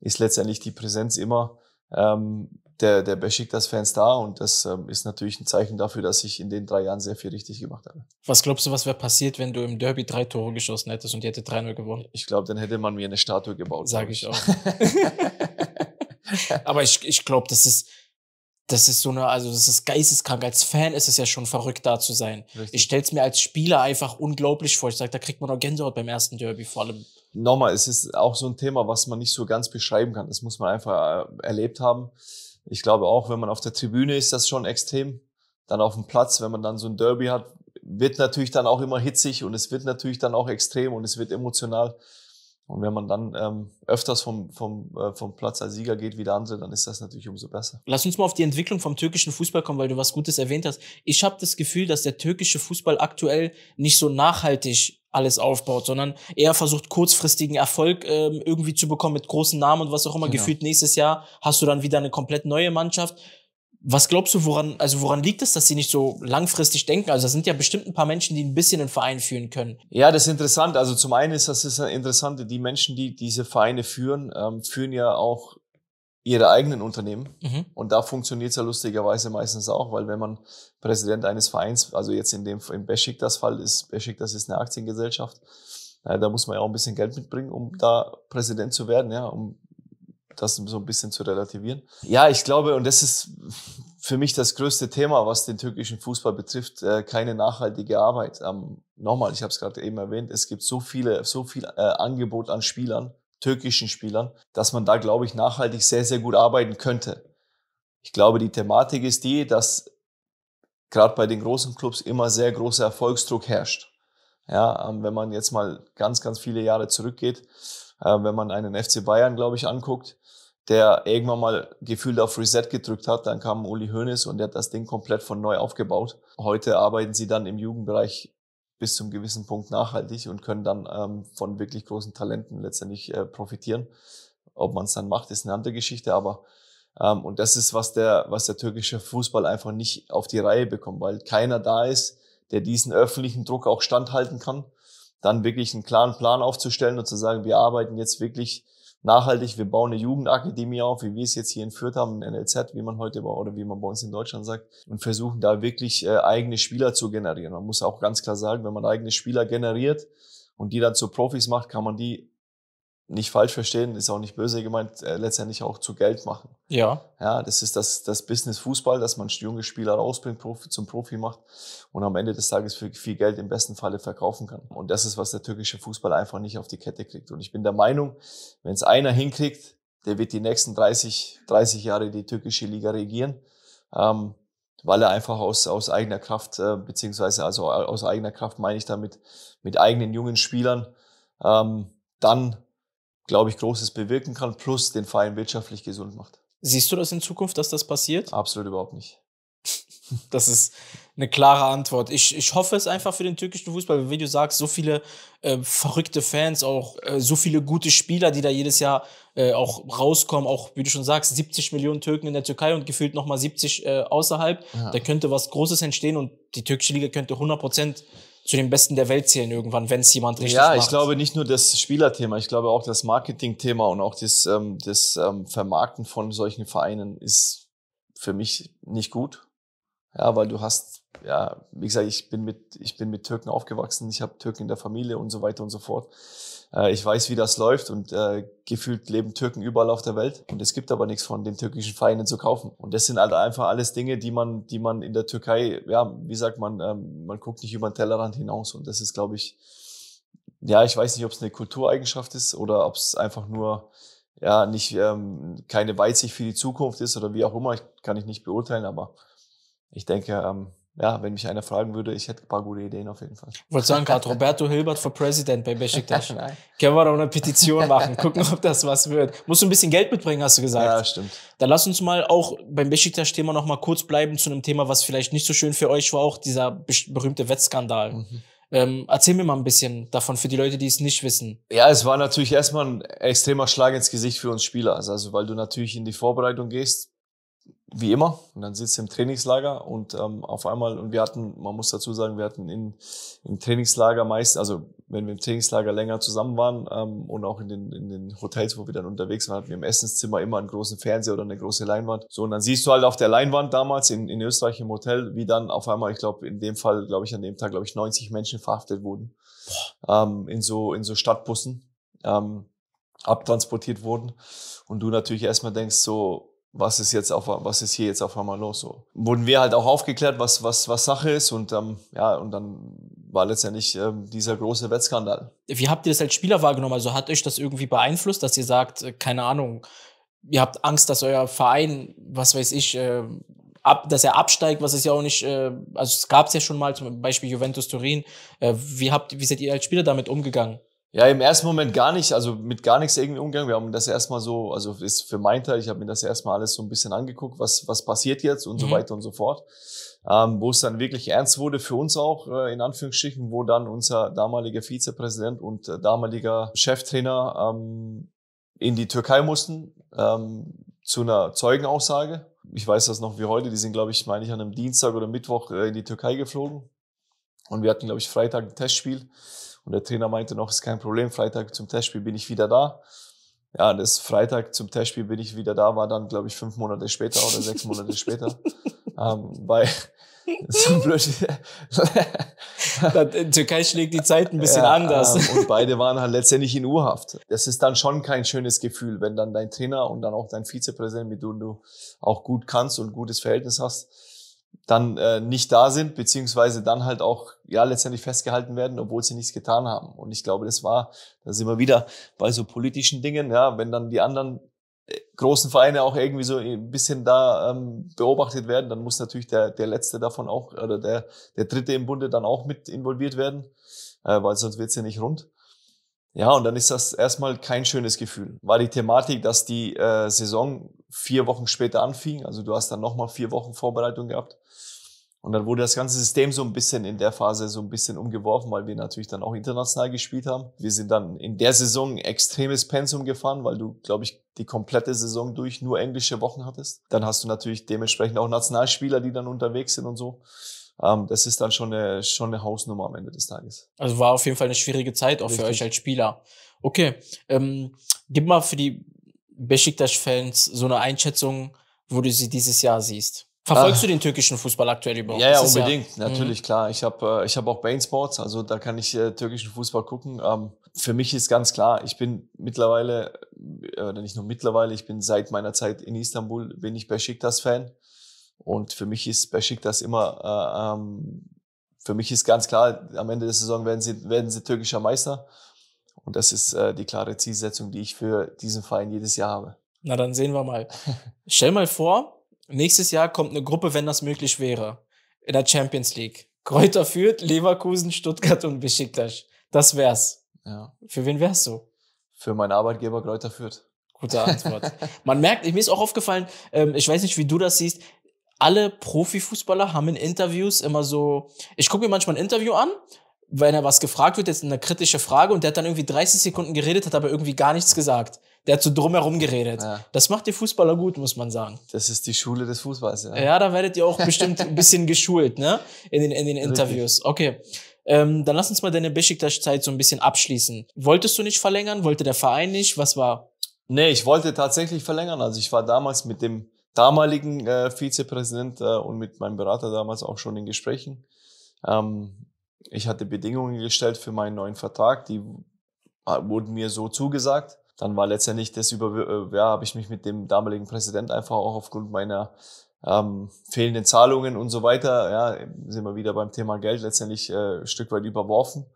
ist letztendlich die Präsenz immer ähm, der, der Besiktas-Fans da und das ähm, ist natürlich ein Zeichen dafür, dass ich in den drei Jahren sehr viel richtig gemacht habe. Was glaubst du, was wäre passiert, wenn du im Derby drei Tore geschossen hättest und die hätte 3-0 gewonnen? Ich glaube, dann hätte man mir eine Statue gebaut. Sag ich auch. Aber ich, ich glaube, das ist, das ist so eine, also das ist geisteskrank. Als Fan ist es ja schon verrückt, da zu sein. Richtig. Ich stell's mir als Spieler einfach unglaublich vor. Ich sag, da kriegt man auch Gänsehaut beim ersten Derby vor allem. Nochmal, es ist auch so ein Thema, was man nicht so ganz beschreiben kann. Das muss man einfach äh, erlebt haben ich glaube auch, wenn man auf der Tribüne ist, das schon extrem. Dann auf dem Platz, wenn man dann so ein Derby hat, wird natürlich dann auch immer hitzig und es wird natürlich dann auch extrem und es wird emotional. Und wenn man dann ähm, öfters vom, vom, äh, vom Platz als Sieger geht wie der andere, dann ist das natürlich umso besser. Lass uns mal auf die Entwicklung vom türkischen Fußball kommen, weil du was Gutes erwähnt hast. Ich habe das Gefühl, dass der türkische Fußball aktuell nicht so nachhaltig alles aufbaut, sondern eher versucht, kurzfristigen Erfolg ähm, irgendwie zu bekommen mit großen Namen und was auch immer. Genau. Gefühlt nächstes Jahr hast du dann wieder eine komplett neue Mannschaft. Was glaubst du, woran, also woran liegt es, dass sie nicht so langfristig denken? Also das sind ja bestimmt ein paar Menschen, die ein bisschen den Verein führen können. Ja, das ist interessant. Also zum einen ist das ist interessant, die Menschen, die diese Vereine führen, ähm, führen ja auch ihre eigenen Unternehmen. Mhm. Und da funktioniert es ja lustigerweise meistens auch, weil wenn man Präsident eines Vereins, also jetzt in dem im das Fall ist das ist eine Aktiengesellschaft. Ja, äh, da muss man ja auch ein bisschen Geld mitbringen, um da Präsident zu werden, ja, um das so ein bisschen zu relativieren. Ja, ich glaube, und das ist für mich das größte Thema, was den türkischen Fußball betrifft, äh, keine nachhaltige Arbeit. Ähm, nochmal, ich habe es gerade eben erwähnt, es gibt so viele, so viel äh, Angebot an Spielern, türkischen Spielern, dass man da, glaube ich, nachhaltig sehr, sehr gut arbeiten könnte. Ich glaube, die Thematik ist die, dass gerade bei den großen Clubs immer sehr großer Erfolgsdruck herrscht. Ja, ähm, wenn man jetzt mal ganz, ganz viele Jahre zurückgeht, äh, wenn man einen FC Bayern, glaube ich, anguckt, der irgendwann mal gefühlt auf Reset gedrückt hat, dann kam Uli Hoeneß und der hat das Ding komplett von neu aufgebaut. Heute arbeiten sie dann im Jugendbereich bis zum gewissen Punkt nachhaltig und können dann ähm, von wirklich großen Talenten letztendlich äh, profitieren. Ob man es dann macht, ist eine andere Geschichte, aber ähm, und das ist, was der, was der türkische Fußball einfach nicht auf die Reihe bekommt, weil keiner da ist, der diesen öffentlichen Druck auch standhalten kann. Dann wirklich einen klaren Plan aufzustellen und zu sagen, wir arbeiten jetzt wirklich nachhaltig, wir bauen eine Jugendakademie auf, wie wir es jetzt hier in Fürth haben, in NLZ, wie man heute war oder wie man bei uns in Deutschland sagt, und versuchen da wirklich äh, eigene Spieler zu generieren. Man muss auch ganz klar sagen, wenn man eigene Spieler generiert und die dann zu Profis macht, kann man die nicht falsch verstehen, ist auch nicht böse gemeint, äh, letztendlich auch zu Geld machen. Ja. Ja, das ist das, das Business Fußball, dass man junge Spieler rausbringt, Profi, zum Profi macht und am Ende des Tages für viel Geld im besten Falle verkaufen kann. Und das ist, was der türkische Fußball einfach nicht auf die Kette kriegt. Und ich bin der Meinung, wenn es einer hinkriegt, der wird die nächsten 30, 30 Jahre die türkische Liga regieren. Ähm, weil er einfach aus, aus eigener Kraft, äh, beziehungsweise also äh, aus eigener Kraft meine ich damit, mit eigenen jungen Spielern ähm, dann glaube ich, Großes bewirken kann, plus den Verein wirtschaftlich gesund macht. Siehst du das in Zukunft, dass das passiert? Absolut überhaupt nicht. Das ist eine klare Antwort. Ich, ich hoffe es einfach für den türkischen Fußball, wie du sagst, so viele äh, verrückte Fans, auch äh, so viele gute Spieler, die da jedes Jahr äh, auch rauskommen, auch wie du schon sagst, 70 Millionen Türken in der Türkei und gefühlt nochmal 70 äh, außerhalb. Ja. Da könnte was Großes entstehen und die türkische Liga könnte 100 Prozent zu den Besten der Welt zählen irgendwann, wenn es jemand richtig ja, macht. Ja, ich glaube nicht nur das Spielerthema, ich glaube auch das Marketingthema und auch das, ähm, das ähm, Vermarkten von solchen Vereinen ist für mich nicht gut. Ja, weil du hast, ja, wie gesagt, ich bin mit, ich bin mit Türken aufgewachsen, ich habe Türken in der Familie und so weiter und so fort äh, ich weiß, wie das läuft und äh, gefühlt leben Türken überall auf der Welt und es gibt aber nichts von den türkischen Vereinen zu kaufen. Und das sind halt einfach alles Dinge, die man, die man in der Türkei, ja, wie sagt man, ähm, man guckt nicht über den Tellerrand hinaus und das ist, glaube ich, ja, ich weiß nicht, ob es eine Kultureigenschaft ist oder ob es einfach nur ja nicht ähm, keine Weitsicht für die Zukunft ist oder wie auch immer, ich, kann ich nicht beurteilen, aber ich denke, ähm, ja, wenn mich einer fragen würde, ich hätte ein paar gute Ideen auf jeden Fall. Ich wollte sagen, gerade Roberto Hilbert für President bei Besiktas. Können wir doch eine Petition machen, gucken, ob das was wird. Musst du ein bisschen Geld mitbringen, hast du gesagt. Ja, stimmt. Dann lass uns mal auch beim Besiktas-Thema noch mal kurz bleiben zu einem Thema, was vielleicht nicht so schön für euch war, auch dieser berühmte Wettskandal. Mhm. Ähm, erzähl mir mal ein bisschen davon für die Leute, die es nicht wissen. Ja, es war natürlich erstmal ein extremer Schlag ins Gesicht für uns Spieler. Also, also weil du natürlich in die Vorbereitung gehst, wie immer. Und dann sitzt du im Trainingslager und ähm, auf einmal, und wir hatten, man muss dazu sagen, wir hatten in, im Trainingslager meist, also wenn wir im Trainingslager länger zusammen waren ähm, und auch in den, in den Hotels, wo wir dann unterwegs waren, hatten wir im Essenszimmer immer einen großen Fernseher oder eine große Leinwand. So, und dann siehst du halt auf der Leinwand damals in, in Österreich im Hotel, wie dann auf einmal, ich glaube, in dem Fall, glaube ich, an dem Tag, glaube ich, 90 Menschen verhaftet wurden ähm, in, so, in so Stadtbussen. Ähm, abtransportiert wurden und du natürlich erstmal denkst so, was ist jetzt auf, was ist hier jetzt auf einmal los? So wurden wir halt auch aufgeklärt, was was was Sache ist und ähm, ja und dann war letztendlich ähm, dieser große Wettskandal. Wie habt ihr das als Spieler wahrgenommen? Also hat euch das irgendwie beeinflusst, dass ihr sagt, äh, keine Ahnung, ihr habt Angst, dass euer Verein, was weiß ich, äh, ab, dass er absteigt, was ist ja auch nicht, äh, also es gab es ja schon mal zum Beispiel Juventus Turin. Äh, wie habt, wie seid ihr als Spieler damit umgegangen? Ja, im ersten Moment gar nicht, also mit gar nichts irgendwie umgegangen. Wir haben das erstmal so, also ist für mein Teil, ich habe mir das erstmal alles so ein bisschen angeguckt, was, was passiert jetzt und mhm. so weiter und so fort. Ähm, wo es dann wirklich ernst wurde für uns auch, äh, in Anführungsstrichen, wo dann unser damaliger Vizepräsident und äh, damaliger Cheftrainer ähm, in die Türkei mussten ähm, zu einer Zeugenaussage. Ich weiß das noch wie heute, die sind, glaube ich, meine ich, an einem Dienstag oder Mittwoch äh, in die Türkei geflogen. Und wir hatten, glaube ich, Freitag ein Testspiel. Und der Trainer meinte noch, ist kein Problem, Freitag zum Testspiel bin ich wieder da. Ja, das Freitag zum Testspiel bin ich wieder da, war dann, glaube ich, fünf Monate später oder sechs Monate später. Ähm, weil so blöd. Türkei schlägt die Zeit ein bisschen ja, anders. Ähm, und beide waren halt letztendlich in Urhaft. Das ist dann schon kein schönes Gefühl, wenn dann dein Trainer und dann auch dein Vizepräsident, mit dem du auch gut kannst und gutes Verhältnis hast, dann äh, nicht da sind, beziehungsweise dann halt auch ja letztendlich festgehalten werden, obwohl sie nichts getan haben. Und ich glaube, das war, da sind wir wieder bei so politischen Dingen, ja, wenn dann die anderen äh, großen Vereine auch irgendwie so ein bisschen da ähm, beobachtet werden, dann muss natürlich der, der letzte davon auch oder der, der dritte im Bunde dann auch mit involviert werden, äh, weil sonst wird's ja nicht rund. Ja, und dann ist das erstmal kein schönes Gefühl. War die Thematik, dass die äh, Saison vier Wochen später anfing, also du hast dann nochmal vier Wochen Vorbereitung gehabt, und dann wurde das ganze System so ein bisschen in der Phase so ein bisschen umgeworfen, weil wir natürlich dann auch international gespielt haben. Wir sind dann in der Saison extremes Pensum gefahren, weil du, glaube ich, die komplette Saison durch nur englische Wochen hattest. Dann hast du natürlich dementsprechend auch Nationalspieler, die dann unterwegs sind und so. Ähm, das ist dann schon eine, schon eine Hausnummer am Ende des Tages. Also war auf jeden Fall eine schwierige Zeit auch Richtig. für euch als Spieler. Okay, ähm, gib mal für die Besiktas-Fans so eine Einschätzung, wo du sie dieses Jahr siehst. Verfolgst ah. du den türkischen Fußball aktuell überhaupt? Ja, ja, unbedingt. Ja. Mhm. Natürlich, mhm. klar. Ich habe äh, ich hab auch Bain Sports, also da kann ich äh, türkischen Fußball gucken. Ähm, für mich ist ganz klar, ich bin mittlerweile, äh, oder nicht nur mittlerweile, ich bin seit meiner Zeit in Istanbul, bin ich Besiktas-Fan. Und für mich ist Besiktas immer, äh, ähm, für mich ist ganz klar, am Ende der Saison werden sie, werden sie türkischer Meister. Und das ist äh, die klare Zielsetzung, die ich für diesen Verein jedes Jahr habe. Na, dann sehen wir mal. Stell mal vor, nächstes Jahr kommt eine Gruppe, wenn das möglich wäre, in der Champions League. Kräuter führt, Leverkusen, Stuttgart und Besiktas. Das wär's. Ja. Für wen wär's so? Für meinen Arbeitgeber Kräuter führt. Gute Antwort. Man merkt, mir ist auch aufgefallen, ähm, ich weiß nicht, wie du das siehst, alle Profifußballer haben in Interviews immer so, ich gucke mir manchmal ein Interview an, wenn er was gefragt wird, jetzt eine kritische Frage und der hat dann irgendwie 30 Sekunden geredet, hat aber irgendwie gar nichts gesagt der hat so drumherum geredet. Ja. Das macht die Fußballer gut, muss man sagen. Das ist die Schule des Fußballs, ja. Ja, da werdet ihr auch bestimmt ein bisschen geschult, ne? In den, in den Interviews. Okay. Ähm, dann lass uns mal deine Besiktas-Zeit so ein bisschen abschließen. Wolltest du nicht verlängern? Wollte der Verein nicht? Was war? Nee, ich wollte tatsächlich verlängern. Also ich war damals mit dem damaligen äh, Vizepräsident äh, und mit meinem Berater damals auch schon in Gesprächen. Ähm, ich hatte Bedingungen gestellt für meinen neuen Vertrag, die äh, wurden mir so zugesagt dann war letztendlich das über, äh, ja, habe ich mich mit dem damaligen Präsident einfach auch aufgrund meiner ähm, fehlenden Zahlungen und so weiter, ja, sind wir wieder beim Thema Geld letztendlich äh, ein Stück weit überworfen.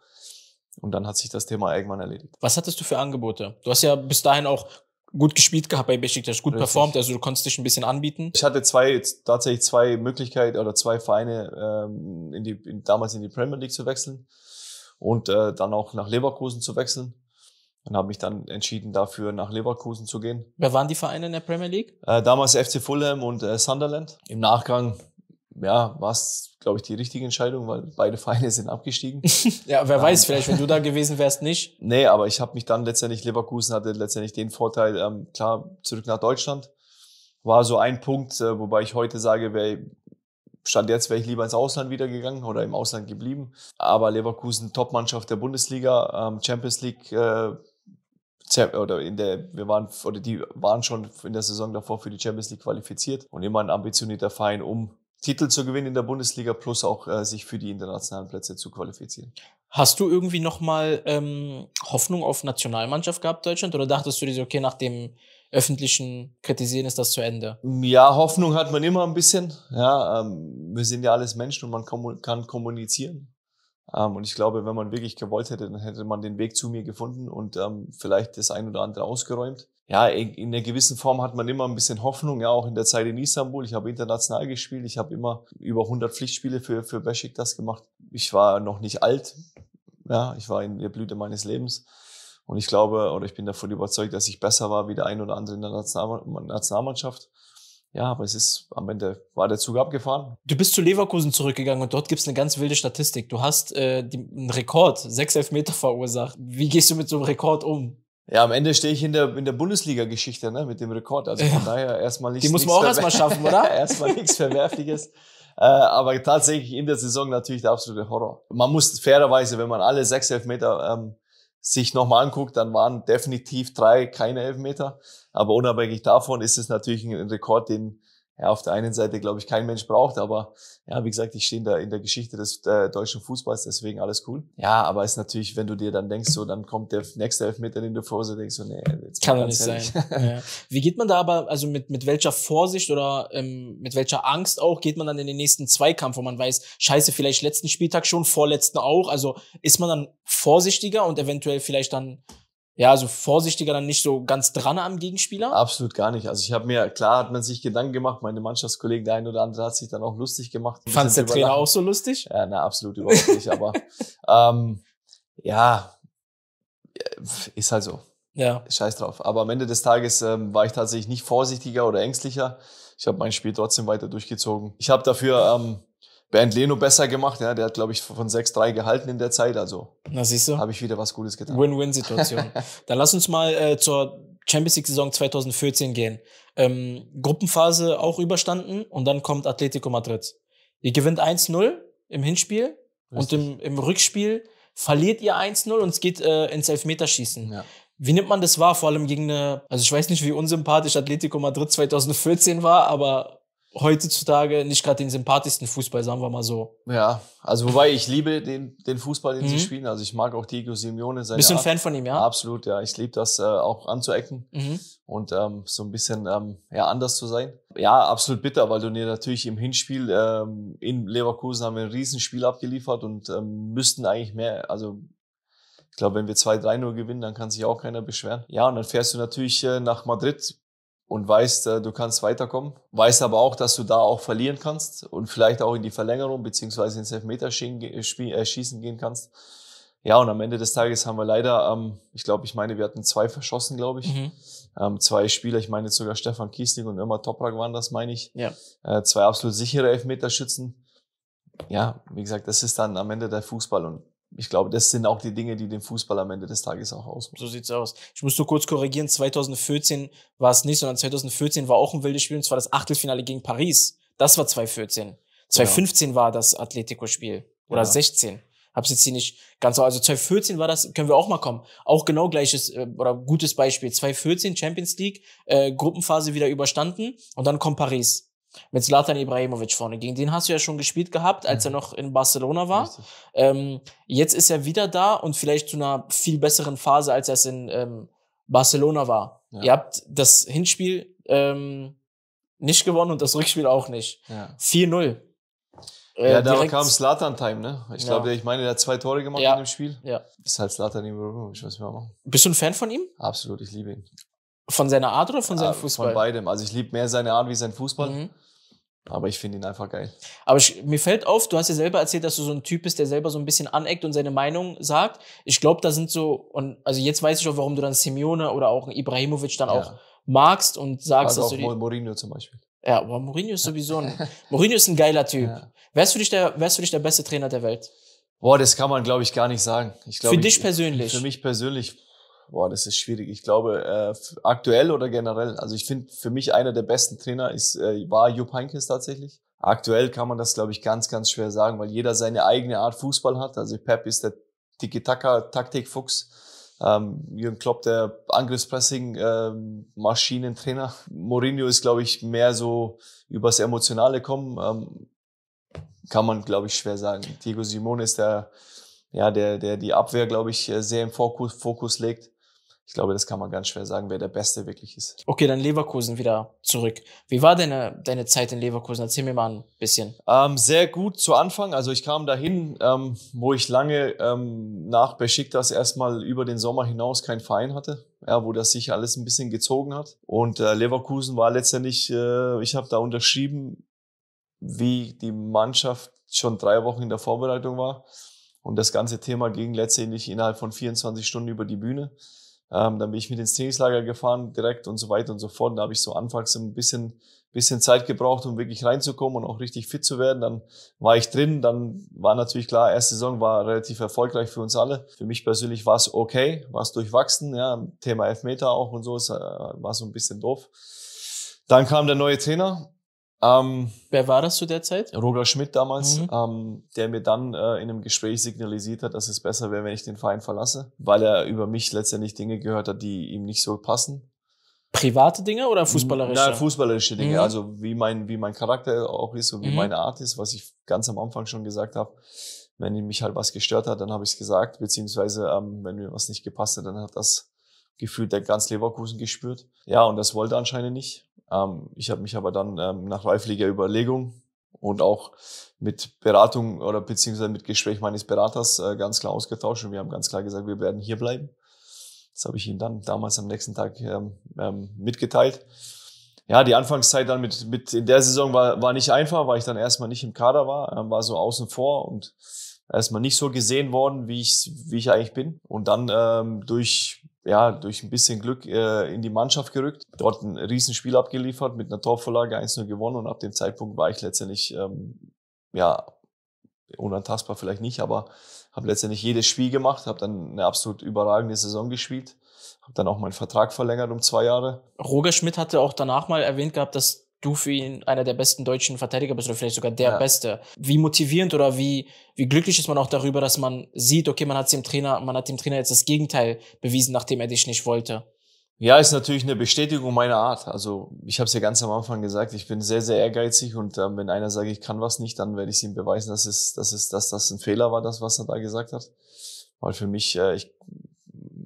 Und dann hat sich das Thema irgendwann erledigt. Was hattest du für Angebote? Du hast ja bis dahin auch gut gespielt gehabt bei Besiktas, gut Richtig. performt, also du konntest dich ein bisschen anbieten. Ich hatte zwei tatsächlich zwei Möglichkeiten oder zwei Vereine ähm, in die, in, damals in die Premier League zu wechseln und äh, dann auch nach Leverkusen zu wechseln und habe mich dann entschieden, dafür nach Leverkusen zu gehen. Wer waren die Vereine in der Premier League? Äh, damals FC Fulham und äh, Sunderland. Im Nachgang ja, war es, glaube ich, die richtige Entscheidung, weil beide Vereine sind abgestiegen. ja, wer ähm, weiß, vielleicht, wenn du da gewesen wärst, nicht. Nee, aber ich habe mich dann letztendlich, Leverkusen hatte letztendlich den Vorteil, ähm, klar, zurück nach Deutschland. War so ein Punkt, äh, wobei ich heute sage, wer Stand jetzt wäre ich lieber ins Ausland wieder gegangen oder im Ausland geblieben. Aber Leverkusen, Top-Mannschaft der Bundesliga, ähm, Champions League, äh, oder in der, wir waren, oder die waren schon in der Saison davor für die Champions League qualifiziert und immer ein ambitionierter Verein, um Titel zu gewinnen in der Bundesliga plus auch äh, sich für die internationalen Plätze zu qualifizieren. Hast du irgendwie nochmal ähm, Hoffnung auf Nationalmannschaft gehabt, Deutschland? Oder dachtest du dir, okay, nach dem öffentlichen Kritisieren ist das zu Ende? Mm, ja, Hoffnung hat man immer ein bisschen. Ja, ähm, wir sind ja alles Menschen und man kann kommunizieren. Ähm, und ich glaube, wenn man wirklich gewollt hätte, dann hätte man den Weg zu mir gefunden und ähm, vielleicht das ein oder andere ausgeräumt. Ja, in, in einer gewissen Form hat man immer ein bisschen Hoffnung, ja, auch in der Zeit in Istanbul. Ich habe international gespielt, ich habe immer über 100 Pflichtspiele für, für Beşiktaş das gemacht. Ich war noch nicht alt, ja, ich war in der Blüte meines Lebens. Und ich glaube, oder ich bin davon überzeugt, dass ich besser war wie der ein oder andere in der Nationalmannschaft ja, aber es ist am Ende war der Zug abgefahren. Du bist zu Leverkusen zurückgegangen und dort gibt es eine ganz wilde Statistik. Du hast äh, die, einen Rekord, sechs Elfmeter verursacht. Wie gehst du mit so einem Rekord um? Ja, am Ende stehe ich in der, in der Bundesliga-Geschichte ne, mit dem Rekord. Also von daher erstmal nichts. Die muss man auch erstmal schaffen, oder? erstmal nichts Verwerfliches. Äh, aber tatsächlich in der Saison natürlich der absolute Horror. Man muss fairerweise, wenn man alle sechs Elfmeter ähm, sich nochmal anguckt, dann waren definitiv drei keine Elfmeter. Aber unabhängig davon ist es natürlich ein Rekord, den ja, auf der einen Seite, glaube ich, kein Mensch braucht, aber ja, wie gesagt, ich stehe da in der Geschichte des äh, deutschen Fußballs, deswegen alles cool. Ja, aber es ist natürlich, wenn du dir dann denkst, so, dann kommt der nächste Elfmeter, den du vor so denkst, so, nee, jetzt kann doch nicht sein. ja. Wie geht man da aber, also mit, mit welcher Vorsicht oder ähm, mit welcher Angst auch, geht man dann in den nächsten Zweikampf, wo man weiß, scheiße, vielleicht letzten Spieltag schon, vorletzten auch, also ist man dann vorsichtiger und eventuell vielleicht dann ja, also vorsichtiger dann nicht so ganz dran am Gegenspieler? Absolut gar nicht. Also ich habe mir, klar hat man sich Gedanken gemacht, meine Mannschaftskollegen, der eine oder andere hat sich dann auch lustig gemacht. Fandst der überlacht. Trainer auch so lustig? Ja, na, absolut überhaupt nicht, aber ähm, ja, ist halt so. Ja. Scheiß drauf. Aber am Ende des Tages ähm, war ich tatsächlich nicht vorsichtiger oder ängstlicher. Ich habe mein Spiel trotzdem weiter durchgezogen. Ich habe dafür ähm, Bernd Leno besser gemacht. Ja, der hat, glaube ich, von 6-3 gehalten in der Zeit. Also Na, siehst du. habe ich wieder was Gutes getan. Win-win-Situation. Dann lass uns mal äh, zur Champions League-Saison 2014 gehen. Ähm, Gruppenphase auch überstanden und dann kommt Atletico Madrid. Ihr gewinnt 1-0 im Hinspiel Richtig. und im, im Rückspiel verliert ihr 1-0 und es geht äh, ins Elfmeterschießen. Ja. Wie nimmt man das wahr, vor allem gegen eine, also ich weiß nicht, wie unsympathisch Atletico Madrid 2014 war, aber heutzutage nicht gerade den sympathischsten Fußball, sagen wir mal so. Ja, also wobei ich liebe den, den Fußball, den mhm. sie spielen. Also ich mag auch Diego Simeone sein. Bist du ein Fan von ihm, ja? Absolut, ja. Ich liebe das äh, auch anzuecken mhm. und ähm, so ein bisschen ähm, ja, anders zu sein. Ja, absolut bitter, weil du dir natürlich im Hinspiel ähm, in Leverkusen haben wir ein Riesenspiel abgeliefert und ähm, müssten eigentlich mehr, also ich glaube, wenn wir 2-3 nur gewinnen, dann kann sich auch keiner beschweren. Ja, und dann fährst du natürlich äh, nach Madrid, und weißt, äh, du kannst weiterkommen, weißt aber auch, dass du da auch verlieren kannst und vielleicht auch in die Verlängerung beziehungsweise ins Elfmeterschießen äh, äh, gehen kannst. Ja, und am Ende des Tages haben wir leider, ähm, ich glaube, ich meine, wir hatten zwei verschossen, glaube ich. Mhm. Ähm, zwei Spieler, ich meine sogar Stefan Kiesling und Irma Toprak waren das, meine ich. Ja. Äh, zwei absolut sichere Elfmeterschützen. Ja, wie gesagt, das ist dann am Ende der Fußball und ich glaube, das sind auch die Dinge, die den Fußball am Ende des Tages auch ausmachen. So sieht's aus. Ich muss nur kurz korrigieren, 2014 war es nicht, sondern 2014 war auch ein wildes Spiel und zwar das Achtelfinale gegen Paris. Das war 2014. 2015 ja. war das Atletico-Spiel. Oder ja. 16. Hab's jetzt hier nicht ganz so. Also 2014 war das, können wir auch mal kommen. Auch genau gleiches äh, oder gutes Beispiel. 2014 Champions League, äh, Gruppenphase wieder überstanden und dann kommt Paris mit Zlatan Ibrahimovic vorne. Gegen den hast du ja schon gespielt gehabt, als mhm. er noch in Barcelona war. Ähm, jetzt ist er wieder da und vielleicht zu einer viel besseren Phase, als er es in ähm, Barcelona war. Ja. Ihr habt das Hinspiel ähm, nicht gewonnen und das Rückspiel auch nicht. Ja. 4-0. Äh, ja, da kam Slatan Time, ne? Ich ja. glaube, ich meine, der hat zwei Tore gemacht ja. in dem Spiel. Ja. Ist halt Slatan Ibrahimovic, was wir machen. Bist du ein Fan von ihm? Absolut, ich liebe ihn. Von seiner Art oder von seinem Fußball? Von beidem. Also ich liebe mehr seine Art wie sein Fußball. Mhm. Aber ich finde ihn einfach geil. Aber ich, mir fällt auf, du hast ja selber erzählt, dass du so ein Typ bist, der selber so ein bisschen aneckt und seine Meinung sagt. Ich glaube, da sind so, und also jetzt weiß ich auch, warum du dann Simeone oder auch Ibrahimovic dann ja. auch magst und sagst, also dass auch du. Auch Mourinho zum Beispiel. Ja, aber Mourinho ist sowieso ein, Mourinho ist ein geiler Typ. Ja. Wärst, du dich der, wärst du dich der beste Trainer der Welt? Boah, das kann man, glaube ich, gar nicht sagen. Ich glaub, für ich, dich persönlich? Für mich persönlich Boah, das ist schwierig. Ich glaube, äh, aktuell oder generell. Also ich finde, für mich einer der besten Trainer ist, äh, war Jupp Heynckes tatsächlich. Aktuell kann man das, glaube ich, ganz, ganz schwer sagen, weil jeder seine eigene Art Fußball hat. Also Pep ist der Tiki-Taka-Taktik-Fuchs. Ähm, Jürgen Klopp, der Angriffspressing-Maschinentrainer. Ähm, Mourinho ist, glaube ich, mehr so übers Emotionale kommen. Ähm, kann man, glaube ich, schwer sagen. Diego Simone ist der, ja, der, der die Abwehr, glaube ich, äh, sehr im Fokus, Fokus legt ich glaube, das kann man ganz schwer sagen, wer der Beste wirklich ist. Okay, dann Leverkusen wieder zurück. Wie war deine, deine Zeit in Leverkusen? Erzähl mir mal ein bisschen. Ähm, sehr gut zu Anfang. Also ich kam dahin, ähm, wo ich lange ähm, nach Besiktas erstmal über den Sommer hinaus keinen Verein hatte. Ja, wo das sich alles ein bisschen gezogen hat. Und äh, Leverkusen war letztendlich, äh, ich habe da unterschrieben, wie die Mannschaft schon drei Wochen in der Vorbereitung war. Und das ganze Thema ging letztendlich innerhalb von 24 Stunden über die Bühne. Ähm, dann bin ich mit ins Trainingslager gefahren direkt und so weiter und so fort. Da habe ich so anfangs ein bisschen, bisschen Zeit gebraucht, um wirklich reinzukommen und auch richtig fit zu werden. Dann war ich drin. Dann war natürlich klar, erste Saison war relativ erfolgreich für uns alle. Für mich persönlich war es okay, war es durchwachsen. Ja, Thema Elfmeter auch und so, es äh, war so ein bisschen doof. Dann kam der neue Trainer ähm, Wer war das zu der Zeit? Roger Schmidt damals, mhm. ähm, der mir dann äh, in einem Gespräch signalisiert hat, dass es besser wäre, wenn ich den Verein verlasse, weil er über mich letztendlich Dinge gehört hat, die ihm nicht so passen. Private Dinge oder fußballerische? Nein, fußballerische Dinge, mhm. also wie mein, wie mein Charakter auch ist und wie mhm. meine Art ist, was ich ganz am Anfang schon gesagt habe. Wenn mich halt was gestört hat, dann habe ich es gesagt, beziehungsweise ähm, wenn mir was nicht gepasst hat, dann hat das gefühlt der ganz Leverkusen gespürt. Ja, und das wollte anscheinend nicht. Ähm, ich habe mich aber dann ähm, nach reiflicher Überlegung und auch mit Beratung oder beziehungsweise mit Gespräch meines Beraters äh, ganz klar ausgetauscht und wir haben ganz klar gesagt, wir werden hier bleiben. Das habe ich ihm dann damals am nächsten Tag ähm, ähm, mitgeteilt. Ja, die Anfangszeit dann mit, mit in der Saison war, war nicht einfach, weil ich dann erstmal nicht im Kader war, ähm, war so außen vor und erstmal nicht so gesehen worden, wie ich, wie ich eigentlich bin. Und dann ähm, durch ja, durch ein bisschen Glück äh, in die Mannschaft gerückt, dort ein Riesenspiel abgeliefert, mit einer Torvorlage 1-0 gewonnen und ab dem Zeitpunkt war ich letztendlich, ähm, ja, unantastbar vielleicht nicht, aber habe letztendlich jedes Spiel gemacht, habe dann eine absolut überragende Saison gespielt, habe dann auch meinen Vertrag verlängert um zwei Jahre. Roger Schmidt hatte auch danach mal erwähnt gehabt, dass du für ihn einer der besten deutschen Verteidiger bist oder vielleicht sogar der ja. Beste. Wie motivierend oder wie, wie glücklich ist man auch darüber, dass man sieht, okay, man hat dem Trainer, man hat dem Trainer jetzt das Gegenteil bewiesen, nachdem er dich nicht wollte. Ja, ist natürlich eine Bestätigung meiner Art. Also ich habe es ja ganz am Anfang gesagt, ich bin sehr, sehr ehrgeizig und äh, wenn einer sagt, ich kann was nicht, dann werde ich es ihm beweisen, dass, es, dass, es, dass das ein Fehler war, das, was er da gesagt hat. Weil für mich, äh, ich,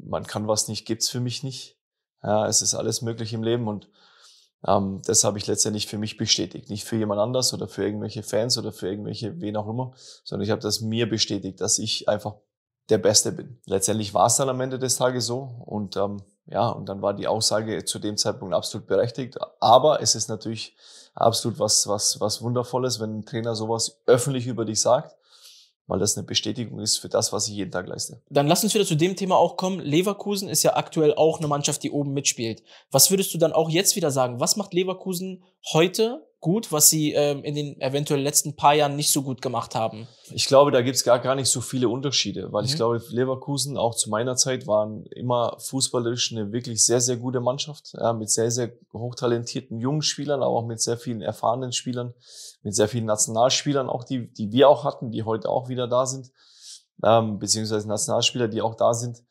man kann was nicht, gibt's für mich nicht. Ja, es ist alles möglich im Leben und ähm, das habe ich letztendlich für mich bestätigt. Nicht für jemand anders oder für irgendwelche Fans oder für irgendwelche wen auch immer, sondern ich habe das mir bestätigt, dass ich einfach der Beste bin. Letztendlich war es dann am Ende des Tages so und ähm, ja, und dann war die Aussage zu dem Zeitpunkt absolut berechtigt. Aber es ist natürlich absolut was, was, was Wundervolles, wenn ein Trainer sowas öffentlich über dich sagt weil das eine Bestätigung ist für das, was ich jeden Tag leiste. Dann lass uns wieder zu dem Thema auch kommen. Leverkusen ist ja aktuell auch eine Mannschaft, die oben mitspielt. Was würdest du dann auch jetzt wieder sagen? Was macht Leverkusen heute gut, was sie ähm, in den eventuell letzten paar Jahren nicht so gut gemacht haben? Ich glaube, da gibt's gar, gar nicht so viele Unterschiede, weil mhm. ich glaube, Leverkusen auch zu meiner Zeit waren immer fußballisch eine wirklich sehr, sehr gute Mannschaft, ja, mit sehr, sehr hochtalentierten jungen Spielern, aber auch mit sehr vielen erfahrenen Spielern, mit sehr vielen Nationalspielern, auch die, die wir auch hatten, die heute auch wieder da sind, ähm, beziehungsweise Nationalspieler, die auch da sind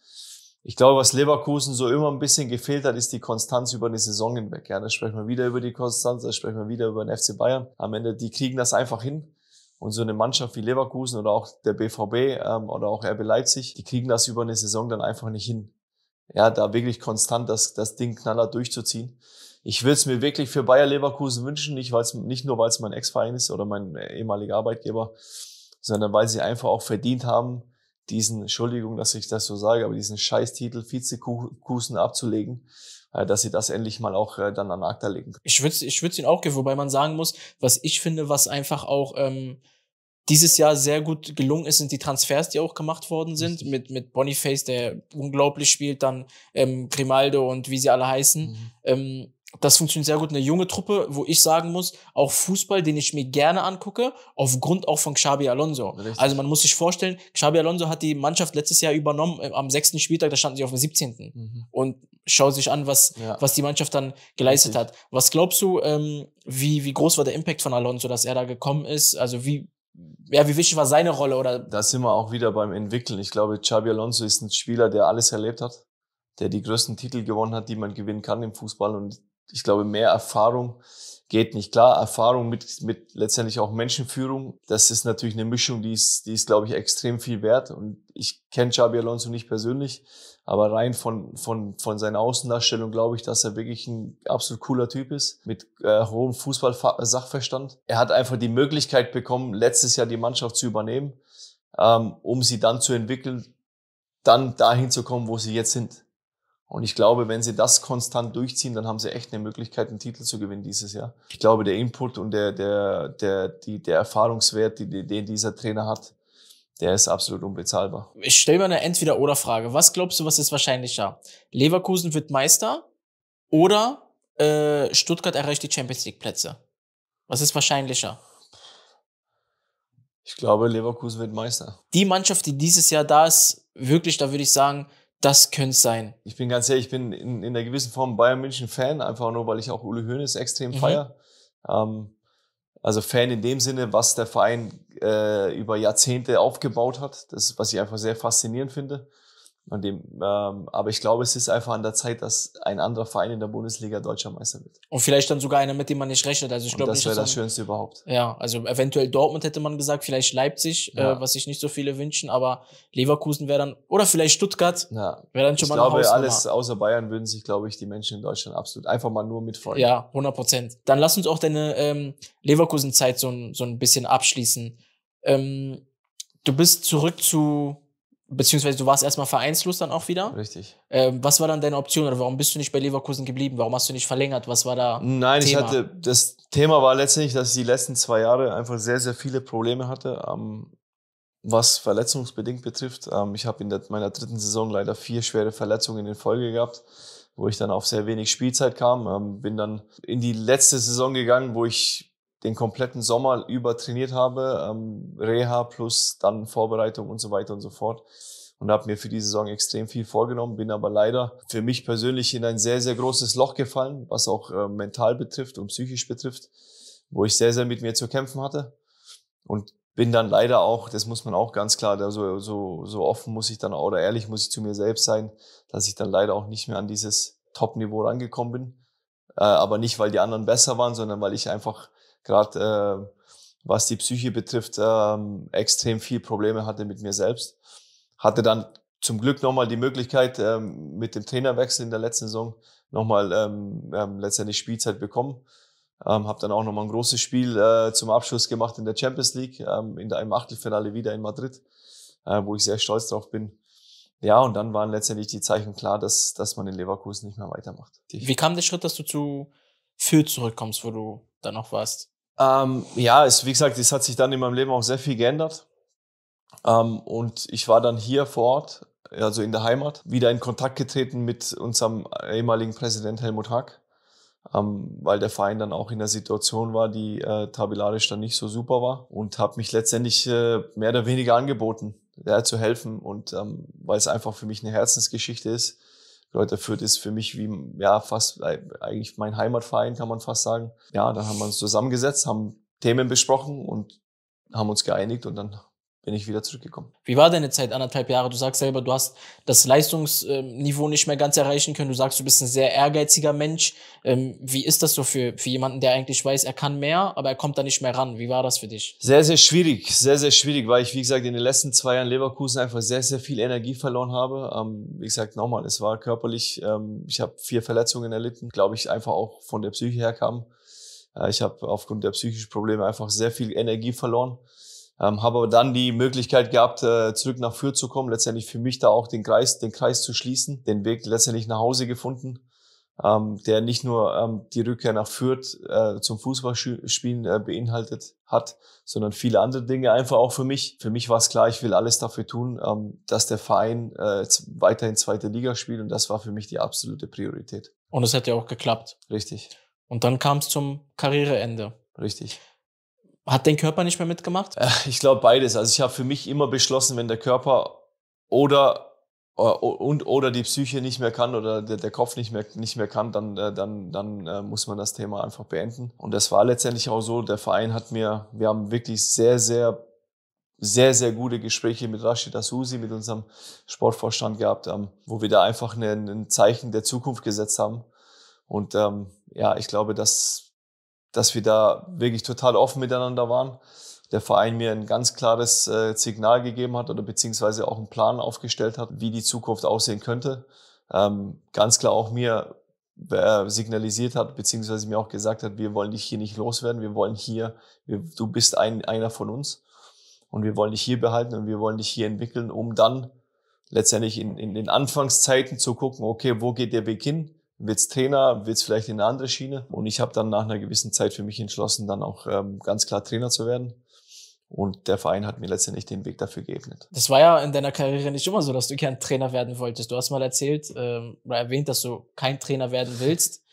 ich glaube, was Leverkusen so immer ein bisschen gefehlt hat, ist die Konstanz über eine Saison hinweg. Ja, da sprechen wir wieder über die Konstanz, da sprechen wir wieder über den FC Bayern. Am Ende, die kriegen das einfach hin. Und so eine Mannschaft wie Leverkusen oder auch der BVB ähm, oder auch RB Leipzig, die kriegen das über eine Saison dann einfach nicht hin. Ja, da wirklich konstant das, das Ding knaller durchzuziehen. Ich würde es mir wirklich für Bayer Leverkusen wünschen, nicht, weil's, nicht nur, weil es mein Ex-Verein ist oder mein ehemaliger Arbeitgeber, sondern weil sie einfach auch verdient haben, diesen, Entschuldigung, dass ich das so sage, aber diesen Scheißtitel Vizekusen abzulegen, äh, dass sie das endlich mal auch äh, dann an ACTA legen können. Ich würde ich würd's ihnen auch geben, wobei man sagen muss, was ich finde, was einfach auch ähm, dieses Jahr sehr gut gelungen ist, sind die Transfers, die auch gemacht worden sind, mit, mit Boniface, der unglaublich spielt, dann ähm, Grimaldo und wie sie alle heißen. Mhm. Ähm, das funktioniert sehr gut. Eine junge Truppe, wo ich sagen muss, auch Fußball, den ich mir gerne angucke, aufgrund auch von Xabi Alonso. Richtig. Also man muss sich vorstellen, Xabi Alonso hat die Mannschaft letztes Jahr übernommen, äh, am sechsten Spieltag, da standen sie auf dem 17. Mhm. Und schau sich an, was, ja. was die Mannschaft dann geleistet Richtig. hat. Was glaubst du, ähm, wie, wie groß war der Impact von Alonso, dass er da gekommen ist? Also wie, ja, wie wichtig war seine Rolle oder? Da sind wir auch wieder beim Entwickeln. Ich glaube, Xabi Alonso ist ein Spieler, der alles erlebt hat, der die größten Titel gewonnen hat, die man gewinnen kann im Fußball und ich glaube, mehr Erfahrung geht nicht. Klar, Erfahrung mit, mit letztendlich auch Menschenführung, das ist natürlich eine Mischung, die ist, die ist glaube ich, extrem viel wert. Und ich kenne Xabi Alonso nicht persönlich, aber rein von, von, von seiner Außendarstellung glaube ich, dass er wirklich ein absolut cooler Typ ist, mit äh, hohem Fußball-Sachverstand. Er hat einfach die Möglichkeit bekommen, letztes Jahr die Mannschaft zu übernehmen, ähm, um sie dann zu entwickeln, dann dahin zu kommen, wo sie jetzt sind. Und ich glaube, wenn sie das konstant durchziehen, dann haben sie echt eine Möglichkeit, einen Titel zu gewinnen dieses Jahr. Ich glaube, der Input und der, der, der, die, der Erfahrungswert, die, den dieser Trainer hat, der ist absolut unbezahlbar. Ich stelle mir eine Entweder-Oder-Frage. Was glaubst du, was ist wahrscheinlicher? Leverkusen wird Meister oder äh, Stuttgart erreicht die Champions League-Plätze? Was ist wahrscheinlicher? Ich glaube, Leverkusen wird Meister. Die Mannschaft, die dieses Jahr da ist, wirklich, da würde ich sagen, das könnte sein. Ich bin ganz ehrlich, ich bin in, in einer gewissen Form Bayern München Fan, einfach nur, weil ich auch Uli Hoeneß extrem mhm. feier. Ähm, also Fan in dem Sinne, was der Verein äh, über Jahrzehnte aufgebaut hat, das was ich einfach sehr faszinierend finde. Und dem, ähm, aber ich glaube, es ist einfach an der Zeit, dass ein anderer Verein in der Bundesliga deutscher Meister wird. Und vielleicht dann sogar einer, mit dem man nicht rechnet. Also ich glaube, das wäre das Schönste überhaupt. Ja, also eventuell Dortmund hätte man gesagt, vielleicht Leipzig, äh, ja. äh, was sich nicht so viele wünschen, aber Leverkusen wäre dann oder vielleicht Stuttgart. Ja. Wäre dann schon ich mal glaube, eine alles außer Bayern würden sich, glaube ich, die Menschen in Deutschland absolut einfach mal nur mitfreuen. Ja, 100 Prozent. Dann lass uns auch deine ähm, Leverkusen-Zeit so, so ein bisschen abschließen. Ähm, du bist zurück zu Beziehungsweise du warst erstmal vereinslos dann auch wieder. Richtig. Ähm, was war dann deine Option oder warum bist du nicht bei Leverkusen geblieben? Warum hast du nicht verlängert? Was war da? Nein, Thema? ich hatte das Thema war letztendlich, dass ich die letzten zwei Jahre einfach sehr sehr viele Probleme hatte, ähm, was verletzungsbedingt betrifft. Ähm, ich habe in der, meiner dritten Saison leider vier schwere Verletzungen in Folge gehabt, wo ich dann auf sehr wenig Spielzeit kam. Ähm, bin dann in die letzte Saison gegangen, wo ich den kompletten Sommer über trainiert habe, ähm, Reha plus dann Vorbereitung und so weiter und so fort. Und habe mir für die Saison extrem viel vorgenommen, bin aber leider für mich persönlich in ein sehr, sehr großes Loch gefallen, was auch äh, mental betrifft und psychisch betrifft, wo ich sehr, sehr mit mir zu kämpfen hatte. Und bin dann leider auch, das muss man auch ganz klar, so, so, so offen muss ich dann oder ehrlich muss ich zu mir selbst sein, dass ich dann leider auch nicht mehr an dieses Top-Niveau rangekommen bin. Äh, aber nicht, weil die anderen besser waren, sondern weil ich einfach gerade äh, was die Psyche betrifft, ähm, extrem viel Probleme hatte mit mir selbst. Hatte dann zum Glück nochmal die Möglichkeit, ähm, mit dem Trainerwechsel in der letzten Saison nochmal ähm, ähm, letztendlich Spielzeit bekommen. Ähm, habe dann auch nochmal ein großes Spiel äh, zum Abschluss gemacht in der Champions League, ähm, in einem Achtelfinale wieder in Madrid, äh, wo ich sehr stolz drauf bin. Ja, und dann waren letztendlich die Zeichen klar, dass, dass man in Leverkusen nicht mehr weitermacht. Wie kam der Schritt, dass du zu Fürth zurückkommst, wo du dann noch warst? Ähm, ja, es, wie gesagt, es hat sich dann in meinem Leben auch sehr viel geändert. Ähm, und ich war dann hier vor Ort, also in der Heimat, wieder in Kontakt getreten mit unserem ehemaligen Präsident Helmut Hack, ähm, weil der Verein dann auch in der Situation war, die äh, tabellarisch dann nicht so super war und habe mich letztendlich äh, mehr oder weniger angeboten, ja, zu helfen und ähm, weil es einfach für mich eine Herzensgeschichte ist Leute, Fürth ist für mich wie, ja, fast äh, eigentlich mein Heimatverein, kann man fast sagen. Ja, dann haben wir uns zusammengesetzt, haben Themen besprochen und haben uns geeinigt und dann bin ich wieder zurückgekommen. Wie war deine Zeit, anderthalb Jahre? Du sagst selber, du hast das Leistungsniveau ähm, nicht mehr ganz erreichen können. Du sagst, du bist ein sehr ehrgeiziger Mensch. Ähm, wie ist das so für, für jemanden, der eigentlich weiß, er kann mehr, aber er kommt da nicht mehr ran? Wie war das für dich? Sehr, sehr schwierig. Sehr, sehr schwierig, weil ich, wie gesagt, in den letzten zwei Jahren Leverkusen einfach sehr, sehr viel Energie verloren habe. Ähm, wie gesagt, nochmal, es war körperlich. Ich habe vier Verletzungen erlitten, glaube ich, einfach auch von der Psyche her kam. Äh, ich habe aufgrund der psychischen Probleme einfach sehr viel Energie verloren. Ähm, habe aber dann die Möglichkeit gehabt, äh, zurück nach Fürth zu kommen, letztendlich für mich da auch den Kreis, den Kreis zu schließen, den Weg letztendlich nach Hause gefunden, ähm, der nicht nur ähm, die Rückkehr nach Fürth äh, zum Fußballspielen äh, beinhaltet hat, sondern viele andere Dinge einfach auch für mich. Für mich war es klar, ich will alles dafür tun, ähm, dass der Verein äh, weiterhin zweite Liga spielt und das war für mich die absolute Priorität. Und es hat ja auch geklappt. Richtig. Und dann kam es zum Karriereende. Richtig. Hat dein Körper nicht mehr mitgemacht? Äh, ich glaube beides. Also ich habe für mich immer beschlossen, wenn der Körper oder äh, und oder die Psyche nicht mehr kann oder der, der Kopf nicht mehr nicht mehr kann, dann äh, dann dann muss man das Thema einfach beenden. Und das war letztendlich auch so. Der Verein hat mir, wir haben wirklich sehr sehr sehr, sehr gute Gespräche mit Rashid Asusi, mit unserem Sportvorstand gehabt, ähm, wo wir da einfach ne, ein Zeichen der Zukunft gesetzt haben. Und ähm, ja, ich glaube, dass dass wir da wirklich total offen miteinander waren. Der Verein mir ein ganz klares äh, Signal gegeben hat oder beziehungsweise auch einen Plan aufgestellt hat, wie die Zukunft aussehen könnte. Ähm, ganz klar auch mir äh, signalisiert hat, beziehungsweise mir auch gesagt hat, wir wollen dich hier nicht loswerden, wir wollen hier, wir, du bist ein, einer von uns und wir wollen dich hier behalten und wir wollen dich hier entwickeln, um dann letztendlich in, in den Anfangszeiten zu gucken, okay, wo geht der Weg hin? wird's Trainer, wird's vielleicht in eine andere Schiene. Und ich habe dann nach einer gewissen Zeit für mich entschlossen, dann auch ähm, ganz klar Trainer zu werden. Und der Verein hat mir letztendlich den Weg dafür geebnet. Das war ja in deiner Karriere nicht immer so, dass du gern Trainer werden wolltest. Du hast mal erzählt ähm, oder erwähnt, dass du kein Trainer werden willst.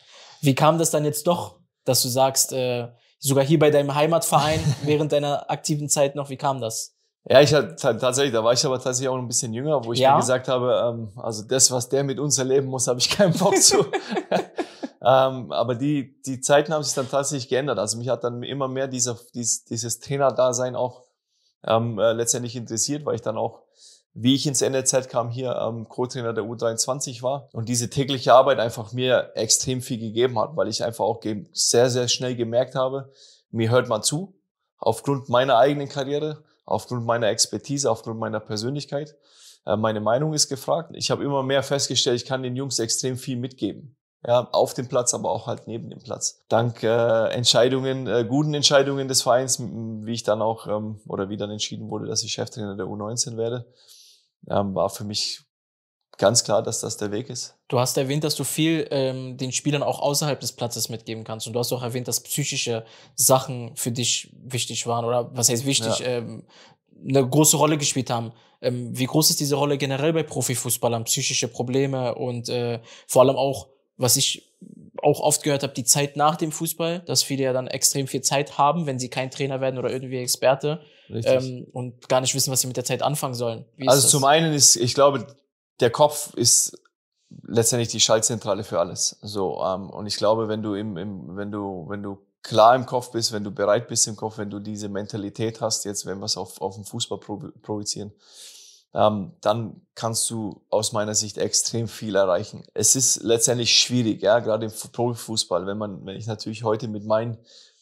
Wie kam das dann jetzt doch, dass du sagst, äh, sogar hier bei deinem Heimatverein während deiner aktiven Zeit noch, wie kam das? Ja, ich hatte tatsächlich, da war ich aber tatsächlich auch ein bisschen jünger, wo ich ja. mir gesagt habe, ähm, also das, was der mit uns erleben muss, habe ich keinen Bock zu. ähm, aber die, die Zeiten haben sich dann tatsächlich geändert. Also mich hat dann immer mehr dieser, dies, dieses Trainer-Dasein auch ähm, äh, letztendlich interessiert, weil ich dann auch, wie ich ins NLZ kam, hier ähm, Co-Trainer der U23 war und diese tägliche Arbeit einfach mir extrem viel gegeben hat, weil ich einfach auch sehr, sehr schnell gemerkt habe, mir hört man zu, aufgrund meiner eigenen Karriere aufgrund meiner Expertise, aufgrund meiner Persönlichkeit. Äh, meine Meinung ist gefragt. Ich habe immer mehr festgestellt, ich kann den Jungs extrem viel mitgeben. Ja, auf dem Platz, aber auch halt neben dem Platz. Dank äh, Entscheidungen, äh, guten Entscheidungen des Vereins, wie ich dann auch ähm, oder wie dann entschieden wurde, dass ich Cheftrainer der U19 werde, ähm, war für mich ganz klar, dass das der Weg ist. Du hast erwähnt, dass du viel ähm, den Spielern auch außerhalb des Platzes mitgeben kannst. Und du hast auch erwähnt, dass psychische Sachen für dich wichtig waren oder was heißt wichtig, ja. ähm, eine große Rolle gespielt haben. Ähm, wie groß ist diese Rolle generell bei Profifußballern? Psychische Probleme und äh, vor allem auch, was ich auch oft gehört habe, die Zeit nach dem Fußball, dass viele ja dann extrem viel Zeit haben, wenn sie kein Trainer werden oder irgendwie Experte ähm, und gar nicht wissen, was sie mit der Zeit anfangen sollen. also zum einen ist, ich glaube, der Kopf ist letztendlich die Schaltzentrale für alles. So, ähm, und ich glaube, wenn du im, im, wenn du, wenn du klar im Kopf bist, wenn du bereit bist im Kopf, wenn du diese Mentalität hast, jetzt wenn wir es auf, auf den Fußball projizieren, ähm, dann kannst du aus meiner Sicht extrem viel erreichen. Es ist letztendlich schwierig, ja, gerade im Profifußball, wenn man, wenn ich natürlich heute mit meinen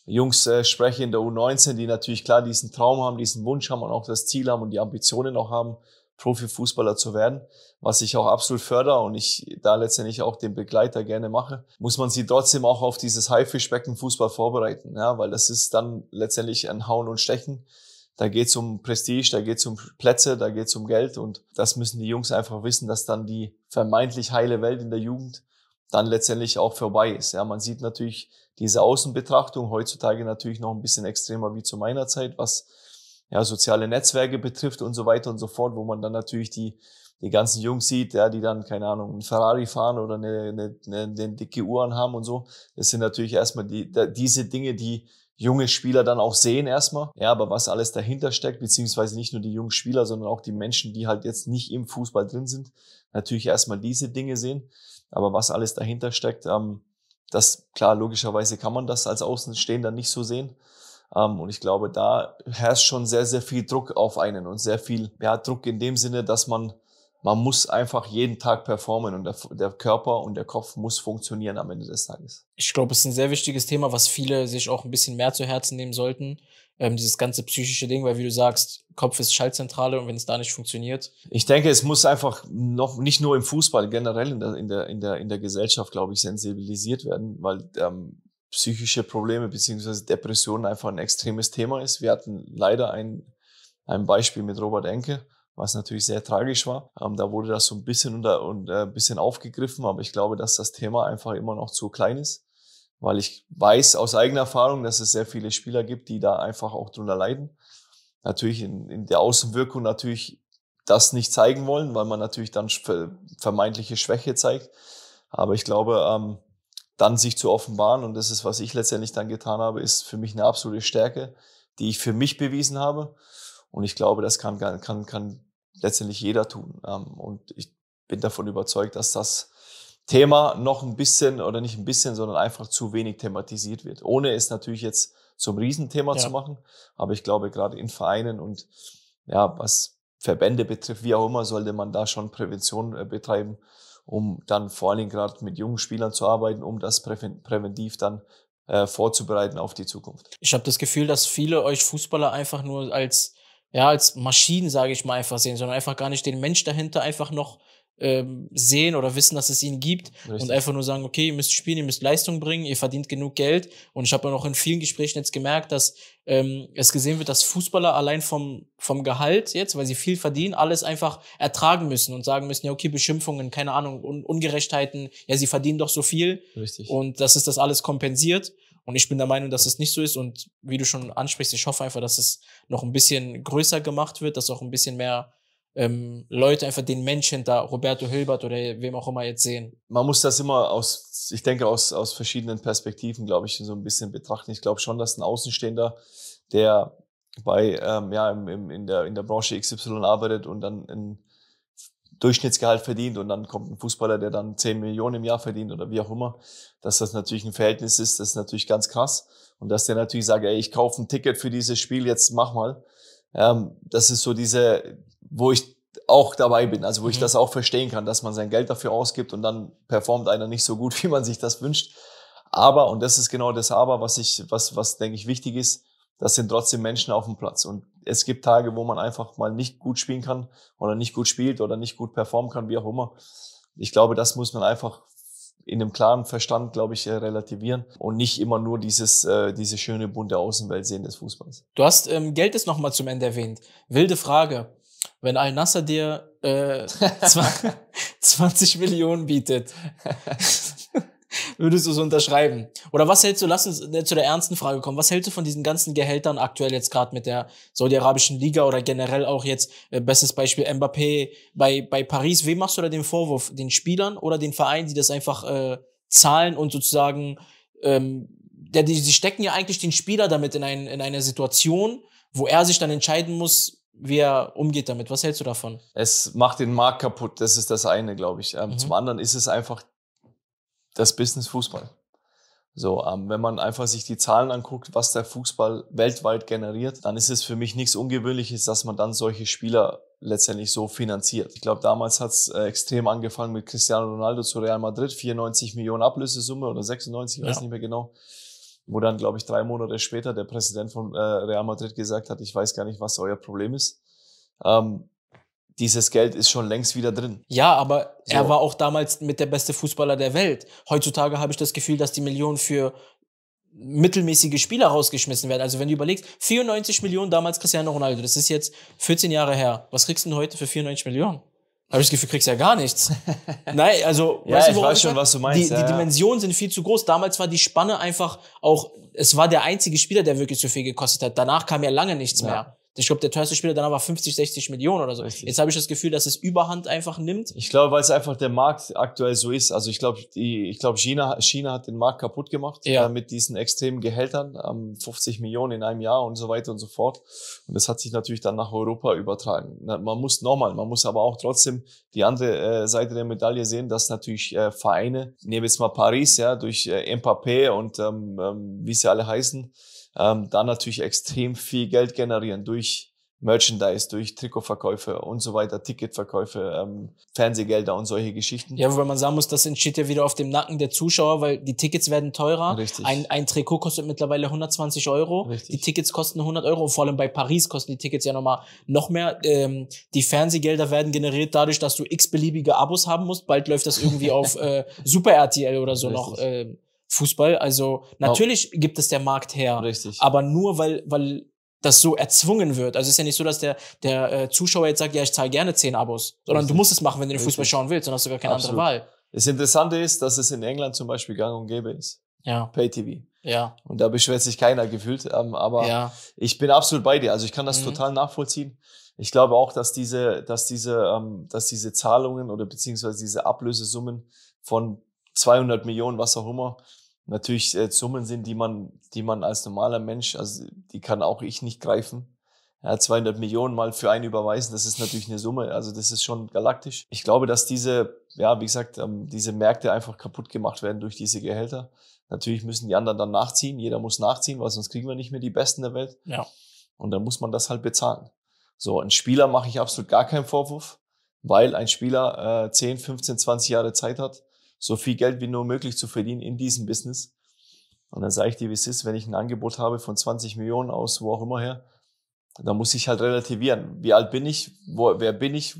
Jungs äh, spreche in der U19, die natürlich klar diesen Traum haben, diesen Wunsch haben und auch das Ziel haben und die Ambitionen auch haben, Profifußballer zu werden, was ich auch absolut fördere und ich da letztendlich auch den Begleiter gerne mache, muss man sie trotzdem auch auf dieses Haifischbecken Fußball vorbereiten, ja, weil das ist dann letztendlich ein Hauen und Stechen. Da geht's um Prestige, da geht's um Plätze, da geht's um Geld und das müssen die Jungs einfach wissen, dass dann die vermeintlich heile Welt in der Jugend dann letztendlich auch vorbei ist. Ja, man sieht natürlich diese Außenbetrachtung heutzutage natürlich noch ein bisschen extremer wie zu meiner Zeit, was ja, soziale Netzwerke betrifft und so weiter und so fort, wo man dann natürlich die, die ganzen Jungs sieht, ja, die dann, keine Ahnung, einen Ferrari fahren oder eine, eine, eine, eine dicke Uhren haben und so. Das sind natürlich erstmal die, diese Dinge, die junge Spieler dann auch sehen erstmal. Ja, aber was alles dahinter steckt, beziehungsweise nicht nur die jungen Spieler, sondern auch die Menschen, die halt jetzt nicht im Fußball drin sind, natürlich erstmal diese Dinge sehen. Aber was alles dahinter steckt, ähm, das, klar, logischerweise kann man das als Außenstehender nicht so sehen. Ähm, und ich glaube, da herrscht schon sehr, sehr viel Druck auf einen und sehr viel ja, Druck in dem Sinne, dass man, man muss einfach jeden Tag performen und der, der Körper und der Kopf muss funktionieren am Ende des Tages. Ich glaube, es ist ein sehr wichtiges Thema, was viele sich auch ein bisschen mehr zu Herzen nehmen sollten. Ähm, dieses ganze psychische Ding, weil wie du sagst, Kopf ist Schaltzentrale und wenn es da nicht funktioniert. Ich denke, es muss einfach noch nicht nur im Fußball, generell in der, in der, in der, in der Gesellschaft, glaube ich, sensibilisiert werden, weil ähm, psychische Probleme bzw. Depressionen einfach ein extremes Thema ist. Wir hatten leider ein, ein Beispiel mit Robert Enke, was natürlich sehr tragisch war. Ähm, da wurde das so ein bisschen unter, und, äh, ein bisschen aufgegriffen, aber ich glaube, dass das Thema einfach immer noch zu klein ist, weil ich weiß aus eigener Erfahrung, dass es sehr viele Spieler gibt, die da einfach auch drunter leiden. Natürlich in, in der Außenwirkung natürlich das nicht zeigen wollen, weil man natürlich dann vermeintliche Schwäche zeigt. Aber ich glaube, ähm, dann sich zu offenbaren. Und das ist, was ich letztendlich dann getan habe, ist für mich eine absolute Stärke, die ich für mich bewiesen habe. Und ich glaube, das kann, kann, kann letztendlich jeder tun. Ähm, und ich bin davon überzeugt, dass das Thema noch ein bisschen oder nicht ein bisschen, sondern einfach zu wenig thematisiert wird. Ohne es natürlich jetzt zum Riesenthema ja. zu machen. Aber ich glaube, gerade in Vereinen und ja, was Verbände betrifft, wie auch immer, sollte man da schon Prävention äh, betreiben, um dann vor allen Dingen gerade mit jungen Spielern zu arbeiten, um das präventiv dann äh, vorzubereiten auf die Zukunft. Ich habe das Gefühl, dass viele euch Fußballer einfach nur als ja als Maschinen, sage ich mal, einfach sehen, sondern einfach gar nicht den Mensch dahinter einfach noch ähm, sehen oder wissen, dass es ihn gibt Richtig. und einfach nur sagen, okay, ihr müsst spielen, ihr müsst Leistung bringen, ihr verdient genug Geld. Und ich habe ja auch in vielen Gesprächen jetzt gemerkt, dass ähm, es gesehen wird, dass Fußballer allein vom, vom Gehalt jetzt, weil sie viel verdienen, alles einfach ertragen müssen und sagen müssen, ja, okay, Beschimpfungen, keine Ahnung, Un Ungerechtheiten, ja, sie verdienen doch so viel. Richtig. Und dass es das alles kompensiert. Und ich bin der Meinung, dass es nicht so ist. Und wie du schon ansprichst, ich hoffe einfach, dass es noch ein bisschen größer gemacht wird, dass auch ein bisschen mehr ähm, Leute einfach den Menschen da, Roberto Hilbert oder wem auch immer jetzt sehen? Man muss das immer aus, ich denke, aus, aus verschiedenen Perspektiven, glaube ich, so ein bisschen betrachten. Ich glaube schon, dass ein Außenstehender, der bei, ähm, ja, im, im, in, der, in der Branche XY arbeitet und dann ein Durchschnittsgehalt verdient und dann kommt ein Fußballer, der dann 10 Millionen im Jahr verdient oder wie auch immer, dass das natürlich ein Verhältnis ist, das ist natürlich ganz krass. Und dass der natürlich sagt, ey, ich kaufe ein Ticket für dieses Spiel, jetzt mach mal. Ähm, das ist so diese, wo ich auch dabei bin, also wo ich mhm. das auch verstehen kann, dass man sein Geld dafür ausgibt und dann performt einer nicht so gut, wie man sich das wünscht. Aber, und das ist genau das Aber, was ich, was, was denke ich wichtig ist, das sind trotzdem Menschen auf dem Platz. Und es gibt Tage, wo man einfach mal nicht gut spielen kann oder nicht gut spielt oder nicht gut performen kann, wie auch immer. Ich glaube, das muss man einfach in einem klaren Verstand, glaube ich, äh, relativieren und nicht immer nur dieses, äh, diese schöne bunte Außenwelt sehen des Fußballs. Du hast ähm, Geld ist nochmal zum Ende erwähnt. Wilde Frage wenn Al-Nasser dir äh, 20 Millionen bietet, würdest du es unterschreiben? Oder was hältst du, lass uns äh, zu der ernsten Frage kommen, was hältst du von diesen ganzen Gehältern aktuell jetzt gerade mit der Saudi-Arabischen Liga oder generell auch jetzt, äh, bestes Beispiel Mbappé bei, bei Paris, wem machst du da den Vorwurf? Den Spielern oder den Vereinen, die das einfach äh, zahlen und sozusagen, ähm, der, die, die stecken ja eigentlich den Spieler damit in, ein, in eine Situation, wo er sich dann entscheiden muss, wie er umgeht damit. Was hältst du davon? Es macht den Markt kaputt, das ist das eine, glaube ich. Ähm, mhm. Zum anderen ist es einfach das Business Fußball. So, ähm, wenn man einfach sich die Zahlen anguckt, was der Fußball weltweit generiert, dann ist es für mich nichts Ungewöhnliches, dass man dann solche Spieler letztendlich so finanziert. Ich glaube, damals hat es äh, extrem angefangen mit Cristiano Ronaldo zu Real Madrid, 94 Millionen Ablösesumme oder 96, ja. weiß nicht mehr genau wo dann, glaube ich, drei Monate später der Präsident von äh, Real Madrid gesagt hat, ich weiß gar nicht, was euer Problem ist. Ähm, dieses Geld ist schon längst wieder drin. Ja, aber so. er war auch damals mit der beste Fußballer der Welt. Heutzutage habe ich das Gefühl, dass die Millionen für mittelmäßige Spieler rausgeschmissen werden. Also wenn du überlegst, 94 Millionen damals Cristiano Ronaldo, das ist jetzt 14 Jahre her. Was kriegst du denn heute für 94 Millionen? habe ich das Gefühl, kriegst ja gar nichts. Nein, also, ja, weißt du, ich weiß schon, was du meinst. Die, ja. die, Dimensionen sind viel zu groß. Damals war die Spanne einfach auch, es war der einzige Spieler, der wirklich so viel gekostet hat. Danach kam ja lange nichts ja. mehr. Ich glaube, der teuerste Spieler danach war 50, 60 Millionen oder so. Richtig. Jetzt habe ich das Gefühl, dass es Überhand einfach nimmt. Ich glaube, weil es einfach der Markt aktuell so ist. Also ich glaube, ich glaube, China, China hat den Markt kaputt gemacht ja. äh, mit diesen extremen Gehältern, ähm, 50 Millionen in einem Jahr und so weiter und so fort. Und das hat sich natürlich dann nach Europa übertragen. Na, man muss nochmal, man muss aber auch trotzdem die andere äh, Seite der Medaille sehen, dass natürlich äh, Vereine, nehmen jetzt mal Paris, ja, durch äh, Mbappé und ähm, ähm, wie sie alle heißen, ähm, dann natürlich extrem viel Geld generieren durch Merchandise, durch Trikotverkäufe und so weiter, Ticketverkäufe, ähm, Fernsehgelder und solche Geschichten. Ja, wobei man sagen muss, das entsteht ja wieder auf dem Nacken der Zuschauer, weil die Tickets werden teurer. Richtig. Ein, ein Trikot kostet mittlerweile 120 Euro. Richtig. Die Tickets kosten 100 Euro. Vor allem bei Paris kosten die Tickets ja nochmal noch mehr. Ähm, die Fernsehgelder werden generiert dadurch, dass du x-beliebige Abos haben musst. Bald läuft das irgendwie auf äh, Super RTL oder so Richtig. noch. Äh, Fußball. Also natürlich oh. gibt es der Markt her, Richtig. aber nur weil, weil das so erzwungen wird. Also es ist ja nicht so, dass der, der äh, Zuschauer jetzt sagt, ja, ich zahle gerne zehn Abos, sondern Richtig. du musst es machen, wenn du den Fußball Richtig. schauen willst, dann hast du gar keine Absolut. andere Wahl. Das Interessante ist, dass es in England zum Beispiel gang und gäbe ist. Ja. Pay-TV. Ja. Und da beschwert sich keiner gefühlt. Ähm, aber ja. ich bin absolut bei dir. Also ich kann das mhm. total nachvollziehen. Ich glaube auch, dass diese, dass diese, ähm, dass diese Zahlungen oder beziehungsweise diese Ablösesummen von 200 Millionen, was auch immer, natürlich äh, Summen sind, die man, die man als normaler Mensch, also die kann auch ich nicht greifen. Ja, 200 Millionen mal für einen überweisen, das ist natürlich eine Summe. Also das ist schon galaktisch. Ich glaube, dass diese, ja, wie gesagt, ähm, diese Märkte einfach kaputt gemacht werden durch diese Gehälter. Natürlich müssen die anderen dann nachziehen. Jeder muss nachziehen, weil sonst kriegen wir nicht mehr die Besten der Welt. Ja. Und dann muss man das halt bezahlen. So, ein Spieler mache ich absolut gar keinen Vorwurf, weil ein Spieler äh, 10, 15, 20 Jahre Zeit hat, so viel Geld wie nur möglich zu verdienen in diesem Business. Und dann sage ich dir, wie es ist, wenn ich ein Angebot habe von 20 Millionen aus, wo auch immer her, da muss ich halt relativieren. Wie alt bin ich? Wo, wer bin ich?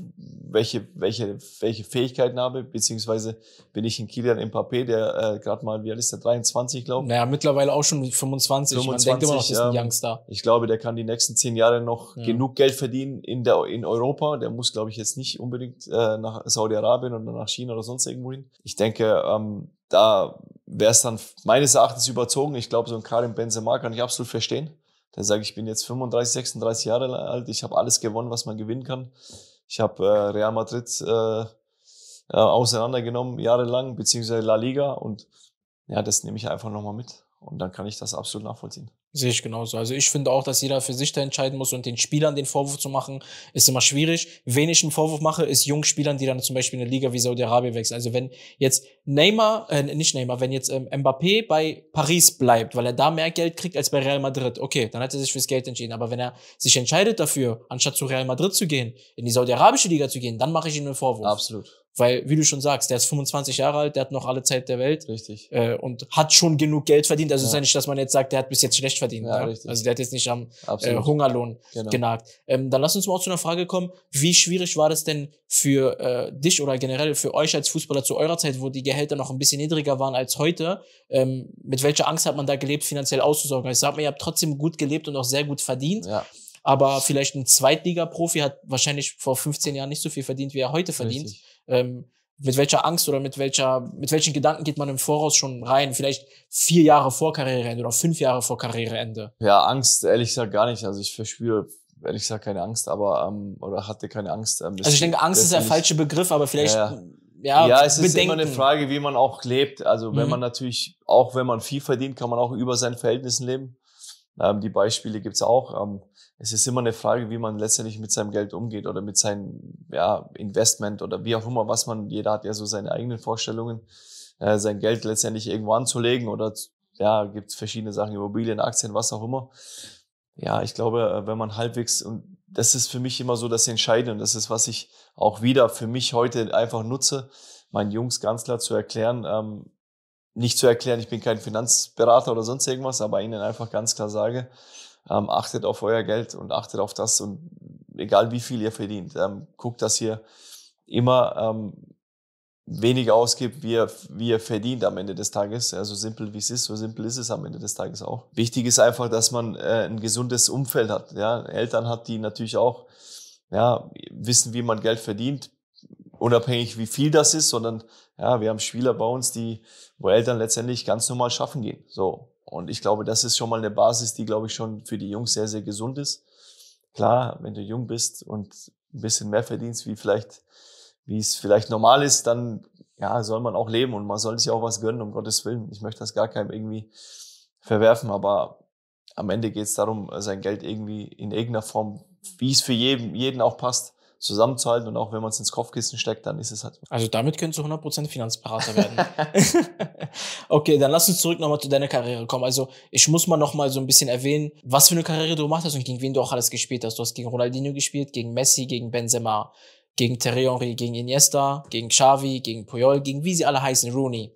Welche, welche, welche Fähigkeiten habe? Beziehungsweise bin ich ein Kilian Mbappé, der äh, gerade mal, wie alt ist der? 23, glaube ich. Naja, mittlerweile auch schon 25. 25 Man denkt immer noch, das ist ein ähm, Youngster. Ich glaube, der kann die nächsten zehn Jahre noch ja. genug Geld verdienen in, der, in Europa. Der muss, glaube ich, jetzt nicht unbedingt äh, nach Saudi-Arabien oder nach China oder sonst irgendwo hin. Ich denke, ähm, da wäre es dann meines Erachtens überzogen. Ich glaube, so ein Karim Benzema kann ich absolut verstehen der sagt, ich bin jetzt 35, 36 Jahre alt, ich habe alles gewonnen, was man gewinnen kann. Ich habe äh, Real Madrid äh, äh, auseinandergenommen, jahrelang, beziehungsweise La Liga und ja, das nehme ich einfach nochmal mit und dann kann ich das absolut nachvollziehen. Sehe ich genauso. Also ich finde auch, dass jeder für sich da entscheiden muss und den Spielern den Vorwurf zu machen, ist immer schwierig. Wen ich einen Vorwurf mache, ist jungen Spielern, die dann zum Beispiel in eine Liga wie Saudi-Arabien wechseln. Also wenn jetzt Neymar, äh, nicht Neymar, wenn jetzt ähm, Mbappé bei Paris bleibt, weil er da mehr Geld kriegt als bei Real Madrid, okay, dann hat er sich fürs Geld entschieden. Aber wenn er sich entscheidet dafür, anstatt zu Real Madrid zu gehen, in die saudi-arabische Liga zu gehen, dann mache ich ihm einen Vorwurf. Absolut. Weil, wie du schon sagst, der ist 25 Jahre alt, der hat noch alle Zeit der Welt. Richtig. Äh, und hat schon genug Geld verdient. Also ja. ist ja nicht, dass man jetzt sagt, der hat bis jetzt schlecht verdient. Ja, ja? Ne? Richtig. Also der hat jetzt nicht am äh, Hungerlohn genau. genagt. Ähm, dann lass uns mal zu einer Frage kommen. Wie schwierig war das denn für äh, dich oder generell für euch als Fußballer zu eurer Zeit, wo die Gehälter noch ein bisschen niedriger waren als heute? Ähm, mit welcher Angst hat man da gelebt, finanziell auszusorgen? Ich sag mal, ihr habt trotzdem gut gelebt und auch sehr gut verdient. Ja aber vielleicht ein Zweitliga-Profi hat wahrscheinlich vor 15 Jahren nicht so viel verdient, wie er heute verdient. Richtig ähm, mit welcher Angst oder mit welcher, mit welchen Gedanken geht man im Voraus schon rein? Vielleicht vier Jahre vor Karriereende oder fünf Jahre vor Karriereende? Ja, Angst, ehrlich gesagt, gar nicht. Also ich verspüre ehrlich gesagt keine Angst, aber, ähm, oder hatte keine Angst. Ähm, also ich denke, Angst ist der falsche Begriff, aber vielleicht, ja. Ja, ja es bedenken. ist immer eine Frage, wie man auch lebt. Also wenn mhm. man natürlich, auch wenn man viel verdient, kann man auch über seinen Verhältnissen leben. Ähm, die Beispiele gibt's auch. Ähm, es ist immer eine Frage, wie man letztendlich mit seinem Geld umgeht oder mit seinem ja, Investment oder wie auch immer, was man, jeder hat ja so seine eigenen Vorstellungen, äh, sein Geld letztendlich irgendwo anzulegen oder ja, gibt verschiedene Sachen, Immobilien, Aktien, was auch immer. Ja, ich glaube, äh, wenn man halbwegs, und das ist für mich immer so das Entscheidende und das ist, was ich auch wieder für mich heute einfach nutze, meinen Jungs ganz klar zu erklären, ähm, nicht zu erklären, ich bin kein Finanzberater oder sonst irgendwas, aber ihnen einfach ganz klar sage, ähm, achtet auf euer Geld und achtet auf das und egal wie viel ihr verdient, ähm, guckt, dass ihr immer ähm, weniger ausgibt, wie ihr, wie ihr verdient am Ende des Tages. Ja, so simpel wie es ist, so simpel ist es am Ende des Tages auch. Wichtig ist einfach, dass man äh, ein gesundes Umfeld hat. Ja? Eltern hat, die natürlich auch ja, wissen, wie man Geld verdient, unabhängig wie viel das ist, sondern ja, wir haben Spieler bei uns, die, wo Eltern letztendlich ganz normal schaffen gehen. So, und ich glaube, das ist schon mal eine Basis, die, glaube ich, schon für die Jungs sehr, sehr gesund ist. Klar, wenn du jung bist und ein bisschen mehr verdienst, wie vielleicht, wie es vielleicht normal ist, dann, ja, soll man auch leben und man soll sich auch was gönnen, um Gottes Willen. Ich möchte das gar keinem irgendwie verwerfen, aber am Ende geht es darum, sein Geld irgendwie in irgendeiner Form, wie es für jeden, jeden auch passt, zusammenzahlt und auch wenn man es ins Kopfkissen steckt, dann ist es halt Also damit könntest du 100% Finanzberater werden. okay, dann lass uns zurück nochmal zu deiner Karriere kommen. Also ich muss mal nochmal so ein bisschen erwähnen, was für eine Karriere du gemacht hast und gegen wen du auch alles gespielt hast. Du hast gegen Ronaldinho gespielt, gegen Messi, gegen Benzema, gegen Thierry Henry, gegen Iniesta, gegen Xavi, gegen Puyol, gegen wie sie alle heißen, Rooney.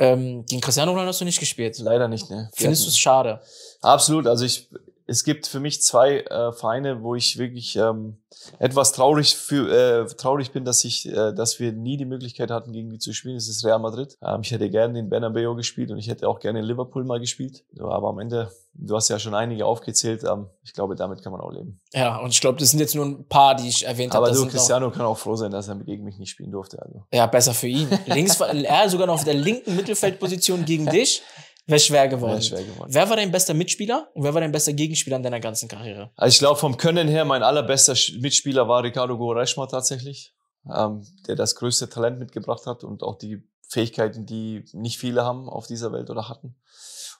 Ähm, gegen Cristiano Ronaldo hast du nicht gespielt. Leider nicht, ne. Findest du es schade? Absolut. Also ich es gibt für mich zwei äh, Vereine, wo ich wirklich ähm, etwas traurig für, äh, traurig bin, dass ich, äh, dass wir nie die Möglichkeit hatten, gegen die zu spielen. Das ist Real Madrid. Ähm, ich hätte gerne in Bernabeu gespielt und ich hätte auch gerne in Liverpool mal gespielt. Aber am Ende, du hast ja schon einige aufgezählt. Ähm, ich glaube, damit kann man auch leben. Ja, und ich glaube, das sind jetzt nur ein paar, die ich erwähnt habe. Aber du, Cristiano auch kann auch froh sein, dass er gegen mich nicht spielen durfte. Also. Ja, besser für ihn. Links, er sogar noch auf der linken Mittelfeldposition gegen dich. Wäre schwer geworden. Wär schwer geworden. Wer war dein bester Mitspieler und wer war dein bester Gegenspieler in deiner ganzen Karriere? Also ich glaube, vom Können her, mein allerbester Mitspieler war Ricardo Goreschma tatsächlich, ähm, der das größte Talent mitgebracht hat und auch die Fähigkeiten, die nicht viele haben auf dieser Welt oder hatten.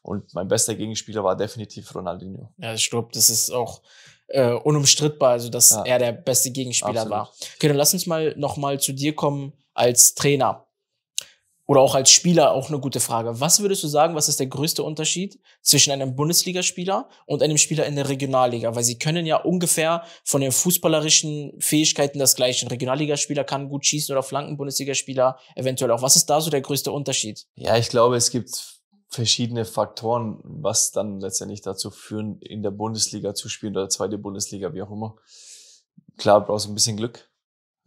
Und mein bester Gegenspieler war definitiv Ronaldinho. Ja, ich glaube, das ist auch äh, unumstrittbar, also dass ja. er der beste Gegenspieler Absolut. war. Okay, dann lass uns mal nochmal zu dir kommen als Trainer oder auch als Spieler auch eine gute Frage. Was würdest du sagen, was ist der größte Unterschied zwischen einem Bundesligaspieler und einem Spieler in der Regionalliga? Weil sie können ja ungefähr von den fußballerischen Fähigkeiten das gleiche. Ein Regionalligaspieler kann gut schießen oder Flanken, Bundesligaspieler eventuell auch. Was ist da so der größte Unterschied? Ja, ich glaube, es gibt verschiedene Faktoren, was dann letztendlich dazu führen, in der Bundesliga zu spielen oder zweite Bundesliga, wie auch immer. Klar, brauchst du ein bisschen Glück,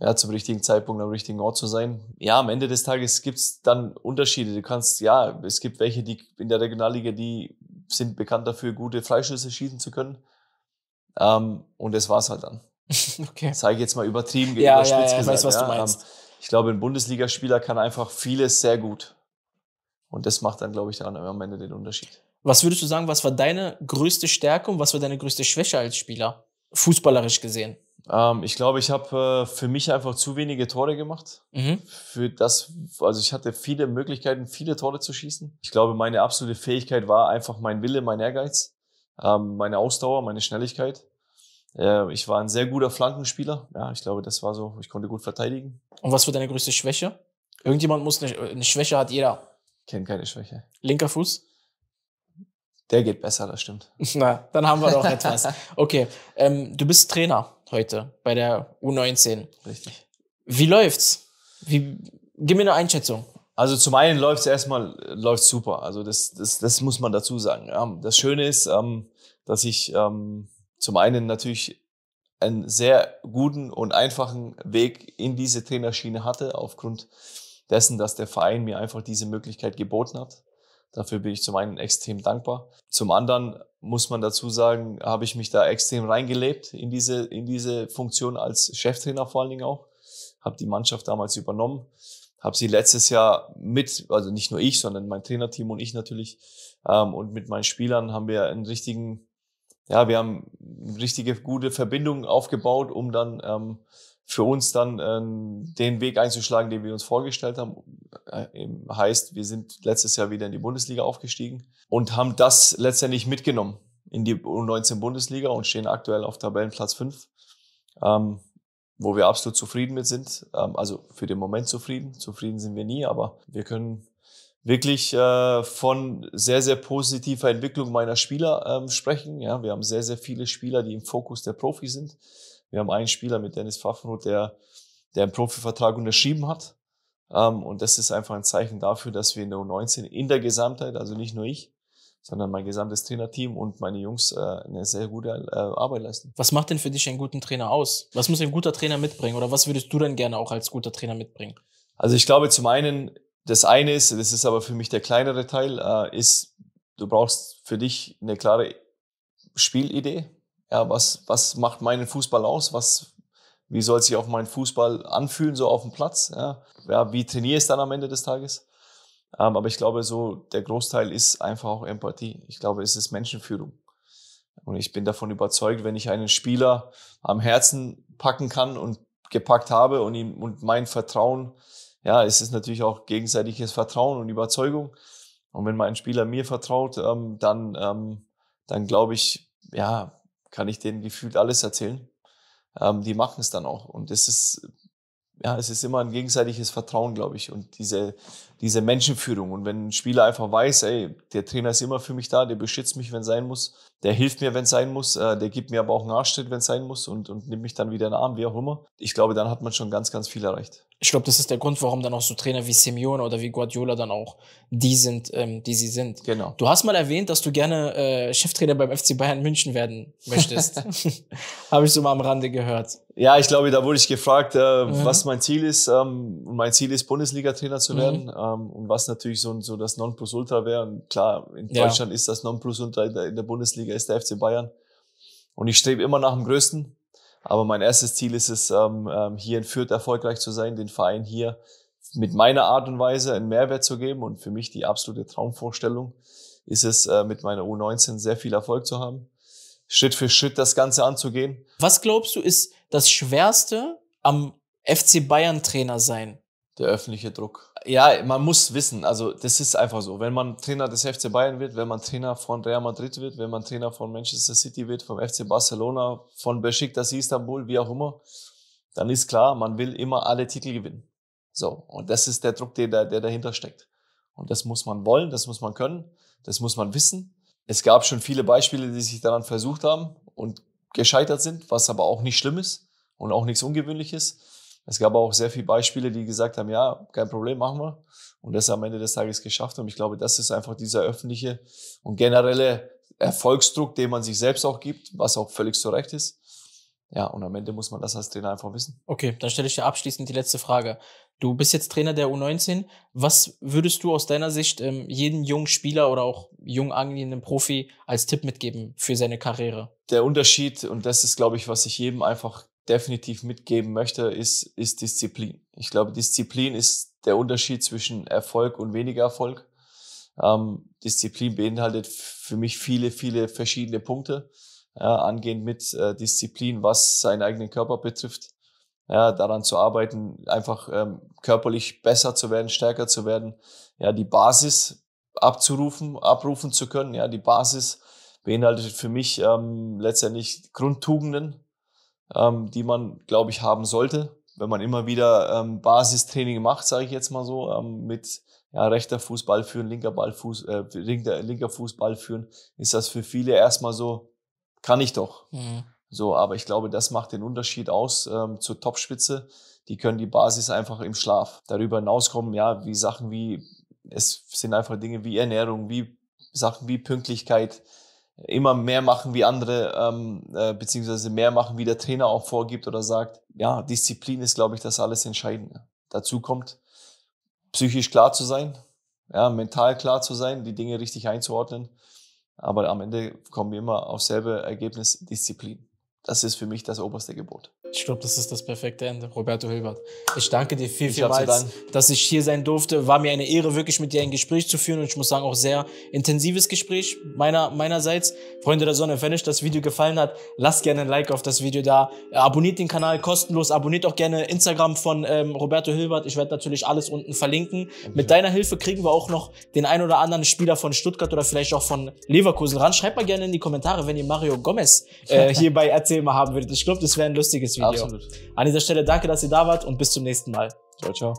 ja, zum richtigen Zeitpunkt am richtigen Ort zu sein. Ja, am Ende des Tages gibt es dann Unterschiede. Du kannst, ja, es gibt welche, die in der Regionalliga, die sind bekannt dafür, gute Freischüsse schießen zu können. Ähm, und das war's halt dann. okay. Zeige jetzt mal übertrieben, ja, überspitzt ja, ja, gesagt. Weiß, was ja, du ähm, meinst. Ähm, ich glaube, ein Bundesligaspieler kann einfach vieles sehr gut. Und das macht dann, glaube ich, dann am Ende den Unterschied. Was würdest du sagen, was war deine größte Stärke und was war deine größte Schwäche als Spieler? Fußballerisch gesehen. Ähm, ich glaube, ich habe äh, für mich einfach zu wenige Tore gemacht. Mhm. Für das, also ich hatte viele Möglichkeiten, viele Tore zu schießen. Ich glaube, meine absolute Fähigkeit war einfach mein Wille, mein Ehrgeiz, ähm, meine Ausdauer, meine Schnelligkeit. Äh, ich war ein sehr guter Flankenspieler. Ja, ich glaube, das war so. Ich konnte gut verteidigen. Und was war deine größte Schwäche? Irgendjemand muss eine, eine Schwäche hat jeder. Kennt keine Schwäche. Linker Fuß? Der geht besser, das stimmt. Na, dann haben wir doch etwas. Okay, ähm, du bist Trainer heute bei der U19. Richtig. Wie läuft's? Wie, gib mir eine Einschätzung. Also zum einen läuft's erstmal läuft's super. Also das, das, das muss man dazu sagen. das Schöne ist, ähm, dass ich ähm, zum einen natürlich einen sehr guten und einfachen Weg in diese Trainerschiene hatte, aufgrund dessen, dass der Verein mir einfach diese Möglichkeit geboten hat. Dafür bin ich zum einen extrem dankbar. Zum anderen muss man dazu sagen, habe ich mich da extrem reingelebt in diese, in diese Funktion als Cheftrainer vor allen Dingen auch. Habe die Mannschaft damals übernommen, habe sie letztes Jahr mit, also nicht nur ich, sondern mein Trainerteam und ich natürlich ähm, und mit meinen Spielern haben wir einen richtigen, ja, wir haben eine richtige gute Verbindung aufgebaut, um dann ähm, für uns dann ähm, den Weg einzuschlagen, den wir uns vorgestellt haben. Ähm, heißt, wir sind letztes Jahr wieder in die Bundesliga aufgestiegen und haben das letztendlich mitgenommen in die U19-Bundesliga und stehen aktuell auf Tabellenplatz 5, ähm, wo wir absolut zufrieden mit sind. Ähm, also für den Moment zufrieden. Zufrieden sind wir nie, aber wir können wirklich äh, von sehr, sehr positiver Entwicklung meiner Spieler ähm, sprechen. Ja, wir haben sehr, sehr viele Spieler, die im Fokus der Profi sind wir haben einen Spieler mit Dennis Pfaffenroth, der, der einen Profivertrag unterschrieben hat. Ähm, und das ist einfach ein Zeichen dafür, dass wir in der U19 in der Gesamtheit, also nicht nur ich, sondern mein gesamtes Trainerteam und meine Jungs äh, eine sehr gute äh, Arbeit leisten. Was macht denn für dich einen guten Trainer aus? Was muss ein guter Trainer mitbringen oder was würdest du denn gerne auch als guter Trainer mitbringen? Also ich glaube zum einen, das eine ist, das ist aber für mich der kleinere Teil, äh, ist, du brauchst für dich eine klare Spielidee, ja, was, was macht meinen Fußball aus? Was, wie soll sich auch mein Fußball anfühlen, so auf dem Platz? Ja, ja wie trainiere ich es dann am Ende des Tages? Ähm, aber ich glaube, so der Großteil ist einfach auch Empathie. Ich glaube, es ist Menschenführung. Und ich bin davon überzeugt, wenn ich einen Spieler am Herzen packen kann und gepackt habe und ihm und mein Vertrauen, ja, es ist natürlich auch gegenseitiges Vertrauen und Überzeugung. Und wenn mein Spieler mir vertraut, ähm, dann, ähm, dann glaube ich, ja, kann ich denen gefühlt alles erzählen. Ähm, die machen es dann auch. Und es ist, ja, es ist immer ein gegenseitiges Vertrauen, glaube ich, und diese, diese Menschenführung. Und wenn ein Spieler einfach weiß, ey, der Trainer ist immer für mich da, der beschützt mich, wenn sein muss, der hilft mir, wenn sein muss, äh, der gibt mir aber auch einen Arschtritt, wenn sein muss und, und nimmt mich dann wieder in den Arm, wie auch immer. Ich glaube, dann hat man schon ganz, ganz viel erreicht ich glaube, das ist der Grund, warum dann auch so Trainer wie Simeone oder wie Guardiola dann auch die sind, ähm, die sie sind. Genau. Du hast mal erwähnt, dass du gerne äh, Cheftrainer beim FC Bayern München werden möchtest. Habe ich so mal am Rande gehört. Ja, ich glaube, da wurde ich gefragt, äh, mhm. was mein Ziel ist. Ähm, mein Ziel ist, Bundesliga-Trainer zu mhm. werden. Mhm. Ähm, und was natürlich so, so das Nonplusultra wäre. Und klar, in ja. Deutschland ist das Nonplusultra in der, in der Bundesliga ist der FC Bayern. Und ich strebe immer nach dem Größten. Aber mein erstes Ziel ist es, ähm, ähm, hier in Fürth erfolgreich zu sein, den Verein hier mit meiner Art und Weise einen Mehrwert zu geben. Und für mich die absolute Traumvorstellung ist es, äh, mit meiner U19 sehr viel Erfolg zu haben, Schritt für Schritt das Ganze anzugehen. Was glaubst du, ist das Schwerste am FC Bayern Trainer sein? der öffentliche Druck. Ja, man muss wissen, also das ist einfach so. Wenn man Trainer des FC Bayern wird, wenn man Trainer von Real Madrid wird, wenn man Trainer von Manchester City wird, vom FC Barcelona, von Besiktas Istanbul, wie auch immer, dann ist klar, man will immer alle Titel gewinnen. So, und das ist der Druck, der, der dahinter steckt. Und das muss man wollen, das muss man können, das muss man wissen. Es gab schon viele Beispiele, die sich daran versucht haben und gescheitert sind, was aber auch nicht schlimm ist und auch nichts Ungewöhnliches. Es gab auch sehr viele Beispiele, die gesagt haben, ja, kein Problem, machen wir. Und das am Ende des Tages geschafft. Und ich glaube, das ist einfach dieser öffentliche und generelle Erfolgsdruck, den man sich selbst auch gibt, was auch völlig zu Recht ist. Ja, und am Ende muss man das als Trainer einfach wissen. Okay, dann stelle ich dir abschließend die letzte Frage. Du bist jetzt Trainer der U19. Was würdest du aus deiner Sicht ähm, jedem jungen Spieler oder auch jung angehenden Profi als Tipp mitgeben für seine Karriere? Der Unterschied, und das ist, glaube ich, was ich jedem einfach definitiv mitgeben möchte, ist, ist Disziplin. Ich glaube, Disziplin ist der Unterschied zwischen Erfolg und weniger Erfolg. Ähm, Disziplin beinhaltet für mich viele, viele verschiedene Punkte, äh, angehend mit äh, Disziplin, was seinen eigenen Körper betrifft. Ja, daran zu arbeiten, einfach ähm, körperlich besser zu werden, stärker zu werden, ja, die Basis abzurufen, abrufen zu können. Ja, die Basis beinhaltet für mich ähm, letztendlich Grundtugenden, ähm, die man, glaube ich, haben sollte, wenn man immer wieder ähm, Basistraining macht, sage ich jetzt mal so, ähm, mit ja, rechter Fußball führen, linker Ball Fuß, äh, linker, linker Fuß führen, ist das für viele erstmal so, kann ich doch. Mhm. So, aber ich glaube, das macht den Unterschied aus ähm, zur Topspitze. Die können die Basis einfach im Schlaf. Darüber hinauskommen, ja, wie Sachen wie, es sind einfach Dinge wie Ernährung, wie Sachen wie Pünktlichkeit, immer mehr machen wie andere, ähm, äh, beziehungsweise mehr machen, wie der Trainer auch vorgibt oder sagt. Ja, Disziplin ist, glaube ich, das alles Entscheidende. Dazu kommt, psychisch klar zu sein, ja, mental klar zu sein, die Dinge richtig einzuordnen. Aber am Ende kommen wir immer auf selbe Ergebnis, Disziplin. Das ist für mich das oberste Gebot. Ich glaube, das ist das perfekte Ende. Roberto Hilbert, ich danke dir viel, viel vielmals, dass ich hier sein durfte. War mir eine Ehre, wirklich mit dir ein Gespräch zu führen. Und ich muss sagen, auch sehr intensives Gespräch meiner, meinerseits. Freunde der Sonne, wenn euch das Video gefallen hat, lasst gerne ein Like auf das Video da. Äh, abonniert den Kanal kostenlos. Abonniert auch gerne Instagram von ähm, Roberto Hilbert. Ich werde natürlich alles unten verlinken. Okay. Mit deiner Hilfe kriegen wir auch noch den ein oder anderen Spieler von Stuttgart oder vielleicht auch von Leverkusen ran. Schreibt mal gerne in die Kommentare, wenn ihr Mario Gomez äh, hier bei Erzähl mal haben würdet. Ich glaube, das wäre ein lustiges Video. Video. Absolut. An dieser Stelle danke, dass ihr da wart und bis zum nächsten Mal. Ciao, ciao.